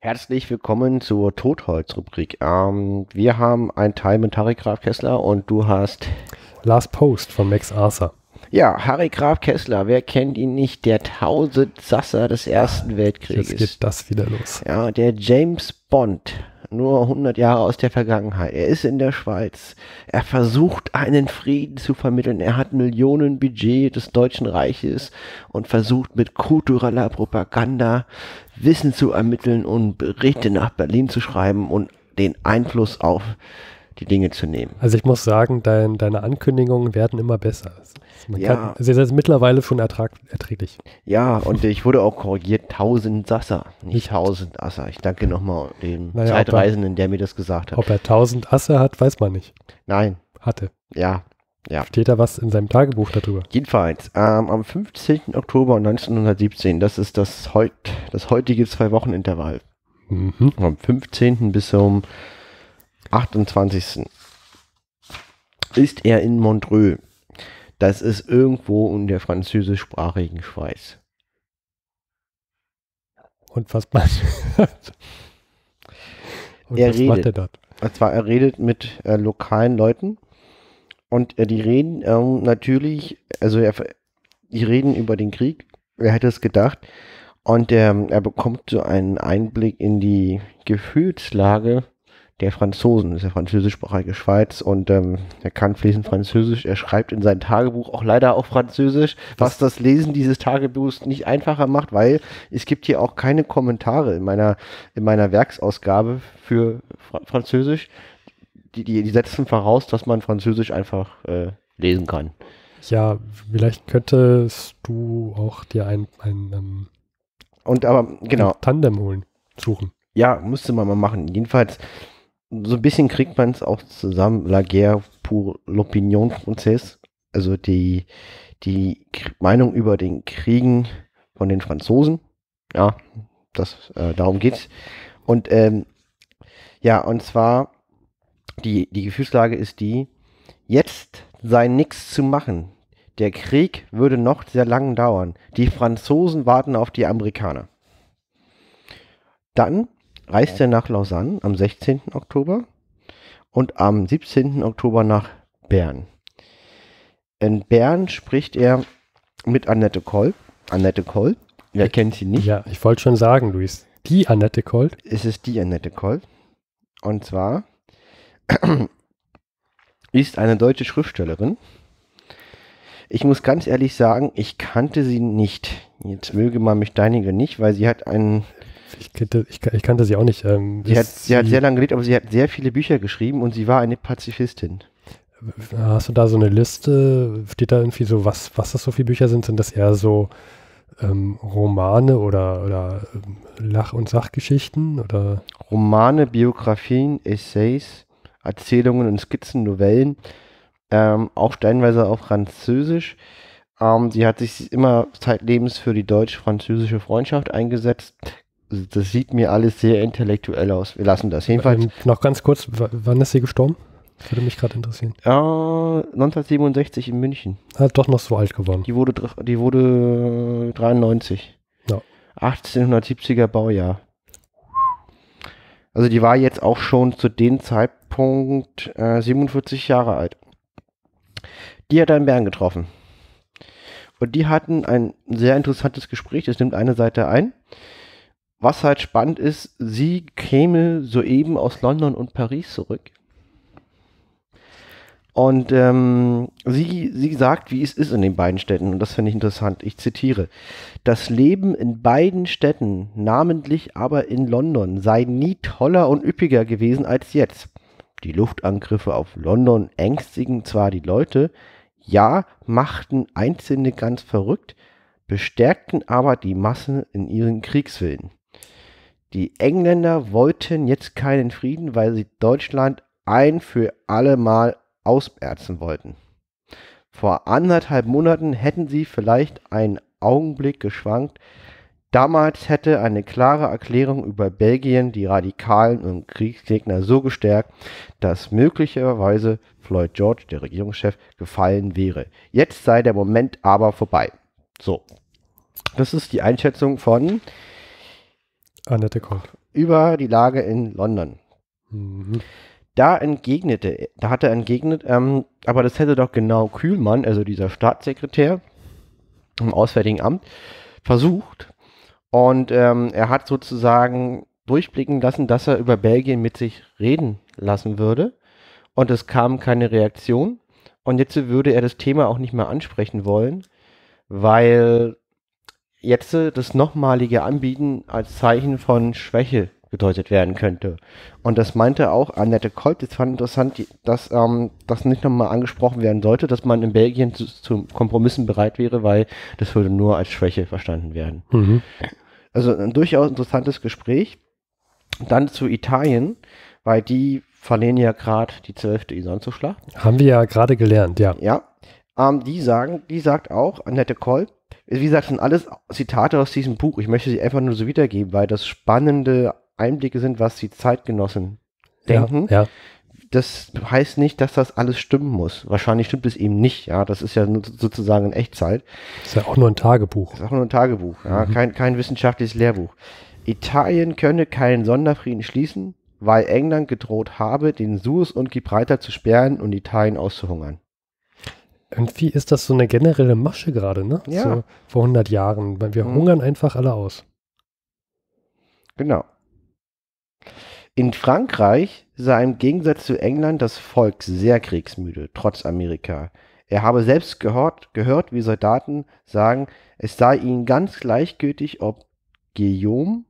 Herzlich willkommen zur Totholz-Rubrik. Ähm, wir haben einen Teil mit Harry Graf Kessler und du hast Last Post von Max Arthur. Ja, Harry Graf Kessler, wer kennt ihn nicht? Der Tausend Sasser des Ersten Weltkrieges. Jetzt geht das wieder los. Ja, der James Bond, nur 100 Jahre aus der Vergangenheit. Er ist in der Schweiz. Er versucht, einen Frieden zu vermitteln. Er hat Millionen Budget des Deutschen Reiches und versucht mit kultureller Propaganda Wissen zu ermitteln und Berichte nach Berlin zu schreiben und den Einfluss auf die Dinge zu nehmen. Also ich muss sagen, dein, deine Ankündigungen werden immer besser. Man ja. Kann, also ist mittlerweile schon ertrag, erträglich. Ja, und ich wurde auch korrigiert, 1000 Sasser, nicht, nicht. 1000 Asser. Ich danke nochmal dem naja, Zeitreisenden, er, der mir das gesagt hat. Ob er 1000 Asser hat, weiß man nicht. Nein. Hatte. Ja, ja. Steht da was in seinem Tagebuch darüber? Jedenfalls, ähm, am 15. Oktober 1917, das ist das, heut, das heutige Zwei-Wochen-Intervall. Mhm. Vom 15. bis zum 28. ist er in Montreux das ist irgendwo in der französischsprachigen Schweiz. Und was macht Und er? redet, macht er dort? Und zwar, er redet mit äh, lokalen Leuten und äh, die reden ähm, natürlich, also er, die reden über den Krieg, wer hätte es gedacht, und ähm, er bekommt so einen Einblick in die Gefühlslage der Franzosen, ist ja französischsprachige Schweiz und ähm, er kann fließend Französisch, er schreibt in sein Tagebuch auch leider auch Französisch, was das Lesen dieses Tagebuchs nicht einfacher macht, weil es gibt hier auch keine Kommentare in meiner, in meiner Werksausgabe für Fra Französisch. Die, die, die setzen voraus, dass man Französisch einfach äh, lesen kann. Ja, vielleicht könntest du auch dir ein, ein, ein ähm, und aber genau Tandem holen, suchen. Ja, müsste man mal machen. Jedenfalls so ein bisschen kriegt man es auch zusammen. La guerre pour l'opinion française. Also die, die Meinung über den Kriegen von den Franzosen. Ja, das, äh, darum geht's. Und ähm, ja, und zwar die, die Gefühlslage ist die, jetzt sei nichts zu machen. Der Krieg würde noch sehr lang dauern. Die Franzosen warten auf die Amerikaner. Dann reist er nach Lausanne am 16. Oktober und am 17. Oktober nach Bern. In Bern spricht er mit Annette Koll. Annette Koll, wer kennt sie nicht? Ja, ich wollte schon sagen, Luis. Die Annette Koll? Es ist die Annette Koll. Und zwar ist eine deutsche Schriftstellerin. Ich muss ganz ehrlich sagen, ich kannte sie nicht. Jetzt möge man mich deinige nicht, weil sie hat einen ich kannte, ich, ich kannte sie auch nicht. Ähm, sie, hat, sie, hat, sehr lange gelebt, aber sie hat sehr viele Bücher geschrieben und sie war eine Pazifistin. Hast du da so eine Liste? Steht da irgendwie so, was, was das so viele Bücher sind? Sind das eher so ähm, Romane oder, oder ähm, Lach- und Sachgeschichten? Oder? Romane, Biografien, Essays, Erzählungen und Skizzen, Novellen, ähm, auch steinweise auf Französisch. Ähm, sie hat sich immer zeitlebens für die deutsch-französische Freundschaft eingesetzt, das sieht mir alles sehr intellektuell aus. Wir lassen das. Jedenfalls. Ähm, noch ganz kurz, wann ist sie gestorben? Das würde mich gerade interessieren. Ja, ah, 1967 in München. Hat ah, doch noch so alt geworden. Die wurde, die wurde 93. Äh, ja. 1870er Baujahr. Also die war jetzt auch schon zu dem Zeitpunkt äh, 47 Jahre alt. Die hat einen in Bern getroffen. Und die hatten ein sehr interessantes Gespräch. Das nimmt eine Seite ein. Was halt spannend ist, sie käme soeben aus London und Paris zurück. Und ähm, sie, sie sagt, wie es ist in den beiden Städten. Und das finde ich interessant. Ich zitiere. Das Leben in beiden Städten, namentlich aber in London, sei nie toller und üppiger gewesen als jetzt. Die Luftangriffe auf London ängstigen zwar die Leute, ja, machten Einzelne ganz verrückt, bestärkten aber die Masse in ihren Kriegswillen die Engländer wollten jetzt keinen Frieden, weil sie Deutschland ein für alle Mal ausmerzen wollten. Vor anderthalb Monaten hätten sie vielleicht einen Augenblick geschwankt. Damals hätte eine klare Erklärung über Belgien die Radikalen und Kriegsgegner so gestärkt, dass möglicherweise Floyd George, der Regierungschef, gefallen wäre. Jetzt sei der Moment aber vorbei. So, das ist die Einschätzung von Annette Koch. Über die Lage in London. Mhm. Da entgegnete, da hat er entgegnet, ähm, aber das hätte doch genau Kühlmann, also dieser Staatssekretär im Auswärtigen Amt, versucht. Und ähm, er hat sozusagen durchblicken lassen, dass er über Belgien mit sich reden lassen würde. Und es kam keine Reaktion. Und jetzt würde er das Thema auch nicht mehr ansprechen wollen, weil jetzt das nochmalige Anbieten als Zeichen von Schwäche gedeutet werden könnte. Und das meinte auch Annette Kolb. Das fand interessant, dass ähm, das nicht nochmal angesprochen werden sollte, dass man in Belgien zu, zu, Kompromissen bereit wäre, weil das würde nur als Schwäche verstanden werden. Mhm. Also ein durchaus interessantes Gespräch. Dann zu Italien, weil die verlieren ja gerade die zwölfte Isonzo-Schlacht. Haben wir ja gerade gelernt, ja. Ja. Ähm, die sagen, die sagt auch, Annette Kolb, wie gesagt, sind alles Zitate aus diesem Buch. Ich möchte sie einfach nur so wiedergeben, weil das spannende Einblicke sind, was die Zeitgenossen denken. Ja, ja. Das heißt nicht, dass das alles stimmen muss. Wahrscheinlich stimmt es eben nicht. Ja, das ist ja sozusagen in Echtzeit. Das ist ja auch nur ein Tagebuch. Das ist auch nur ein Tagebuch. Ja, mhm. kein, kein wissenschaftliches Lehrbuch. Italien könne keinen Sonderfrieden schließen, weil England gedroht habe, den Suez und Gibraltar zu sperren und Italien auszuhungern irgendwie ist das so eine generelle Masche gerade, ne? Ja. So vor 100 Jahren. Weil wir mhm. hungern einfach alle aus. Genau. In Frankreich sei im Gegensatz zu England das Volk sehr kriegsmüde, trotz Amerika. Er habe selbst gehört, gehört wie Soldaten sagen, es sei ihnen ganz gleichgültig, ob Guillaume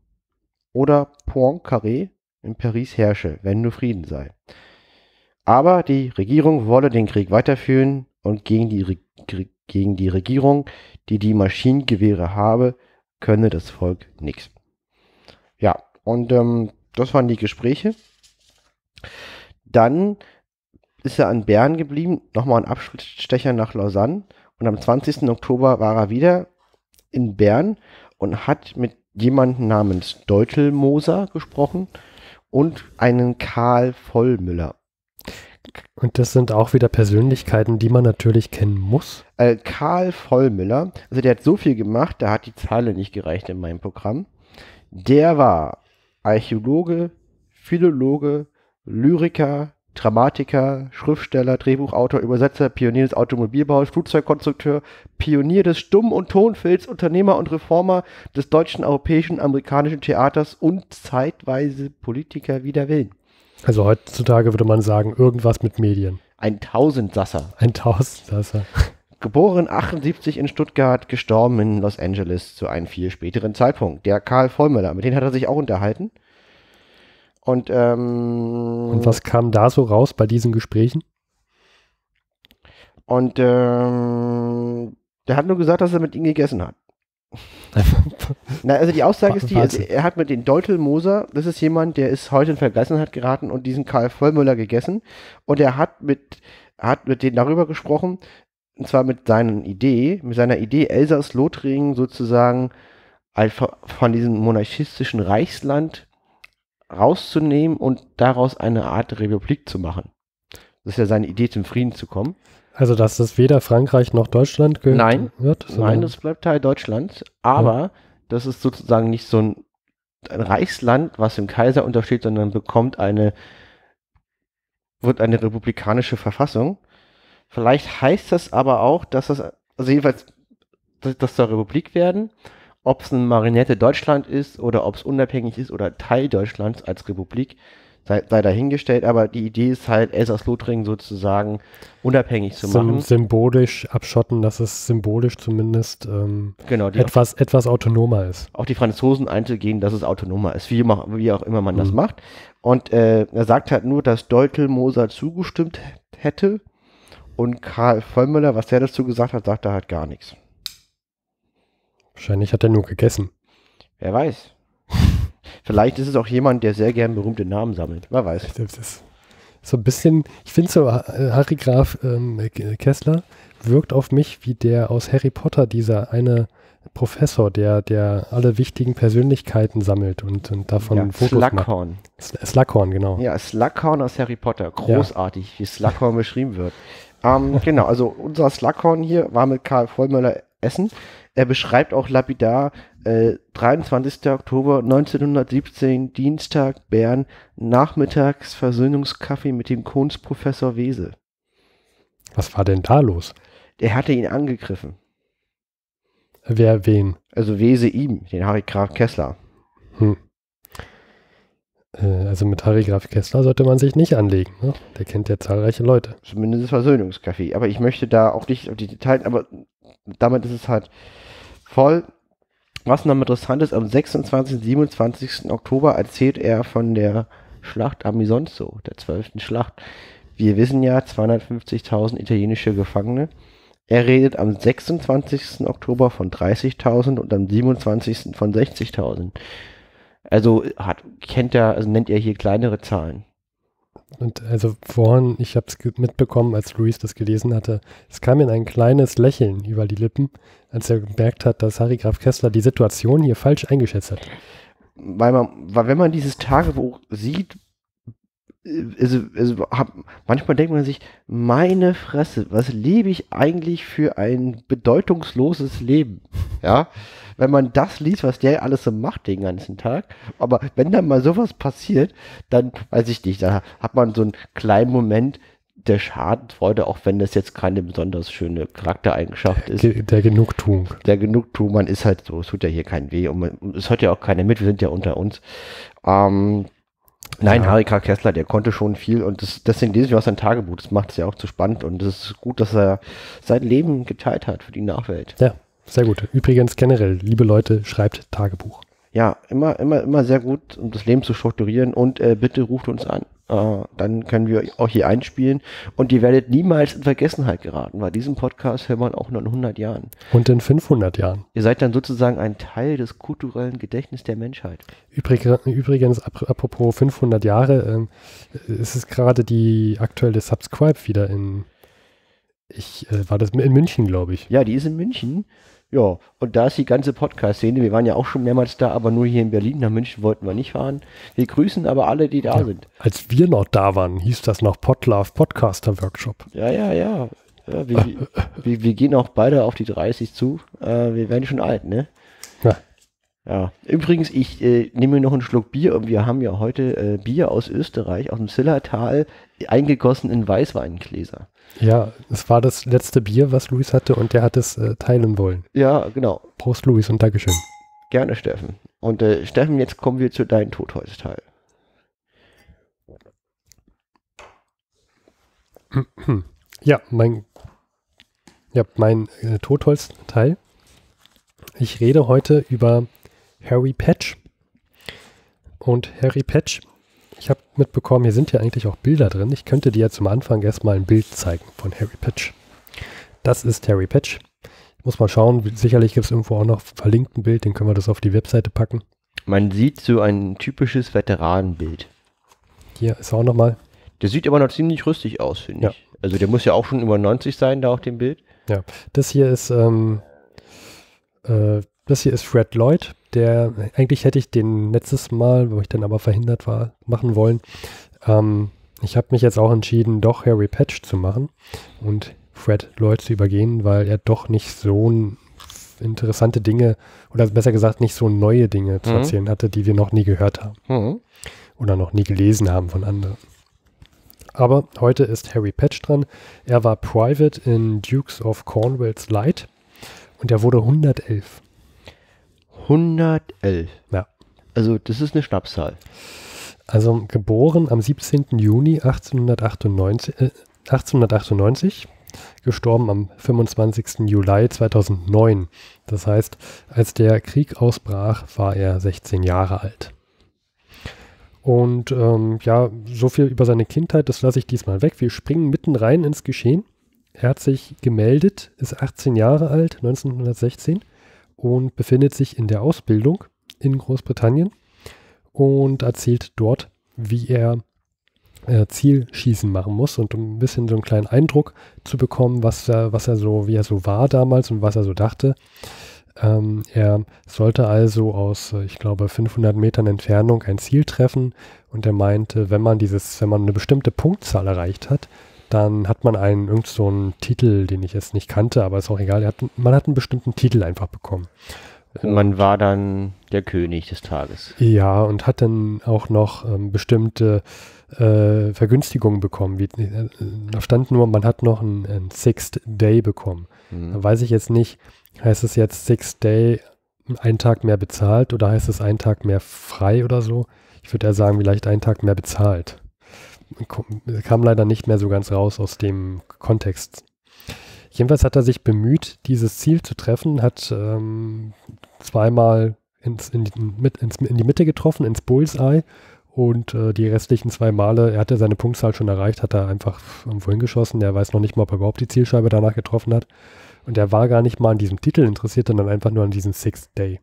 oder Poincaré in Paris herrsche, wenn nur Frieden sei. Aber die Regierung wolle den Krieg weiterführen, und gegen die, Re gegen die Regierung, die die Maschinengewehre habe, könne das Volk nichts. Ja, und ähm, das waren die Gespräche. Dann ist er an Bern geblieben, nochmal ein Abstecher nach Lausanne und am 20. Oktober war er wieder in Bern und hat mit jemandem namens Deutelmoser gesprochen und einen Karl Vollmüller. Und das sind auch wieder Persönlichkeiten, die man natürlich kennen muss. Äh, Karl Vollmüller, also der hat so viel gemacht, da hat die Zahle nicht gereicht in meinem Programm. Der war Archäologe, Philologe, Lyriker, Dramatiker, Schriftsteller, Drehbuchautor, Übersetzer, Pionier des Automobilbaus, Flugzeugkonstrukteur, Pionier des Stumm- und Tonfilms, Unternehmer und Reformer des deutschen, europäischen, amerikanischen Theaters und zeitweise Politiker wider Willen. Also heutzutage würde man sagen, irgendwas mit Medien. Ein Tausendsasser. Ein Tausendsasser. Geboren 78 in Stuttgart, gestorben in Los Angeles zu einem viel späteren Zeitpunkt. Der Karl Vollmüller, mit dem hat er sich auch unterhalten. Und, ähm, Und was kam da so raus bei diesen Gesprächen? Und ähm, der hat nur gesagt, dass er mit ihm gegessen hat. Na, also die Aussage ist die, also er hat mit den Deutelmoser, das ist jemand, der ist heute in Vergessenheit geraten und diesen Karl Vollmüller gegessen und er hat mit, hat mit denen darüber gesprochen, und zwar mit seinen Idee, mit seiner Idee Elsass-Lothringen sozusagen von diesem monarchistischen Reichsland rauszunehmen und daraus eine Art Republik zu machen. Das ist ja seine Idee, zum Frieden zu kommen. Also, dass es weder Frankreich noch Deutschland gehört nein, wird? Nein, es bleibt Teil Deutschlands, aber ja. das ist sozusagen nicht so ein, ein Reichsland, was dem Kaiser untersteht, sondern bekommt eine, wird eine republikanische Verfassung. Vielleicht heißt das aber auch, dass das, also jedenfalls, dass, das zur Republik werden, ob es eine Marinette Deutschland ist oder ob es unabhängig ist oder Teil Deutschlands als Republik, sei, sei dahingestellt, aber die Idee ist halt, Elsass-Lothringen sozusagen unabhängig zu machen. Symbolisch abschotten, dass es symbolisch zumindest ähm, genau, etwas, auch, etwas autonomer ist. Auch die Franzosen einzugehen, dass es autonomer ist, wie, wie auch immer man mhm. das macht. Und äh, er sagt halt nur, dass Moser zugestimmt hätte und Karl Vollmüller, was der dazu gesagt hat, sagt er halt gar nichts. Wahrscheinlich hat er nur gegessen. Wer weiß. Vielleicht ist es auch jemand, der sehr gern berühmte Namen sammelt. Wer weiß. so ein bisschen, ich finde so, äh, Harry Graf ähm, Kessler wirkt auf mich wie der aus Harry Potter, dieser eine Professor, der, der alle wichtigen Persönlichkeiten sammelt und, und davon ja, Fotos Slughorn. macht. Slughorn, genau. Ja, Slughorn aus Harry Potter. Großartig, ja. wie Slughorn beschrieben wird. Ähm, genau, also unser Slughorn hier war mit Karl Vollmöller Essen. Er beschreibt auch lapidar äh, 23. Oktober 1917, Dienstag, Bern, nachmittags Versöhnungskaffee mit dem Kunstprofessor Wese. Was war denn da los? Er hatte ihn angegriffen. Wer wen? Also Wese ihm, den Harry Graf Kessler. Hm. Äh, also mit Harry Graf Kessler sollte man sich nicht anlegen. Ne? Der kennt ja zahlreiche Leute. Zumindest Versöhnungskaffee. Aber ich möchte da auch nicht auf die Details, aber damit ist es halt voll. Was noch interessant ist, am 26. und 27. Oktober erzählt er von der Schlacht am Isonzo, der 12. Schlacht. Wir wissen ja, 250.000 italienische Gefangene. Er redet am 26. Oktober von 30.000 und am 27. von 60.000. Also hat, kennt er, also nennt er hier kleinere Zahlen. Und also vorhin, ich habe es mitbekommen, als Luis das gelesen hatte, es kam ihm ein kleines Lächeln über die Lippen, als er gemerkt hat, dass Harry Graf Kessler die Situation hier falsch eingeschätzt hat. Weil man, weil wenn man dieses Tagebuch sieht, also, also hab, manchmal denkt man sich, meine Fresse, was lebe ich eigentlich für ein bedeutungsloses Leben? Ja, wenn man das liest, was der alles so macht den ganzen Tag. Aber wenn dann mal sowas passiert, dann weiß ich nicht, da hat man so einen kleinen Moment der Schadenfreude, auch wenn das jetzt keine besonders schöne Charaktereigenschaft ist. Der, der Genugtuung. Der Genugtuung, man ist halt so, es tut ja hier keinen weh und man, es hört ja auch keiner mit, wir sind ja unter uns. Ähm, Nein, Harry K. Kessler, der konnte schon viel und das, deswegen lese ich aus seinem Tagebuch. Das macht es ja auch zu spannend und es ist gut, dass er sein Leben geteilt hat für die Nachwelt. Ja, sehr gut. Übrigens generell, liebe Leute, schreibt Tagebuch. Ja, immer, immer, immer sehr gut, um das Leben zu strukturieren und äh, bitte ruft uns an. Uh, dann können wir auch hier einspielen. Und ihr werdet niemals in Vergessenheit geraten, weil diesen Podcast hört man auch nur in 100 Jahren. Und in 500 Jahren. Ihr seid dann sozusagen ein Teil des kulturellen Gedächtnisses der Menschheit. Übrig, übrigens, ap apropos 500 Jahre, äh, ist es gerade die aktuelle Subscribe wieder in, ich, äh, war das in München, glaube ich. Ja, die ist in München. Ja, und da ist die ganze Podcast-Szene. Wir waren ja auch schon mehrmals da, aber nur hier in Berlin. Nach München wollten wir nicht fahren. Wir grüßen aber alle, die da ja, sind. Als wir noch da waren, hieß das noch Podlove Podcaster Workshop. Ja, ja, ja. ja wir, wir, wir, gehen auch beide auf die 30 zu. Äh, wir werden schon alt, ne? Ja. ja. Übrigens, ich äh, nehme mir noch einen Schluck Bier und wir haben ja heute äh, Bier aus Österreich, aus dem Sillertal, eingegossen in Weißweingläser. Ja, es war das letzte Bier, was Luis hatte und der hat es äh, teilen wollen. Ja, genau. Prost, Luis, und Dankeschön. Gerne, Steffen. Und äh, Steffen, jetzt kommen wir zu deinem Totholzteil. Ja, mein, ja, mein äh, Totholzteil. Ich rede heute über Harry Patch. Und Harry Patch ich habe mitbekommen, hier sind ja eigentlich auch Bilder drin. Ich könnte dir zum Anfang erstmal ein Bild zeigen von Harry Patch. Das ist Harry Patch. Ich Muss mal schauen, sicherlich gibt es irgendwo auch noch verlinkt ein Bild, den können wir das auf die Webseite packen. Man sieht so ein typisches Veteranenbild. Hier ist auch nochmal. Der sieht aber noch ziemlich rüstig aus, finde ja. ich. Also der muss ja auch schon über 90 sein, da auf dem Bild. Ja, das hier ist, ähm, äh, das hier ist Fred Lloyd der, eigentlich hätte ich den letztes Mal, wo ich dann aber verhindert war, machen wollen. Ähm, ich habe mich jetzt auch entschieden, doch Harry Patch zu machen und Fred Lloyd zu übergehen, weil er doch nicht so interessante Dinge oder besser gesagt nicht so neue Dinge zu mhm. erzählen hatte, die wir noch nie gehört haben mhm. oder noch nie gelesen haben von anderen. Aber heute ist Harry Patch dran. Er war Private in Dukes of Cornwall's Light und er wurde 111. 111. Ja. Also das ist eine Schnapszahl. Also geboren am 17. Juni 1898, äh, 1898 gestorben am 25. Juli 2009. Das heißt, als der Krieg ausbrach, war er 16 Jahre alt. Und ähm, ja, so viel über seine Kindheit, das lasse ich diesmal weg. Wir springen mitten rein ins Geschehen. Er hat sich gemeldet, ist 18 Jahre alt, 1916, und befindet sich in der Ausbildung in Großbritannien und erzählt dort, wie er äh, Zielschießen machen muss und um ein bisschen so einen kleinen Eindruck zu bekommen, was er, was er so, wie er so war damals und was er so dachte. Ähm, er sollte also aus, äh, ich glaube, 500 Metern Entfernung ein Ziel treffen und er meinte, wenn man dieses, wenn man eine bestimmte Punktzahl erreicht hat, dann hat man einen irgend so einen Titel, den ich jetzt nicht kannte, aber ist auch egal. Hat, man hat einen bestimmten Titel einfach bekommen. Und man war dann der König des Tages. Ja, und hat dann auch noch ähm, bestimmte äh, Vergünstigungen bekommen. Wie, äh, da stand nur, man hat noch einen, einen Sixth Day bekommen. Mhm. Da weiß ich jetzt nicht, heißt es jetzt Sixth Day einen Tag mehr bezahlt oder heißt es einen Tag mehr frei oder so? Ich würde eher sagen, vielleicht einen Tag mehr bezahlt kam leider nicht mehr so ganz raus aus dem Kontext. Jedenfalls hat er sich bemüht, dieses Ziel zu treffen, hat ähm, zweimal ins, in, die, mit, ins, in, die, Mitte getroffen, ins Bullseye und äh, die restlichen zwei Male, er hatte seine Punktzahl schon erreicht, hat er einfach irgendwo hingeschossen, er weiß noch nicht mal, ob er überhaupt die Zielscheibe danach getroffen hat und er war gar nicht mal an diesem Titel interessiert, sondern einfach nur an diesem Sixth Day.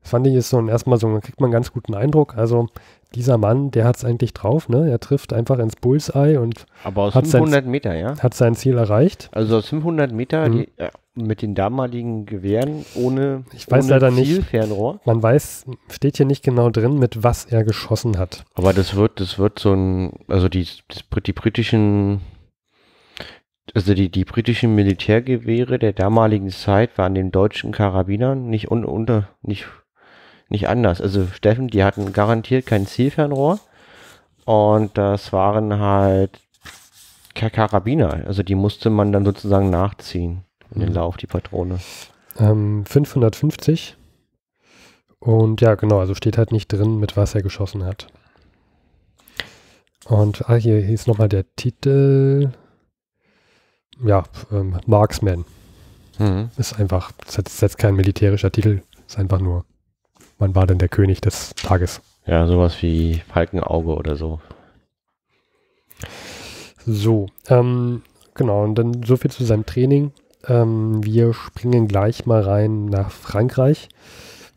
Das fand ich ist so ein, erstmal so, kriegt man einen ganz guten Eindruck. Also dieser Mann, der hat es eigentlich drauf, ne? Er trifft einfach ins Bullseye und Aber aus hat 500 sein, Meter, ja? Hat sein Ziel erreicht. Also aus 500 Meter mhm. die, äh, mit den damaligen Gewehren ohne Ich weiß ohne leider Zielfernrohr. nicht. Man weiß, steht hier nicht genau drin, mit was er geschossen hat. Aber das wird, das wird so ein, also die, die britischen also die, die britischen Militärgewehre der damaligen Zeit waren den deutschen Karabinern nicht un, unter, nicht unter, nicht anders. Also Steffen, die hatten garantiert kein Zielfernrohr und das waren halt Karabiner. Also die musste man dann sozusagen nachziehen in den mhm. Lauf, die Patrone. Ähm, 550. Und ja, genau, also steht halt nicht drin, mit was er geschossen hat. Und ah, hier, hier ist nochmal der Titel. Ja, ähm, Marksman. Mhm. Ist einfach, das ist jetzt kein militärischer Titel, ist einfach nur man war dann der König des Tages. Ja, sowas wie Falkenauge oder so. So, ähm, genau, und dann so viel zu seinem Training. Ähm, wir springen gleich mal rein nach Frankreich.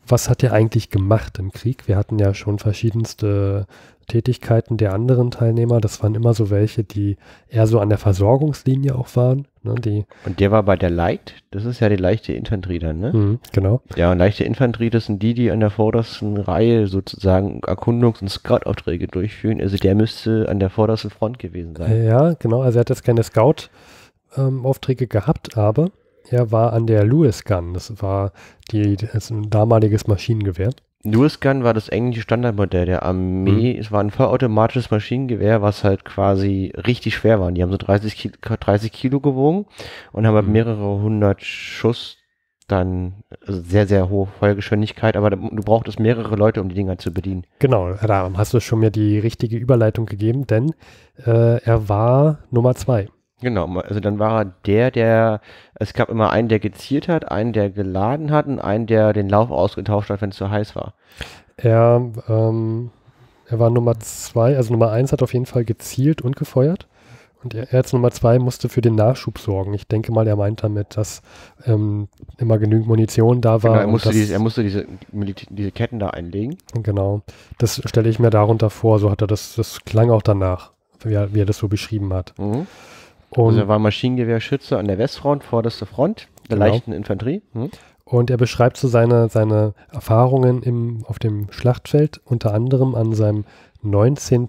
Was hat er eigentlich gemacht im Krieg? Wir hatten ja schon verschiedenste Tätigkeiten der anderen Teilnehmer. Das waren immer so welche, die eher so an der Versorgungslinie auch waren. Ne, die und der war bei der Light, das ist ja die leichte Infanterie dann, ne? Mhm, genau. Ja, und leichte Infanterie, das sind die, die an der vordersten Reihe sozusagen Erkundungs- und Scout-Aufträge durchführen. Also der müsste an der vordersten Front gewesen sein. Ja, genau. Also er hat jetzt keine Scout-Aufträge ähm, gehabt, aber er war an der Lewis Gun. Das war die, das ein damaliges Maschinengewehr. Lewis Gun war das englische Standardmodell der Armee. Mhm. Es war ein vollautomatisches Maschinengewehr, was halt quasi richtig schwer war. Die haben so 30 Kilo, 30 Kilo gewogen und haben halt mhm. mehrere hundert Schuss dann also sehr, sehr hohe Feuergeschwindigkeit, aber du brauchtest mehrere Leute, um die Dinger zu bedienen. Genau, da hast du schon mir die richtige Überleitung gegeben, denn äh, er war Nummer zwei Genau, also dann war er der, der, es gab immer einen, der gezielt hat, einen, der geladen hat und einen, der den Lauf ausgetauscht hat, wenn es zu heiß war. Er, ähm, er war Nummer zwei, also Nummer eins hat auf jeden Fall gezielt und gefeuert. Und er, er als Nummer zwei musste für den Nachschub sorgen. Ich denke mal, er meint damit, dass ähm, immer genügend Munition da war. Genau, er, musste, dass, dieses, er musste diese, diese Ketten da einlegen. Genau, das stelle ich mir darunter vor, so hat er das, das klang auch danach, wie er, wie er das so beschrieben hat. Mhm. Und also er war Maschinengewehrschütze an der Westfront, vorderste Front, der genau. leichten Infanterie. Hm. Und er beschreibt so seine, seine Erfahrungen im, auf dem Schlachtfeld, unter anderem an seinem 19.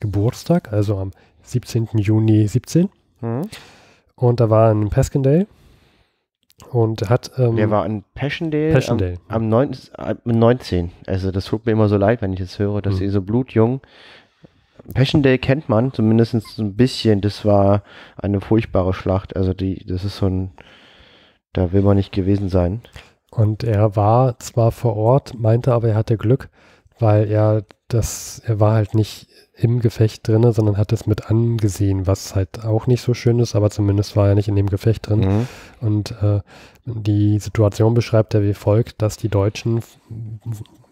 Geburtstag, also am 17. Juni 17. Hm. Und da war er in Passchendaele und hat. Ähm, der war in Passchendaele, Passchendaele. Am, am, 9, am 19. Also, das tut mir immer so leid, wenn ich das höre, dass hm. sie so blutjung Passion Day kennt man zumindest ein bisschen. Das war eine furchtbare Schlacht. Also die, das ist so ein, da will man nicht gewesen sein. Und er war zwar vor Ort, meinte aber, er hatte Glück, weil er das, er war halt nicht im Gefecht drin, sondern hat es mit angesehen, was halt auch nicht so schön ist, aber zumindest war er nicht in dem Gefecht drin. Mhm. Und äh, die Situation beschreibt er wie folgt, dass die Deutschen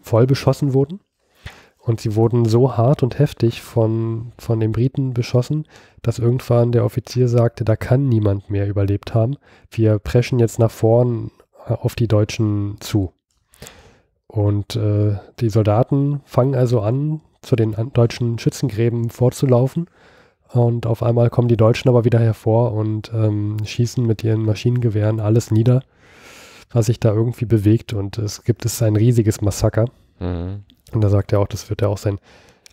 voll beschossen wurden und sie wurden so hart und heftig von, von den Briten beschossen, dass irgendwann der Offizier sagte, da kann niemand mehr überlebt haben. Wir preschen jetzt nach vorn äh, auf die Deutschen zu. Und äh, die Soldaten fangen also an, zu den deutschen Schützengräben vorzulaufen. Und auf einmal kommen die Deutschen aber wieder hervor und ähm, schießen mit ihren Maschinengewehren alles nieder, was sich da irgendwie bewegt. Und es gibt es ein riesiges Massaker. Mhm. Und da sagt er auch, das wird er auch sein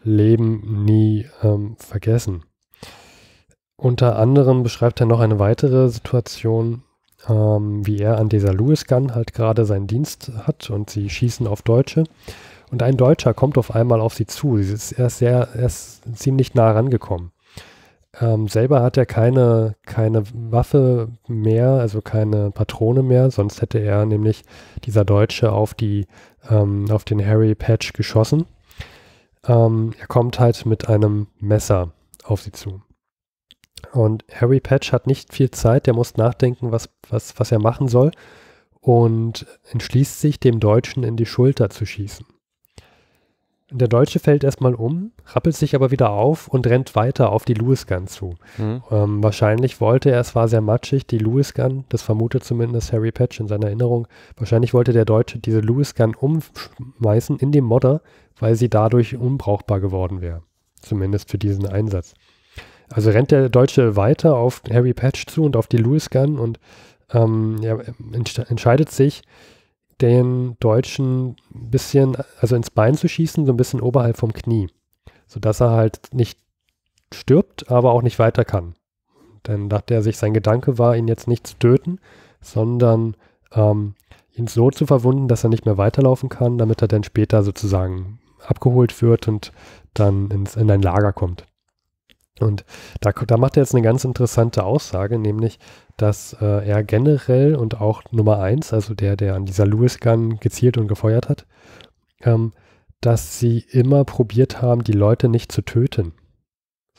Leben nie ähm, vergessen. Unter anderem beschreibt er noch eine weitere Situation, ähm, wie er an dieser Lewis Gun halt gerade seinen Dienst hat und sie schießen auf Deutsche. Und ein Deutscher kommt auf einmal auf sie zu. Sie ist, er, ist sehr, er ziemlich nah rangekommen. Ähm, selber hat er keine, keine Waffe mehr, also keine Patrone mehr, sonst hätte er nämlich dieser Deutsche auf die ähm, auf den Harry Patch geschossen. Ähm, er kommt halt mit einem Messer auf sie zu. Und Harry Patch hat nicht viel Zeit, der muss nachdenken, was, was, was er machen soll und entschließt sich, dem Deutschen in die Schulter zu schießen der Deutsche fällt erstmal um, rappelt sich aber wieder auf und rennt weiter auf die Lewis Gun zu. Mhm. Ähm, wahrscheinlich wollte er, es war sehr matschig, die Lewis Gun, das vermutet zumindest Harry Patch in seiner Erinnerung, wahrscheinlich wollte der Deutsche diese Lewis Gun umschmeißen in den Modder, weil sie dadurch unbrauchbar geworden wäre. Zumindest für diesen Einsatz. Also rennt der Deutsche weiter auf Harry Patch zu und auf die Lewis Gun und ähm, ja, entscheidet sich, den Deutschen ein bisschen, also ins Bein zu schießen, so ein bisschen oberhalb vom Knie, sodass er halt nicht stirbt, aber auch nicht weiter kann. Denn dachte er sich, sein Gedanke war, ihn jetzt nicht zu töten, sondern ähm, ihn so zu verwunden, dass er nicht mehr weiterlaufen kann, damit er dann später sozusagen abgeholt wird und dann ins, in ein Lager kommt. Und da, da macht er jetzt eine ganz interessante Aussage, nämlich, dass äh, er generell und auch Nummer 1, also der, der an dieser Lewis Gun gezielt und gefeuert hat, ähm, dass sie immer probiert haben, die Leute nicht zu töten,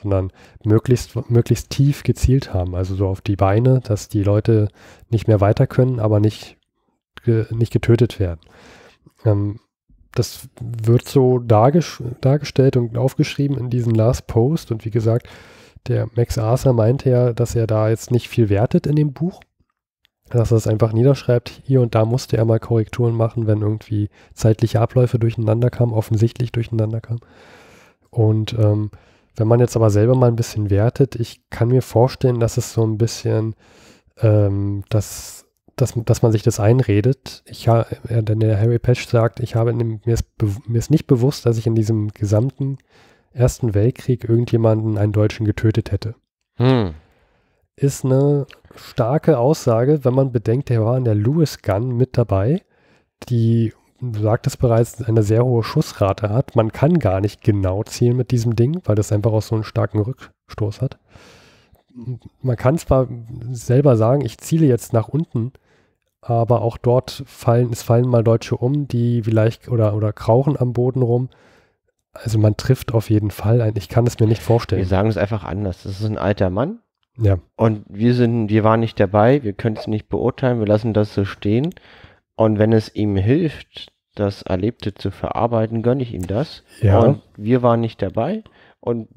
sondern möglichst, möglichst tief gezielt haben, also so auf die Beine, dass die Leute nicht mehr weiter können, aber nicht, ge, nicht getötet werden. Ähm, das wird so dargestellt und aufgeschrieben in diesem Last Post und wie gesagt, der Max Arthur meinte ja, dass er da jetzt nicht viel wertet in dem Buch, dass er es einfach niederschreibt. Hier und da musste er mal Korrekturen machen, wenn irgendwie zeitliche Abläufe durcheinander kamen, offensichtlich durcheinander kamen. Und ähm, wenn man jetzt aber selber mal ein bisschen wertet, ich kann mir vorstellen, dass es so ein bisschen, ähm, dass, dass, dass man sich das einredet. Ich ha, äh, denn der Harry Patch sagt, ich habe mir ist, mir ist nicht bewusst, dass ich in diesem gesamten Ersten Weltkrieg irgendjemanden, einen Deutschen getötet hätte. Hm. Ist eine starke Aussage, wenn man bedenkt, der war in der Lewis Gun mit dabei, die, sagt es bereits, eine sehr hohe Schussrate hat. Man kann gar nicht genau zielen mit diesem Ding, weil das einfach auch so einen starken Rückstoß hat. Man kann zwar selber sagen, ich ziele jetzt nach unten, aber auch dort fallen, es fallen mal Deutsche um, die vielleicht oder, oder krauchen am Boden rum. Also man trifft auf jeden Fall ein. Ich kann es mir nicht vorstellen. Wir sagen es einfach anders. Das ist ein alter Mann. Ja. Und wir sind, wir waren nicht dabei, wir können es nicht beurteilen, wir lassen das so stehen. Und wenn es ihm hilft, das Erlebte zu verarbeiten, gönne ich ihm das. Ja. Und wir waren nicht dabei. Und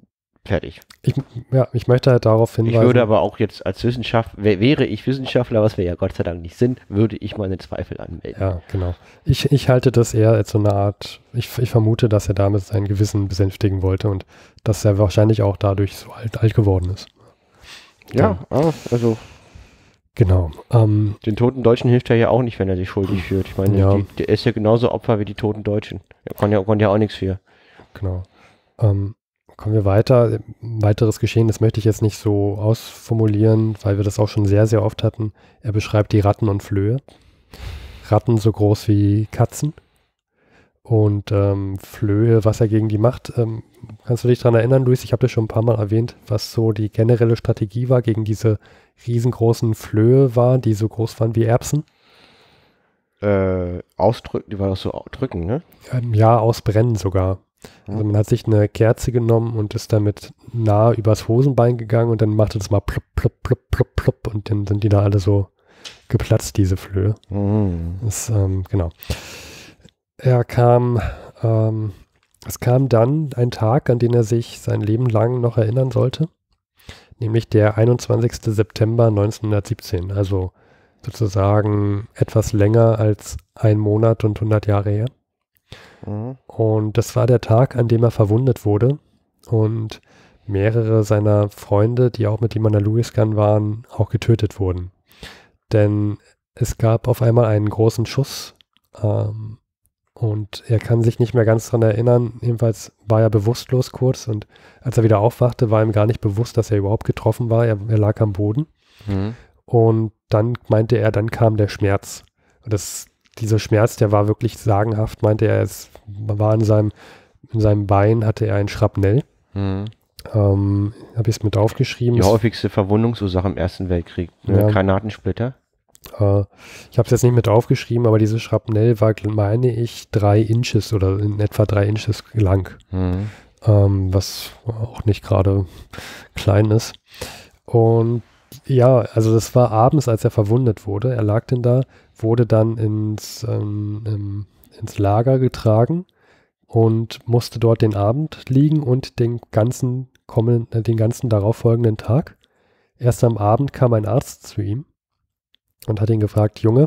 Fertig. Ich, ja, ich möchte halt darauf hinweisen. Ich würde aber auch jetzt als Wissenschaftler, wäre ich Wissenschaftler, was wir ja Gott sei Dank nicht sind, würde ich meine Zweifel anmelden. Ja, genau. Ich, ich halte das eher als so eine Art, ich, ich vermute, dass er damit sein Gewissen besänftigen wollte und dass er wahrscheinlich auch dadurch so alt, alt geworden ist. Ja, ja. Ah, also Genau. Ähm, den toten Deutschen hilft er ja auch nicht, wenn er sich schuldig fühlt. Ich meine, ja. die, der ist ja genauso Opfer wie die toten Deutschen. Er konnte ja, konnte ja auch nichts für. Genau. Ähm, kommen wir weiter. Weiteres Geschehen, das möchte ich jetzt nicht so ausformulieren, weil wir das auch schon sehr, sehr oft hatten. Er beschreibt die Ratten und Flöhe. Ratten so groß wie Katzen und ähm, Flöhe, was er gegen die macht. Ähm, kannst du dich daran erinnern, Luis? Ich habe das schon ein paar Mal erwähnt, was so die generelle Strategie war gegen diese riesengroßen Flöhe war, die so groß waren wie Erbsen. Äh, ausdrücken, die war doch so drücken, ne? Ähm, ja, ausbrennen sogar. Also man hat sich eine Kerze genommen und ist damit nah übers Hosenbein gegangen und dann machte das mal plupp, plupp, plupp, plupp, plupp und dann sind die da alle so geplatzt, diese Flöhe. Mhm. Das, ähm, genau. Er kam, ähm, es kam dann ein Tag, an den er sich sein Leben lang noch erinnern sollte, nämlich der 21. September 1917, also sozusagen etwas länger als ein Monat und 100 Jahre her. Mhm. Und das war der Tag, an dem er verwundet wurde. Und mehrere seiner Freunde, die auch mit ihm an der Louis Gun waren, auch getötet wurden. Denn es gab auf einmal einen großen Schuss ähm, und er kann sich nicht mehr ganz daran erinnern. Jedenfalls war er bewusstlos kurz und als er wieder aufwachte, war ihm gar nicht bewusst, dass er überhaupt getroffen war. Er, er lag am Boden mhm. und dann meinte er, dann kam der Schmerz. Und das dieser Schmerz, der war wirklich sagenhaft, meinte er, es war in seinem, in seinem Bein, hatte er ein Schrapnell. Mhm. Ähm, Habe ich es mit aufgeschrieben. Die häufigste Verwundungsursache im Ersten Weltkrieg, ne? ja. Granatensplitter. Äh, ich habe es jetzt nicht mit aufgeschrieben, aber dieses Schrapnell war, meine ich, drei Inches oder in etwa drei Inches lang. Mhm. Ähm, was auch nicht gerade klein ist. Und ja, also das war abends, als er verwundet wurde. Er lag denn da, wurde dann ins, ähm, ins Lager getragen und musste dort den Abend liegen und den ganzen, kommen, äh, den ganzen darauffolgenden Tag. Erst am Abend kam ein Arzt zu ihm und hat ihn gefragt, Junge,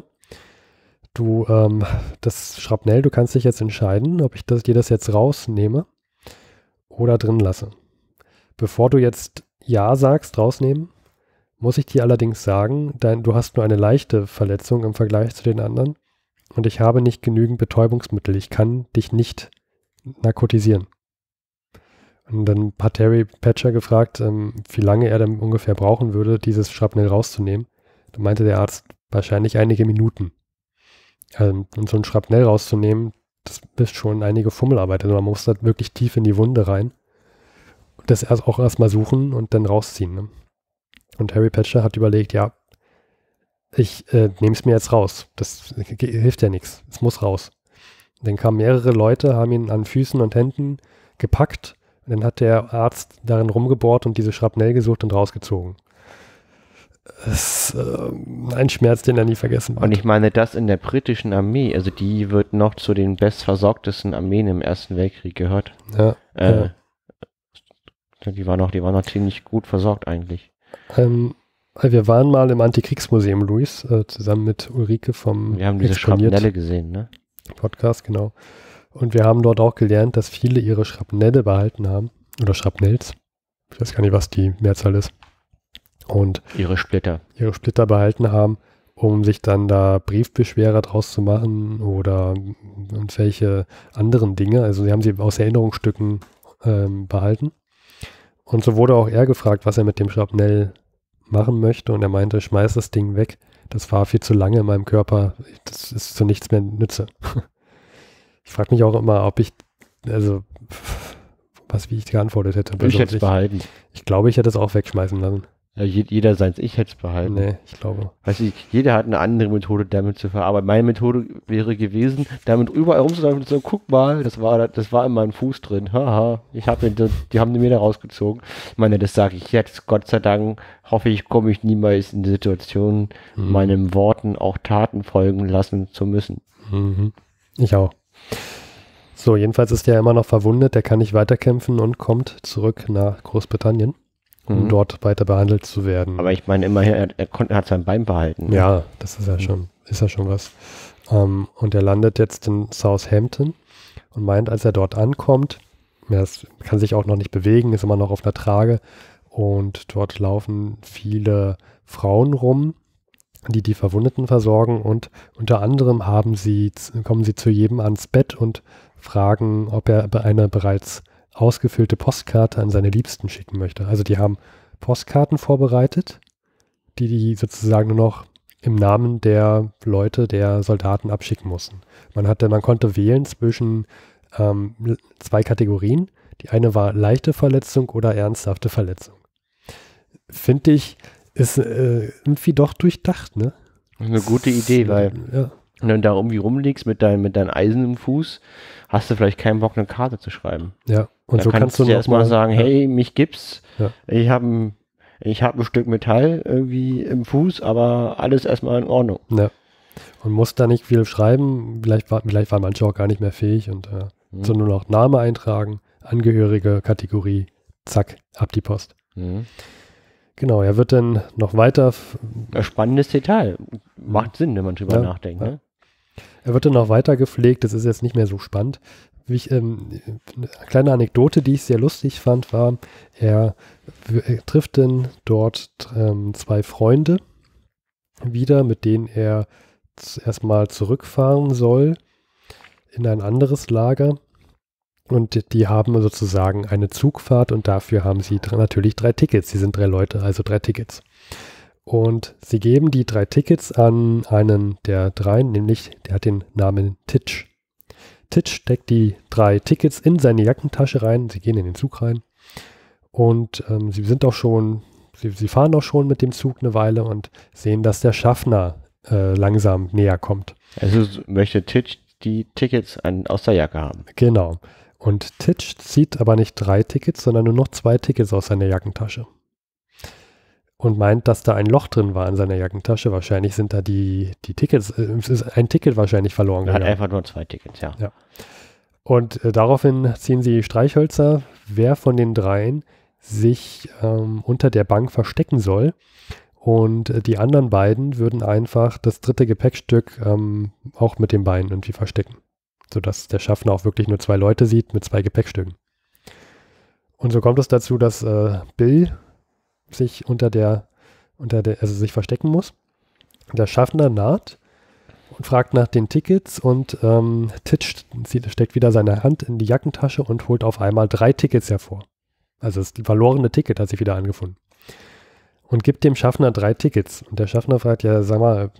du, ähm, das Schrapnell, du kannst dich jetzt entscheiden, ob ich das, dir das jetzt rausnehme oder drin lasse. Bevor du jetzt Ja sagst, rausnehmen, muss ich dir allerdings sagen, dein, du hast nur eine leichte Verletzung im Vergleich zu den anderen und ich habe nicht genügend Betäubungsmittel. Ich kann dich nicht narkotisieren. Und dann hat Terry Patcher gefragt, ähm, wie lange er dann ungefähr brauchen würde, dieses Schrapnell rauszunehmen. Da meinte der Arzt, wahrscheinlich einige Minuten. Also, ähm, um so ein Schrapnell rauszunehmen, das ist schon einige Fummelarbeit. Also man muss da wirklich tief in die Wunde rein. Das erst auch erstmal suchen und dann rausziehen. Ne? Und Harry Patcher hat überlegt, ja, ich äh, nehme es mir jetzt raus. Das hilft ja nichts. Es muss raus. Und dann kamen mehrere Leute, haben ihn an Füßen und Händen gepackt. Und dann hat der Arzt darin rumgebohrt und diese Schrapnell gesucht und rausgezogen. Es, äh, ein Schmerz, den er nie vergessen hat. Und ich meine, das in der britischen Armee, also die wird noch zu den bestversorgtesten Armeen im Ersten Weltkrieg gehört. Ja. Äh, ja. Die war die war noch ziemlich gut versorgt eigentlich. Ähm, wir waren mal im Antikriegsmuseum, Luis, äh, zusammen mit Ulrike vom Wir haben diese Schrapnelle gesehen, ne? Podcast, genau. Und wir haben dort auch gelernt, dass viele ihre Schrapnelle behalten haben. Oder Schrapnells. Ich weiß gar nicht, was die Mehrzahl ist. Und ihre Splitter. Ihre Splitter behalten haben, um sich dann da Briefbeschwerer draus zu machen oder irgendwelche anderen Dinge. Also sie haben sie aus Erinnerungsstücken ähm, behalten. Und so wurde auch er gefragt, was er mit dem Schrapnell machen möchte. Und er meinte, schmeiß das Ding weg. Das war viel zu lange in meinem Körper. Das ist zu nichts mehr nütze. Ich frage mich auch immer, ob ich, also, was, wie ich geantwortet hätte. Ich hätte es behalten. Ich glaube, ich hätte es auch wegschmeißen lassen. Ja, jeder seins. Ich hätte es behalten. Nee, ich glaube. Weißt du, jeder hat eine andere Methode, damit zu verarbeiten. Meine Methode wäre gewesen, damit überall rumzulaufen und zu sagen, guck mal, das war, das war in meinem Fuß drin. Haha, ich hab die haben mir da rausgezogen. Ich meine, das sage ich jetzt. Gott sei Dank hoffe ich, komme ich niemals in die Situation, mhm. meinen Worten auch Taten folgen lassen zu müssen. Mhm. Ich auch. So, jedenfalls ist er immer noch verwundet. Der kann nicht weiterkämpfen und kommt zurück nach Großbritannien um mhm. dort weiter behandelt zu werden. Aber ich meine, immerhin, er, er, konnte, hat sein Bein behalten. Ne? Ja, das ist ja mhm. schon, ist ja schon was. Ähm, und er landet jetzt in Southampton und meint, als er dort ankommt, er ist, kann sich auch noch nicht bewegen, ist immer noch auf einer Trage und dort laufen viele Frauen rum, die die Verwundeten versorgen und unter anderem haben sie, kommen sie zu jedem ans Bett und fragen, ob er eine bereits ausgefüllte Postkarte an seine Liebsten schicken möchte. Also die haben Postkarten vorbereitet, die die sozusagen nur noch im Namen der Leute, der Soldaten abschicken mussten. Man hatte, man konnte wählen zwischen ähm, zwei Kategorien. Die eine war leichte Verletzung oder ernsthafte Verletzung. Finde ich, ist äh, irgendwie doch durchdacht, ne? Eine gute Idee, weil ja und dann da irgendwie rumliegst mit, dein, mit deinen Eisen im Fuß, hast du vielleicht keinen Bock, eine Karte zu schreiben. Ja, und da so kannst, kannst du erstmal sagen, ja. hey, mich gibt's, ja. ich habe ich hab ein Stück Metall irgendwie im Fuß, aber alles erstmal in Ordnung. Ja. Und musst da nicht viel schreiben, vielleicht, war, vielleicht waren manche auch gar nicht mehr fähig und äh, mhm. sondern nur noch Name eintragen, Angehörige, Kategorie, zack, ab die Post. Mhm. Genau, er wird dann noch weiter. Spannendes Detail. Macht Sinn, wenn man drüber ja, nachdenkt. Ja. Ne? Er wird dann noch weiter gepflegt, das ist jetzt nicht mehr so spannend. Ich, ähm, eine kleine Anekdote, die ich sehr lustig fand, war, er, er äh, trifft dann dort ähm, zwei Freunde wieder, mit denen er erstmal zurückfahren soll in ein anderes Lager. Und die haben sozusagen eine Zugfahrt und dafür haben sie natürlich drei Tickets. Sie sind drei Leute, also drei Tickets. Und sie geben die drei Tickets an einen der drei, nämlich der hat den Namen Titch. Titch steckt die drei Tickets in seine Jackentasche rein. Sie gehen in den Zug rein. Und ähm, sie sind auch schon, sie, sie, fahren auch schon mit dem Zug eine Weile und sehen, dass der Schaffner äh, langsam näher kommt. Also möchte Titch die Tickets an, aus der Jacke haben. Genau. Und Titch zieht aber nicht drei Tickets, sondern nur noch zwei Tickets aus seiner Jackentasche und meint, dass da ein Loch drin war in seiner Jackentasche. Wahrscheinlich sind da die, die Tickets, äh, ist ein Ticket wahrscheinlich verloren er gegangen. Hat einfach nur zwei Tickets, ja. ja. Und äh, daraufhin ziehen sie Streichhölzer, wer von den dreien sich ähm, unter der Bank verstecken soll. Und äh, die anderen beiden würden einfach das dritte Gepäckstück ähm, auch mit dem Bein irgendwie verstecken. Sodass der Schaffner auch wirklich nur zwei Leute sieht mit zwei Gepäckstücken. Und so kommt es dazu, dass äh, Bill sich unter der, unter der, also sich verstecken muss. Der Schaffner naht und fragt nach den Tickets und ähm, Titch steckt wieder seine Hand in die Jackentasche und holt auf einmal drei Tickets hervor. Also das verlorene Ticket hat sich wieder angefunden. Und gibt dem Schaffner drei Tickets. Und der Schaffner fragt, ja, sag mal,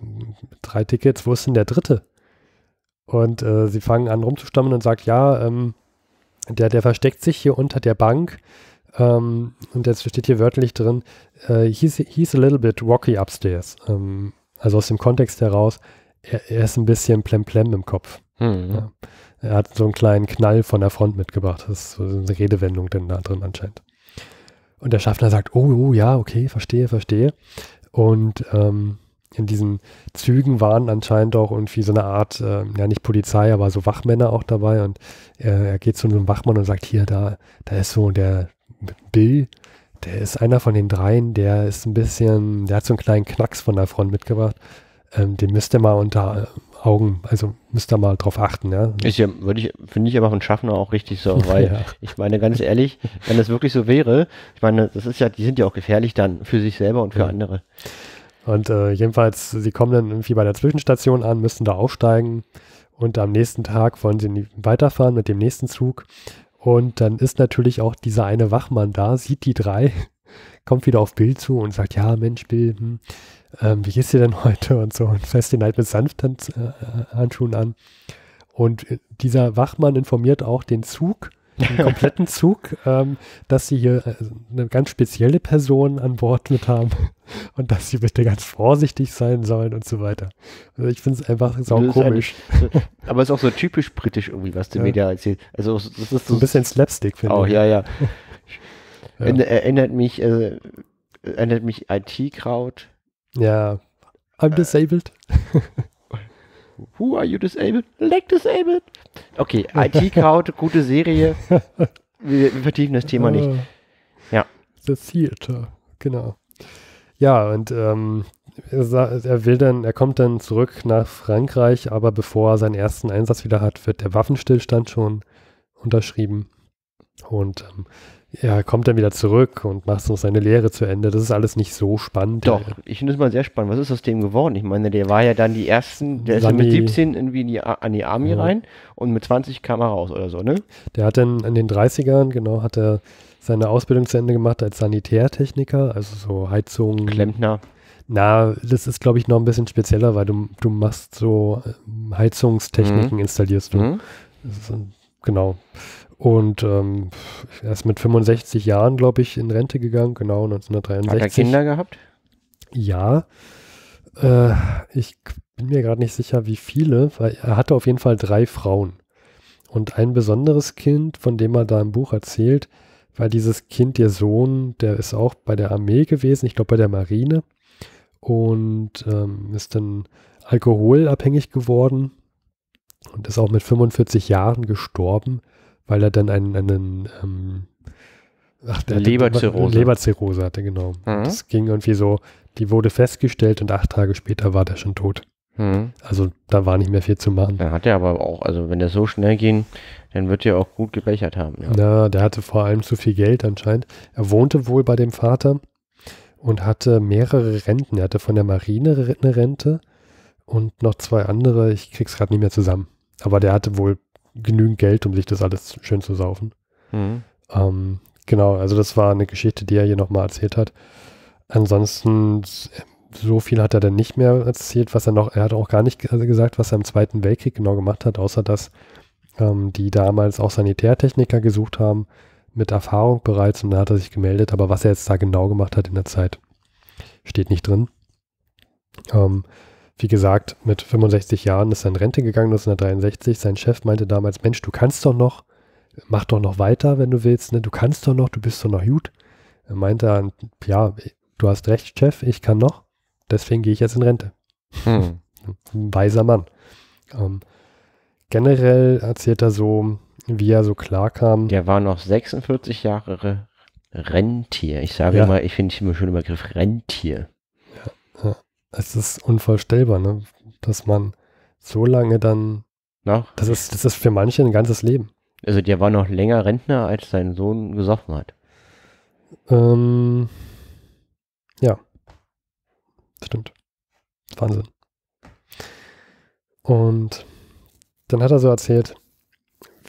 drei Tickets, wo ist denn der dritte? Und äh, sie fangen an rumzustammen und sagt, ja, ähm, der, der versteckt sich hier unter der Bank ähm, und jetzt steht hier wörtlich drin, äh, he's, he's a little bit rocky upstairs. Ähm, also aus dem Kontext heraus, er, er ist ein bisschen plemplem im Kopf. Mhm. Ja. Er hat so einen kleinen Knall von der Front mitgebracht. Das ist so eine Redewendung denn da drin anscheinend. Und der Schaffner sagt, oh, oh ja, okay, verstehe, verstehe. Und ähm, in diesen Zügen waren anscheinend auch irgendwie so eine Art, äh, ja nicht Polizei, aber so Wachmänner auch dabei. Und äh, er geht zu einem Wachmann und sagt, hier, da, da ist so der, Bill, der ist einer von den dreien, der ist ein bisschen, der hat so einen kleinen Knacks von der Front mitgebracht. Ähm, den müsst ihr mal unter äh, Augen, also müsst ihr mal drauf achten, ja. Ist ja, würde ich, finde ich aber von Schaffner auch richtig so, weil ja. ich meine, ganz ehrlich, wenn das wirklich so wäre, ich meine, das ist ja, die sind ja auch gefährlich dann für sich selber und für ja. andere. Und äh, jedenfalls, sie kommen dann irgendwie bei der Zwischenstation an, müssen da aufsteigen und am nächsten Tag wollen sie weiterfahren mit dem nächsten Zug. Und dann ist natürlich auch dieser eine Wachmann da, sieht die drei, kommt wieder auf Bill zu und sagt, ja, Mensch, Bill, hm, ähm, wie geht's dir denn heute und so und fässt den halt mit sanften äh, äh, Handschuhen an. Und äh, dieser Wachmann informiert auch den Zug, den kompletten Zug, ähm, dass sie hier äh, eine ganz spezielle Person an Bord mit haben und dass sie bitte ganz vorsichtig sein sollen und so weiter. Also ich finde es einfach sau komisch. Eine, äh, aber es ist auch so typisch britisch irgendwie, was die ja. Media erzählt. Also das ist so ein bisschen Slapstick, finde oh, ich. Ja, ja. ja. Erinnert mich, äh, erinnert mich IT-Kraut. Ja. I'm äh, disabled. Who are you disabled? Leg disabled. Okay, it Crowd, gute Serie. Wir, wir, vertiefen das Thema nicht. Ah. Ja. The Theater, genau. Ja, und ähm, er will dann, er kommt dann zurück nach Frankreich, aber bevor er seinen ersten Einsatz wieder hat, wird der Waffenstillstand schon unterschrieben. Und ähm, ja, kommt dann wieder zurück und macht noch seine Lehre zu Ende. Das ist alles nicht so spannend. Doch, ich finde es mal sehr spannend. Was ist aus dem geworden? Ich meine, der war ja dann die ersten, der Sani, ist ja mit 17 irgendwie die, an die Army ja. rein und mit 20 kam er raus oder so, ne? Der hat dann in den 30ern, genau, hat er seine Ausbildung zu Ende gemacht als Sanitärtechniker, also so Heizung. Klempner. Na, das ist, glaube ich, noch ein bisschen spezieller, weil du, du machst so ähm, Heizungstechniken, mhm. installierst du. Mhm. Ist, genau. Und ähm, er ist mit 65 Jahren, glaube ich, in Rente gegangen, genau, 1963. Hat er Kinder gehabt? Ja. Äh, ich bin mir gerade nicht sicher, wie viele, weil er hatte auf jeden Fall drei Frauen. Und ein besonderes Kind, von dem er da im Buch erzählt, war dieses Kind, ihr Sohn, der ist auch bei der Armee gewesen, ich glaube bei der Marine. Und ähm, ist dann alkoholabhängig geworden und ist auch mit 45 Jahren gestorben weil er dann einen, einen ähm, ach, der Leberzirrhose. Hatte, Leberzirrhose hatte, genau. Mhm. Das ging irgendwie so, die wurde festgestellt und acht Tage später war der schon tot. Mhm. Also da war nicht mehr viel zu machen. Er hat ja aber auch, also wenn der so schnell ging, dann wird er auch gut gebechert haben. Ja. Na, der hatte vor allem zu viel Geld anscheinend. Er wohnte wohl bei dem Vater und hatte mehrere Renten. Er hatte von der Marine eine Rente und noch zwei andere. Ich krieg's gerade nicht mehr zusammen. Aber der hatte wohl genügend Geld, um sich das alles schön zu saufen. Mhm. Ähm, genau, also das war eine Geschichte, die er hier nochmal erzählt hat. Ansonsten, so viel hat er dann nicht mehr erzählt, was er noch, er hat auch gar nicht gesagt, was er im Zweiten Weltkrieg genau gemacht hat, außer dass ähm, die damals auch Sanitärtechniker gesucht haben, mit Erfahrung bereits, und da hat er sich gemeldet, aber was er jetzt da genau gemacht hat in der Zeit, steht nicht drin. Ähm, wie gesagt, mit 65 Jahren ist er in Rente gegangen, 1963. Sein Chef meinte damals, Mensch, du kannst doch noch, mach doch noch weiter, wenn du willst, ne? du kannst doch noch, du bist doch noch gut. Er meinte dann, ja, du hast recht, Chef, ich kann noch, deswegen gehe ich jetzt in Rente. Hm. Ein weiser Mann. Ähm, generell erzählt er so, wie er so klar kam. Der war noch 46 Jahre Rentier. Ich sage ja. immer, ich finde immer schön den Begriff Rentier. Ja, ja es ist unvorstellbar, ne? dass man so lange dann. Nach? Das ist, das ist für manche ein ganzes Leben. Also der war noch länger Rentner, als sein Sohn gesoffen hat. Ähm, ja. Stimmt. Wahnsinn. Und dann hat er so erzählt,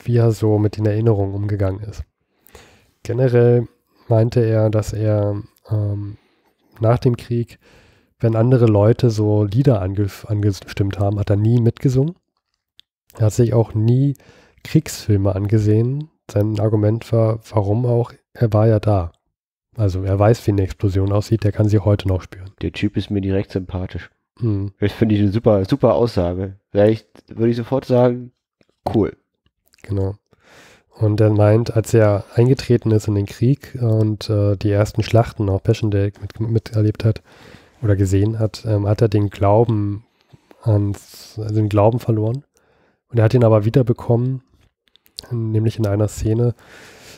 wie er so mit den Erinnerungen umgegangen ist. Generell meinte er, dass er ähm, nach dem Krieg wenn andere Leute so Lieder ange angestimmt haben, hat er nie mitgesungen. Er hat sich auch nie Kriegsfilme angesehen. Sein Argument war, warum auch, er war ja da. Also er weiß, wie eine Explosion aussieht, der kann sie heute noch spüren. Der Typ ist mir direkt sympathisch. Hm. Das finde ich eine super, super Aussage. Vielleicht würde ich sofort sagen, cool. Genau. Und er meint, als er eingetreten ist in den Krieg und äh, die ersten Schlachten auch Passchendaele mit, miterlebt hat, oder gesehen hat, ähm, hat er den Glauben ans, also den Glauben verloren. Und er hat ihn aber wiederbekommen, nämlich in einer Szene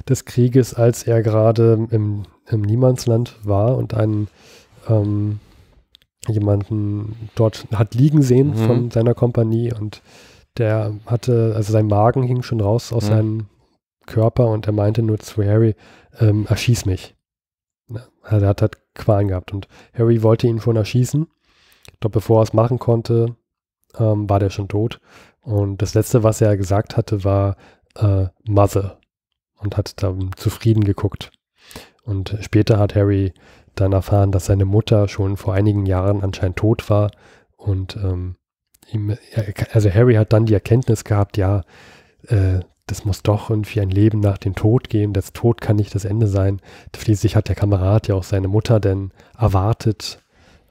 des Krieges, als er gerade im, im Niemandsland war und einen ähm, jemanden dort hat liegen sehen mhm. von seiner Kompanie und der hatte, also sein Magen hing schon raus aus mhm. seinem Körper und er meinte nur zu Harry, ähm, erschieß mich er hat halt Qualen gehabt und Harry wollte ihn schon erschießen. Doch bevor er es machen konnte, ähm, war der schon tot. Und das letzte, was er gesagt hatte, war äh, Mother und hat dann zufrieden geguckt. Und später hat Harry dann erfahren, dass seine Mutter schon vor einigen Jahren anscheinend tot war. Und ähm, ihm, also Harry hat dann die Erkenntnis gehabt, ja, äh, das muss doch irgendwie ein Leben nach dem Tod geben. Das Tod kann nicht das Ende sein. Schließlich hat der Kamerad ja auch seine Mutter denn erwartet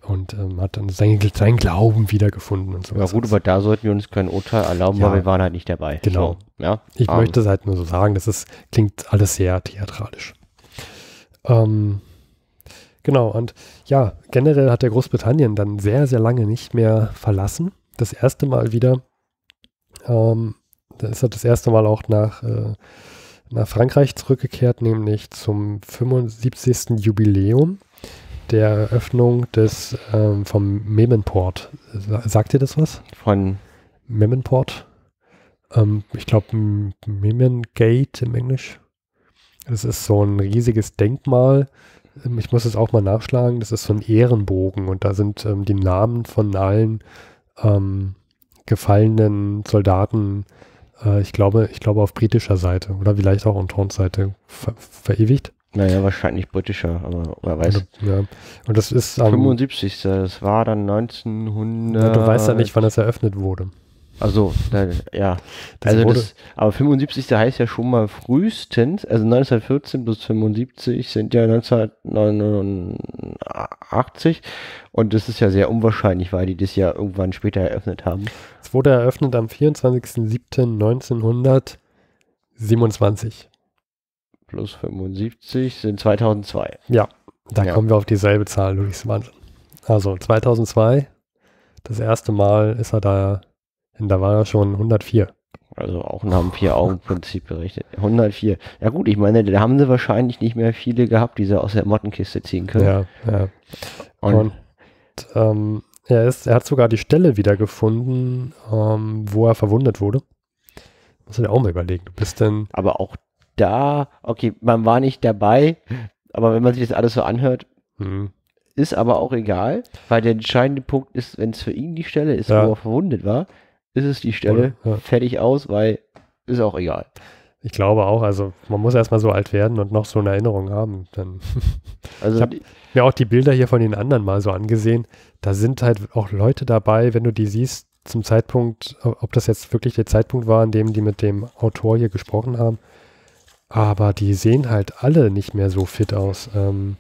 und ähm, hat dann seinen, seinen Glauben wiedergefunden und so. Ja gut, aber da sollten wir uns kein Urteil erlauben, ja, weil wir waren halt nicht dabei. Genau. So, ja, ich um. Ähm. möchte es halt nur so sagen, das ist, klingt alles sehr theatralisch. Ähm, genau, und ja, generell hat der Großbritannien dann sehr, sehr lange nicht mehr verlassen. Das erste Mal wieder ähm, da ist er das erste Mal auch nach, äh, nach Frankreich zurückgekehrt, nämlich zum 75. Jubiläum der Eröffnung des ähm, vom Memenport. Sagt ihr das was? Von Memenport? Ähm, ich glaube Memen Gate im Englisch. Das ist so ein riesiges Denkmal. Ähm, ich muss es auch mal nachschlagen. Das ist so ein Ehrenbogen und da sind ähm, die Namen von allen ähm, gefallenen Soldaten äh, ich glaube, ich glaube auf britischer Seite oder vielleicht auch Entente-Seite ver verewigt. Naja, wahrscheinlich britischer, aber wer weiß. Ja. Und das ist am. Um, 75. Das war dann 1900. Ja, du weißt ja nicht, wann das eröffnet wurde. Also, ja. Das also das, aber 75. heißt ja schon mal frühestens, also 1914 bis 75 sind ja 1989 und das ist ja sehr unwahrscheinlich, weil die das ja irgendwann später eröffnet haben wurde eröffnet am 24.07.1927. Plus 75 sind 2002. Ja, da ja. kommen wir auf dieselbe Zahl, Luis Wahnsinn. Also 2002, das erste Mal ist er da, in, da war er schon 104. Also auch nach dem Vier-Augen-Prinzip berechnet. 104. Ja gut, ich meine, da haben sie wahrscheinlich nicht mehr viele gehabt, die sie aus der Mottenkiste ziehen können. Ja, ja. Und, Und ähm, er, ist, er hat sogar die Stelle wiedergefunden, ähm, wo er verwundet wurde. Muss er dir auch mal überlegen. Du bist denn. Aber auch da, okay, man war nicht dabei, aber wenn man sich das alles so anhört, mhm. ist aber auch egal, weil der entscheidende Punkt ist, wenn es für ihn die Stelle ist, ja. wo er verwundet war, ist es die Stelle, ja. fertig aus, weil ist auch egal. Ich glaube auch, also man muss erstmal so alt werden und noch so eine Erinnerung haben. Dann also ich habe mir auch die Bilder hier von den anderen mal so angesehen. Da sind halt auch Leute dabei, wenn du die siehst, zum Zeitpunkt, ob das jetzt wirklich der Zeitpunkt war, an dem die mit dem Autor hier gesprochen haben. Aber die sehen halt alle nicht mehr so fit aus. Ähm,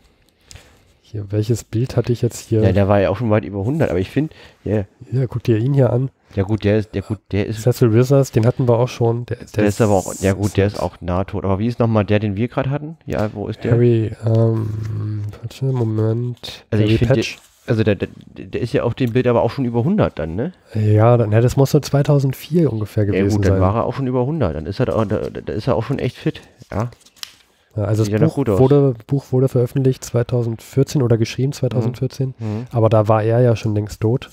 hier, welches Bild hatte ich jetzt hier? Ja, der war ja auch schon weit über 100, aber ich finde, yeah. Ja, guck dir ihn hier an. Ja gut, der ist, der gut, der ist. Cecil Withers, den hatten wir auch schon. Der, der, der ist, ist, aber auch, ja gut, der ist auch nahtot. Aber wie ist nochmal der, den wir gerade hatten? Ja, wo ist der? Harry, ähm, warte, Moment. Also Harry ich finde, also der, der, der, ist ja auf dem Bild aber auch schon über 100 dann, ne? Ja, dann, ja das muss so 2004 ungefähr gewesen sein. Ja gut, dann sein. war er auch schon über 100. Dann ist er, da, da, da ist er auch schon echt fit, ja. also das Buch wurde, Buch wurde veröffentlicht 2014 oder geschrieben 2014, mhm. mhm. aber da war er ja schon längst tot.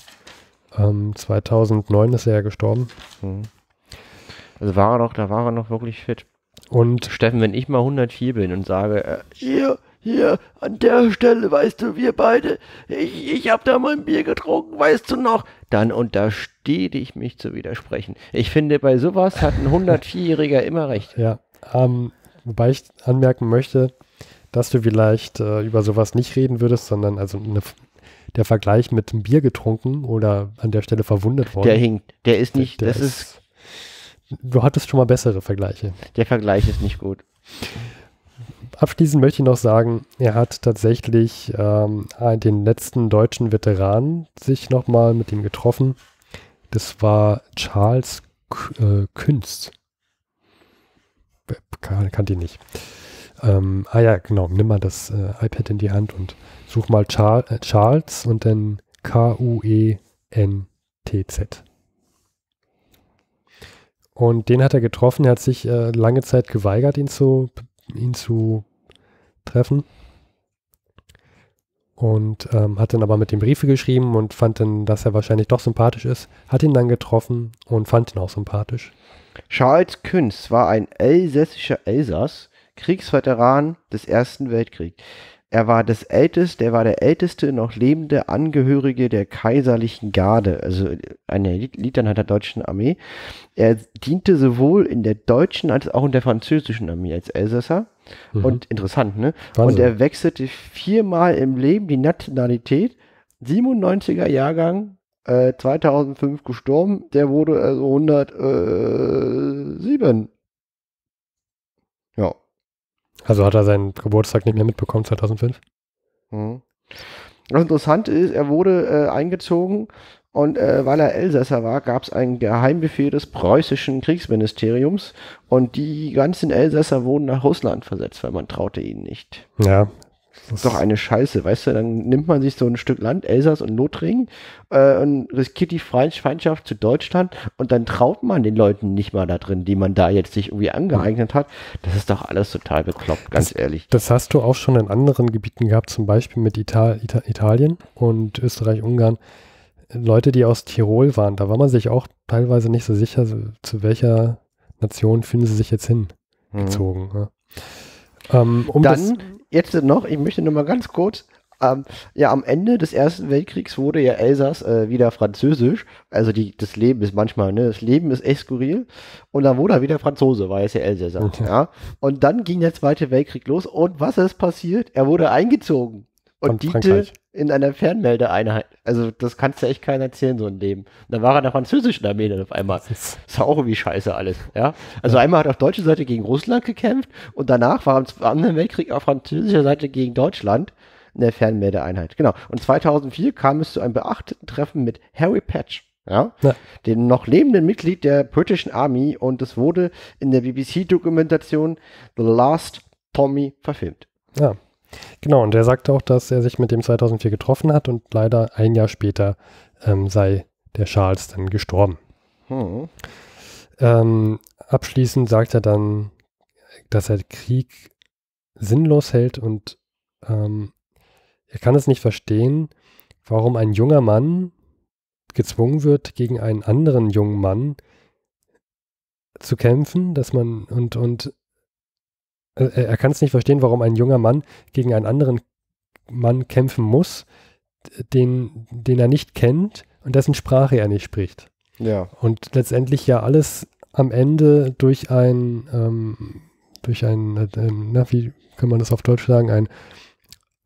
Ähm, 2009 ist er ja gestorben. Mhm. Also war er noch, da war er noch wirklich fit. Und Steffen, wenn ich mal 104 bin und sage, äh, hier, hier, an der Stelle, weißt du, wir beide, ich, ich hab da mal ein Bier getrunken, weißt du noch, dann unterstehe ich mich zu widersprechen. Ich finde, bei sowas hat ein 104-Jähriger immer recht. Ja, ähm, wobei ich anmerken möchte, dass du vielleicht äh, über sowas nicht reden würdest, sondern also eine der Vergleich mit einem Bier getrunken oder an der Stelle verwundet worden. Der hinkt. Der ist nicht, der, der das ist, ist. Du hattest schon mal bessere Vergleiche. Der Vergleich ist nicht gut. Abschließend möchte ich noch sagen, er hat tatsächlich ähm, den letzten deutschen Veteran sich nochmal mit ihm getroffen. Das war Charles äh, Künst. Äh, Kannte ihn nicht ähm, ah ja, genau, nimm mal das äh, iPad in die Hand und such mal Char äh, Charles und dann K-U-E-N-T-Z. Und den hat er getroffen. Er hat sich äh, lange Zeit geweigert, ihn zu, ihn zu treffen. Und ähm, hat dann aber mit dem Briefe geschrieben und fand dann, dass er wahrscheinlich doch sympathisch ist. Hat ihn dann getroffen und fand ihn auch sympathisch. Charles Künz war ein elsässischer Elsass, Kriegsveteran des Ersten Weltkriegs. Er war das älteste, er war der älteste noch lebende Angehörige der kaiserlichen Garde, also eine Lieutenant der deutschen Armee. Er diente sowohl in der deutschen als auch in der französischen Armee als Elsässer. Mhm. Und interessant, ne? Wahnsinn. Und er wechselte viermal im Leben die Nationalität. 97er Jahrgang, äh, 2005 gestorben. Der wurde also 107 also hat er seinen Geburtstag nicht mehr mitbekommen, 2005. Mhm. Was interessant ist, er wurde äh, eingezogen und äh, weil er Elsässer war, gab es einen Geheimbefehl des preußischen Kriegsministeriums und die ganzen Elsässer wurden nach Russland versetzt, weil man traute ihnen nicht. Ja, das ist doch eine Scheiße, weißt du? Dann nimmt man sich so ein Stück Land, Elsass und Lothringen, äh, und riskiert die Feindschaft zu Deutschland und dann traut man den Leuten nicht mal da drin, die man da jetzt sich irgendwie angeeignet hat. Das ist doch alles total bekloppt, ganz das, ehrlich. Das hast du auch schon in anderen Gebieten gehabt, zum Beispiel mit Ital Ita Italien und Österreich-Ungarn. Leute, die aus Tirol waren, da war man sich auch teilweise nicht so sicher, zu welcher Nation fühlen sie sich jetzt hingezogen. Mhm. Ja. Ne? Ähm, um dann jetzt noch, ich möchte nur mal ganz kurz ähm, ja, am Ende des Ersten Weltkriegs wurde ja Elsass äh, wieder französisch. Also die, das Leben ist manchmal, ne? Das Leben ist echt skurril. Und dann wurde er wieder Franzose, war er ja Elsässer. Okay. Ja? Und dann ging der Zweite Weltkrieg los. Und was ist passiert? Er wurde eingezogen. Und Von diente Frankreich in einer Fernmeldeeinheit. Also das kannst du echt keiner erzählen, so ein Leben. Und dann war er in der französischen Armee dann auf einmal. Das ist auch irgendwie scheiße alles, ja. Also ja. einmal hat er auf deutscher Seite gegen Russland gekämpft und danach war er im Zweiten Weltkrieg auf französischer Seite gegen Deutschland in der Fernmeldeeinheit. Genau. Und 2004 kam es zu einem beachteten Treffen mit Harry Patch. Ja, ja, den noch lebenden Mitglied der britischen Army und es wurde in der BBC-Dokumentation The Last Tommy verfilmt. Ja. Genau, und er sagte auch, dass er sich mit dem 2004 getroffen hat und leider ein Jahr später ähm, sei der Charles dann gestorben. Hm. Ähm, abschließend sagt er dann, dass er Krieg sinnlos hält und ähm, er kann es nicht verstehen, warum ein junger Mann gezwungen wird, gegen einen anderen jungen Mann zu kämpfen, dass man und, und äh, äh, er kann es nicht verstehen, warum ein junger Mann gegen einen anderen Mann kämpfen muss, den, den er nicht kennt und dessen Sprache er nicht spricht. Ja. Und letztendlich ja alles am Ende durch ein, ähm, durch ein, ähm, na, wie kann man das auf Deutsch sagen, ein,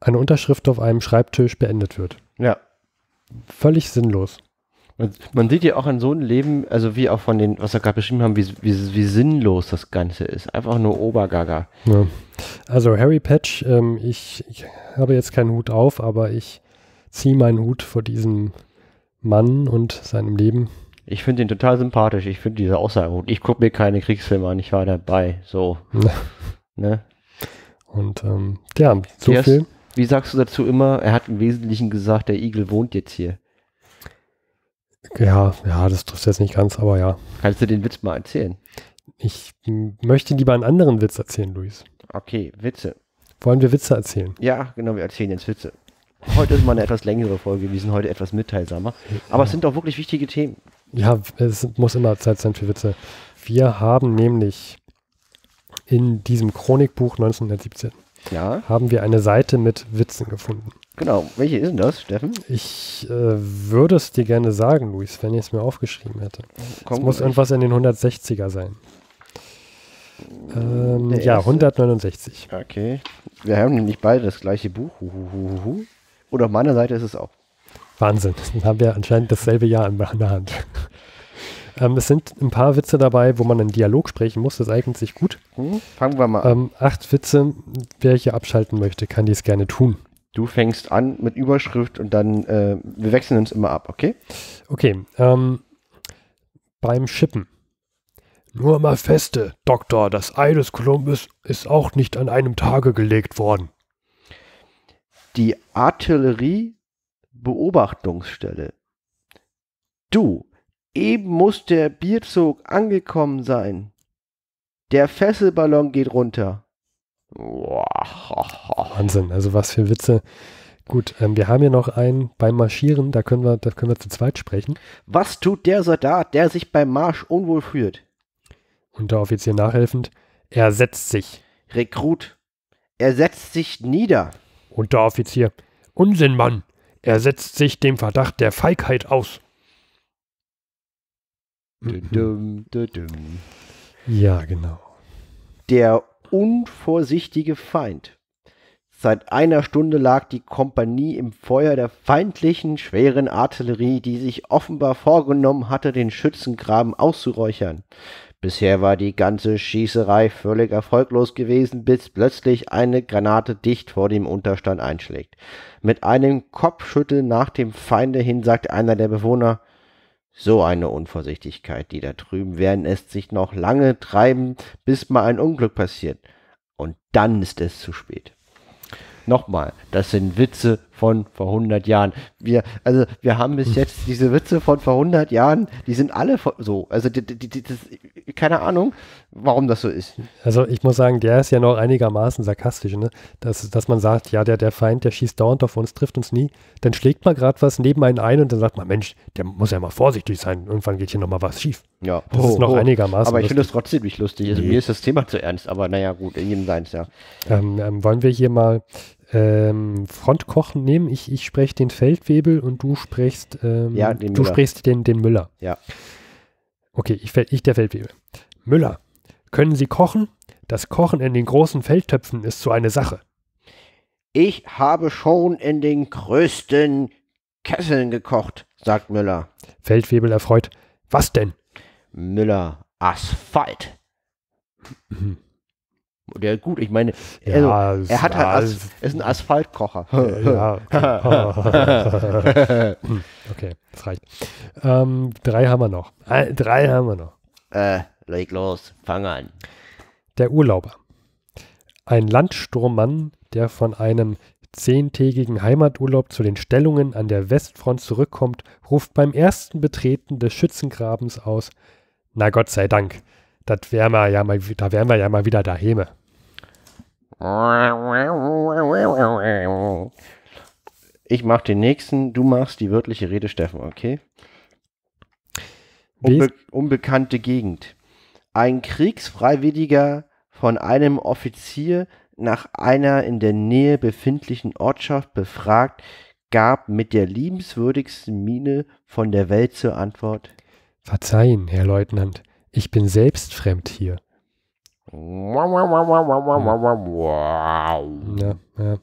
eine Unterschrift auf einem Schreibtisch beendet wird. Ja. Völlig sinnlos. Man, man, sieht ja auch in so einem Leben, also wie auch von den, was wir gerade beschrieben haben, wie, wie, wie, sinnlos das Ganze ist. Einfach nur Obergaga. Ja. Also Harry Patch, ähm, ich, ich, habe jetzt keinen Hut auf, aber ich ziehe meinen Hut vor diesem Mann und seinem Leben. Ich finde ihn total sympathisch. Ich finde diese Aussage gut. Ich gucke mir keine Kriegsfilme an, ich war dabei. So. ne? Und ähm, ja, so yes. viel. Wie sagst du dazu immer, er hat im Wesentlichen gesagt, der Igel wohnt jetzt hier. Ja, ja, das trifft jetzt nicht ganz, aber ja. Kannst du den Witz mal erzählen? Ich möchte lieber einen anderen Witz erzählen, Luis. Okay, Witze. Wollen wir Witze erzählen? Ja, genau, wir erzählen jetzt Witze. Heute ist mal eine etwas längere Folge, wir sind heute etwas mitteilsamer. Aber ja. es sind doch wirklich wichtige Themen. Ja, es muss immer Zeit sein für Witze. Wir haben nämlich in diesem Chronikbuch 1917 ja. haben wir eine Seite mit Witzen gefunden. Genau, welche ist denn das, Steffen? Ich äh, würde es dir gerne sagen, Luis, wenn ich es mir aufgeschrieben hätte. Komm, es muss irgendwas in den 160er sein. Ähm, ja, 169. Okay. Wir haben nämlich beide das gleiche Buch. Huhuhuhu. Und auf meiner Seite ist es auch. Wahnsinn, dann haben wir anscheinend dasselbe Jahr in der Hand. Ähm, es sind ein paar Witze dabei, wo man einen Dialog sprechen muss. Das eignet sich gut. Hm, fangen wir mal an. Ähm, acht Witze. Wer hier abschalten möchte, kann dies gerne tun. Du fängst an mit Überschrift und dann, äh, wir wechseln uns immer ab, okay? Okay. Ähm, beim Schippen. Nur mal feste, Doktor, das Ei des Kolumbus ist auch nicht an einem Tage gelegt worden. Die Artillerie Beobachtungsstelle. Du, Eben muss der Bierzug angekommen sein. Der Fesselballon geht runter. Wahnsinn, also was für Witze. Gut, ähm, wir haben hier noch einen beim Marschieren, da können wir, da können wir zu zweit sprechen. Was tut der Soldat, der sich beim Marsch unwohl fühlt? Unteroffizier nachhelfend, er setzt sich. Rekrut, er setzt sich nieder. Unteroffizier, Unsinn, Mann, er setzt sich dem Verdacht der Feigheit aus. Dum, dum, dum, ja, genau. Der unvorsichtige Feind. Seit einer Stunde lag die Kompanie im Feuer der feindlichen schweren Artillerie, die sich offenbar vorgenommen hatte, den Schützengraben auszuräuchern. Bisher war die ganze Schießerei völlig erfolglos gewesen, bis plötzlich eine Granate dicht vor dem Unterstand einschlägt. Mit einem Kopfschüttel nach dem Feinde hin sagt einer der Bewohner, so eine Unvorsichtigkeit, die da drüben werden es sich noch lange treiben, bis mal ein Unglück passiert. Und dann ist es zu spät. Nochmal, das sind Witze von vor 100 Jahren. Wir, also wir haben bis hm. jetzt diese Witze von vor 100 Jahren, die sind alle so. Also die, die, die, das, keine Ahnung, warum das so ist. Also ich muss sagen, der ist ja noch einigermaßen sarkastisch, ne? dass, dass man sagt, ja, der, der Feind, der schießt dauernd auf uns, trifft uns nie. Dann schlägt man gerade was neben einen ein und dann sagt man, Mensch, der muss ja mal vorsichtig sein, irgendwann geht hier nochmal was schief. Ja, das oh, ist noch oh. einigermaßen. Aber ich finde es trotzdem nicht lustig. Also, nee. Mir ist das Thema zu ernst, aber naja, gut, in jedem seins, ja. Ähm, ähm, wollen wir hier mal ähm, Frontkochen nehmen. Ich, ich spreche den Feldwebel und du sprichst, ähm, ja, den, du Müller. Sprichst den, den Müller. Ja. Okay, ich, ich der Feldwebel. Müller, können Sie kochen? Das Kochen in den großen Feldtöpfen ist so eine Sache. Ich habe schon in den größten Kesseln gekocht, sagt Müller. Feldwebel erfreut. Was denn? Müller, Asphalt. Mhm. Ja, gut, ich meine, also, ja, er hat halt As ist, ist ein Asphaltkocher. Ja, okay. okay, das reicht. Ähm, drei haben wir noch. Äh, drei haben wir noch. Äh, leg los, fang an. Der Urlauber. Ein Landsturmmann, der von einem zehntägigen Heimaturlaub zu den Stellungen an der Westfront zurückkommt, ruft beim ersten Betreten des Schützengrabens aus: Na Gott sei Dank, das wären wir ja mal, da wären wir ja mal wieder daheim. Ich mach den nächsten, du machst die wörtliche Rede, Steffen, okay? Unbe unbekannte Gegend. Ein Kriegsfreiwilliger von einem Offizier nach einer in der Nähe befindlichen Ortschaft befragt, gab mit der liebenswürdigsten Miene von der Welt zur Antwort: Verzeihen, Herr Leutnant, ich bin selbst fremd hier. Ja, ja.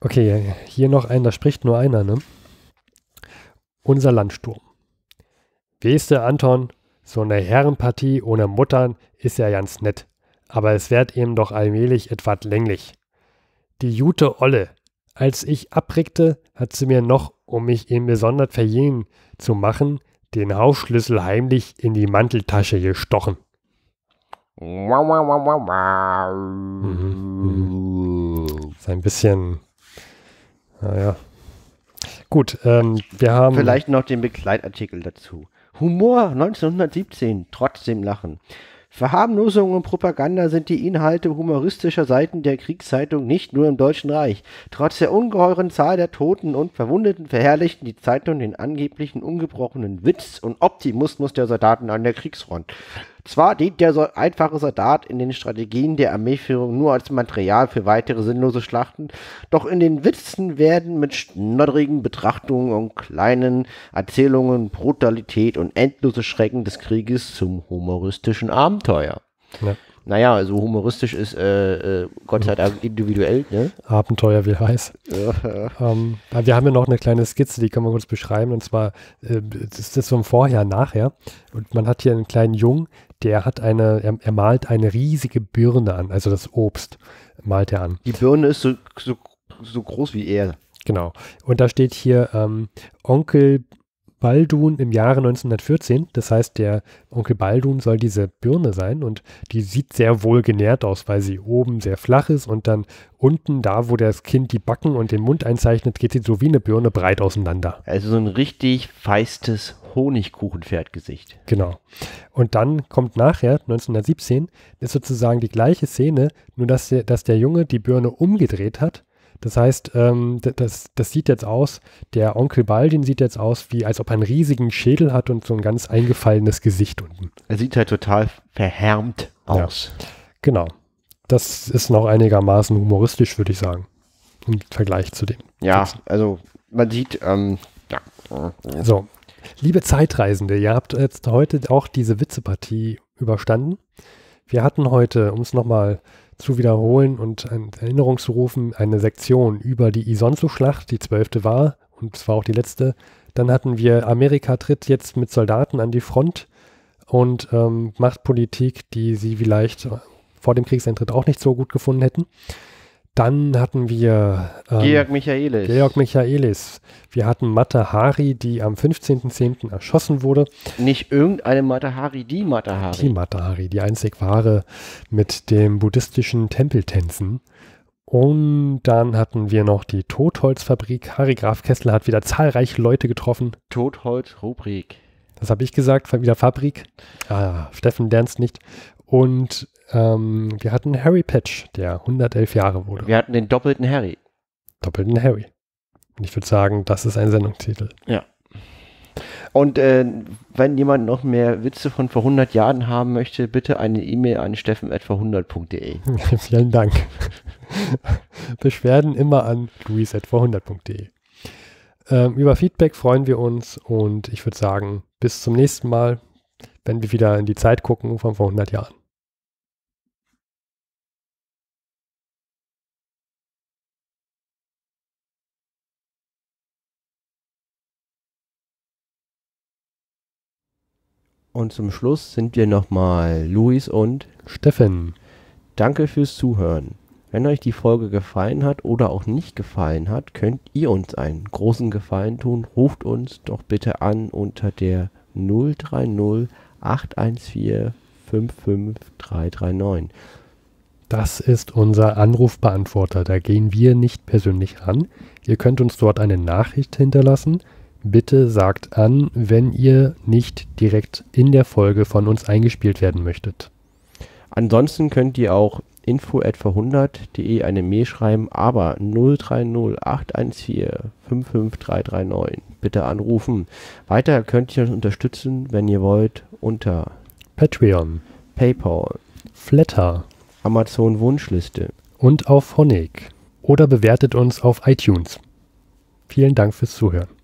Okay, hier noch ein, da spricht nur einer, ne? Unser Landsturm. Weste Anton, so eine Herrenpartie ohne Muttern ist ja ganz nett, aber es wird eben doch allmählich etwas länglich. Die jute Olle, als ich abrickte, hat sie mir noch, um mich eben besonders verjähnen zu machen, den Hausschlüssel heimlich in die Manteltasche gestochen. Mhm. Mhm. Ist ein bisschen, naja. Gut, ähm, wir haben. Vielleicht noch den Begleitartikel dazu. Humor 1917, trotzdem lachen. Verharmlosung und Propaganda sind die Inhalte humoristischer Seiten der Kriegszeitung nicht nur im Deutschen Reich. Trotz der ungeheuren Zahl der Toten und Verwundeten verherrlichten die Zeitung den angeblichen ungebrochenen Witz und Optimismus der Soldaten an der Kriegsfront. Zwar dient der einfache Soldat in den Strategien der Armeeführung nur als Material für weitere sinnlose Schlachten, doch in den Witzen werden mit schnoddrigen Betrachtungen und kleinen Erzählungen Brutalität und endlose Schrecken des Krieges zum humoristischen Abenteuer. Ja naja, so humoristisch ist äh, äh, Gott sei Dank individuell. Ne? Abenteuer wie heiß. Ja. Ähm, wir haben ja noch eine kleine Skizze, die können wir kurz beschreiben. Und zwar äh, ist das vom Vorher, Nachher. Und man hat hier einen kleinen Jungen, der hat eine, er, er malt eine riesige Birne an, also das Obst malt er an. Die Birne ist so, so, so groß wie er. Genau. Und da steht hier ähm, Onkel Baldun im Jahre 1914. Das heißt, der Onkel Baldun soll diese Birne sein und die sieht sehr wohl genährt aus, weil sie oben sehr flach ist und dann unten, da wo das Kind die Backen und den Mund einzeichnet, geht sie so wie eine Birne breit auseinander. Also so ein richtig feistes Honigkuchenpferdgesicht. Genau. Und dann kommt nachher, 1917, ist sozusagen die gleiche Szene, nur dass der, dass der Junge die Birne umgedreht hat das heißt, ähm, das, das sieht jetzt aus, der Onkel Baldin sieht jetzt aus, wie als ob er einen riesigen Schädel hat und so ein ganz eingefallenes Gesicht unten. Er sieht halt total verhärmt aus. Ja. Genau. Das ist noch einigermaßen humoristisch, würde ich sagen. Im Vergleich zu dem. Ja, Texten. also man sieht, ähm, ja. So. Liebe Zeitreisende, ihr habt jetzt heute auch diese Witzepartie überstanden. Wir hatten heute, um es nochmal mal zu wiederholen und in Erinnerung zu rufen, eine Sektion über die Isonzo-Schlacht, die zwölfte war, und zwar auch die letzte. Dann hatten wir Amerika tritt jetzt mit Soldaten an die Front und ähm, macht Politik, die sie vielleicht äh, vor dem Kriegseintritt auch nicht so gut gefunden hätten. Dann hatten wir ähm, Georg Michaelis. Georg Michaelis. Wir hatten Matahari, die am 15.10. erschossen wurde. Nicht irgendeine Matahari, die Matahari. Die Matahari, die einzig wahre mit dem buddhistischen Tempeltänzen. Und dann hatten wir noch die Totholzfabrik. Harry Graf Kessler hat wieder zahlreiche Leute getroffen. Totholz-Rubrik. Das habe ich gesagt, wieder Fabrik. Ah, Steffen lernst nicht. Und ähm, wir hatten Harry Patch, der 111 Jahre wurde. Wir hatten den doppelten Harry. Doppelten Harry. Und ich würde sagen, das ist ein Sendungstitel. Ja. Und äh, wenn jemand noch mehr Witze von vor 100 Jahren haben möchte, bitte eine E-Mail an steffen.vor100.de. Vielen Dank. Beschwerden immer an luis.vor100.de. Ähm, über Feedback freuen wir uns und ich würde sagen, bis zum nächsten Mal, wenn wir wieder in die Zeit gucken von vor 100 Jahren. Und zum Schluss sind wir nochmal Luis und Steffen. Danke fürs Zuhören. Wenn euch die Folge gefallen hat oder auch nicht gefallen hat, könnt ihr uns einen großen Gefallen tun. Ruft uns doch bitte an unter der 030 814 55339. Das ist unser Anrufbeantworter. Da gehen wir nicht persönlich ran. Ihr könnt uns dort eine Nachricht hinterlassen. Bitte sagt an, wenn ihr nicht direkt in der Folge von uns eingespielt werden möchtet. Ansonsten könnt ihr auch info@verhundert.de eine Mail schreiben, aber 030 814 55339 bitte anrufen. Weiter könnt ihr uns unterstützen, wenn ihr wollt, unter Patreon, PayPal, Flatter, Amazon Wunschliste und auf Honig oder bewertet uns auf iTunes. Vielen Dank fürs Zuhören.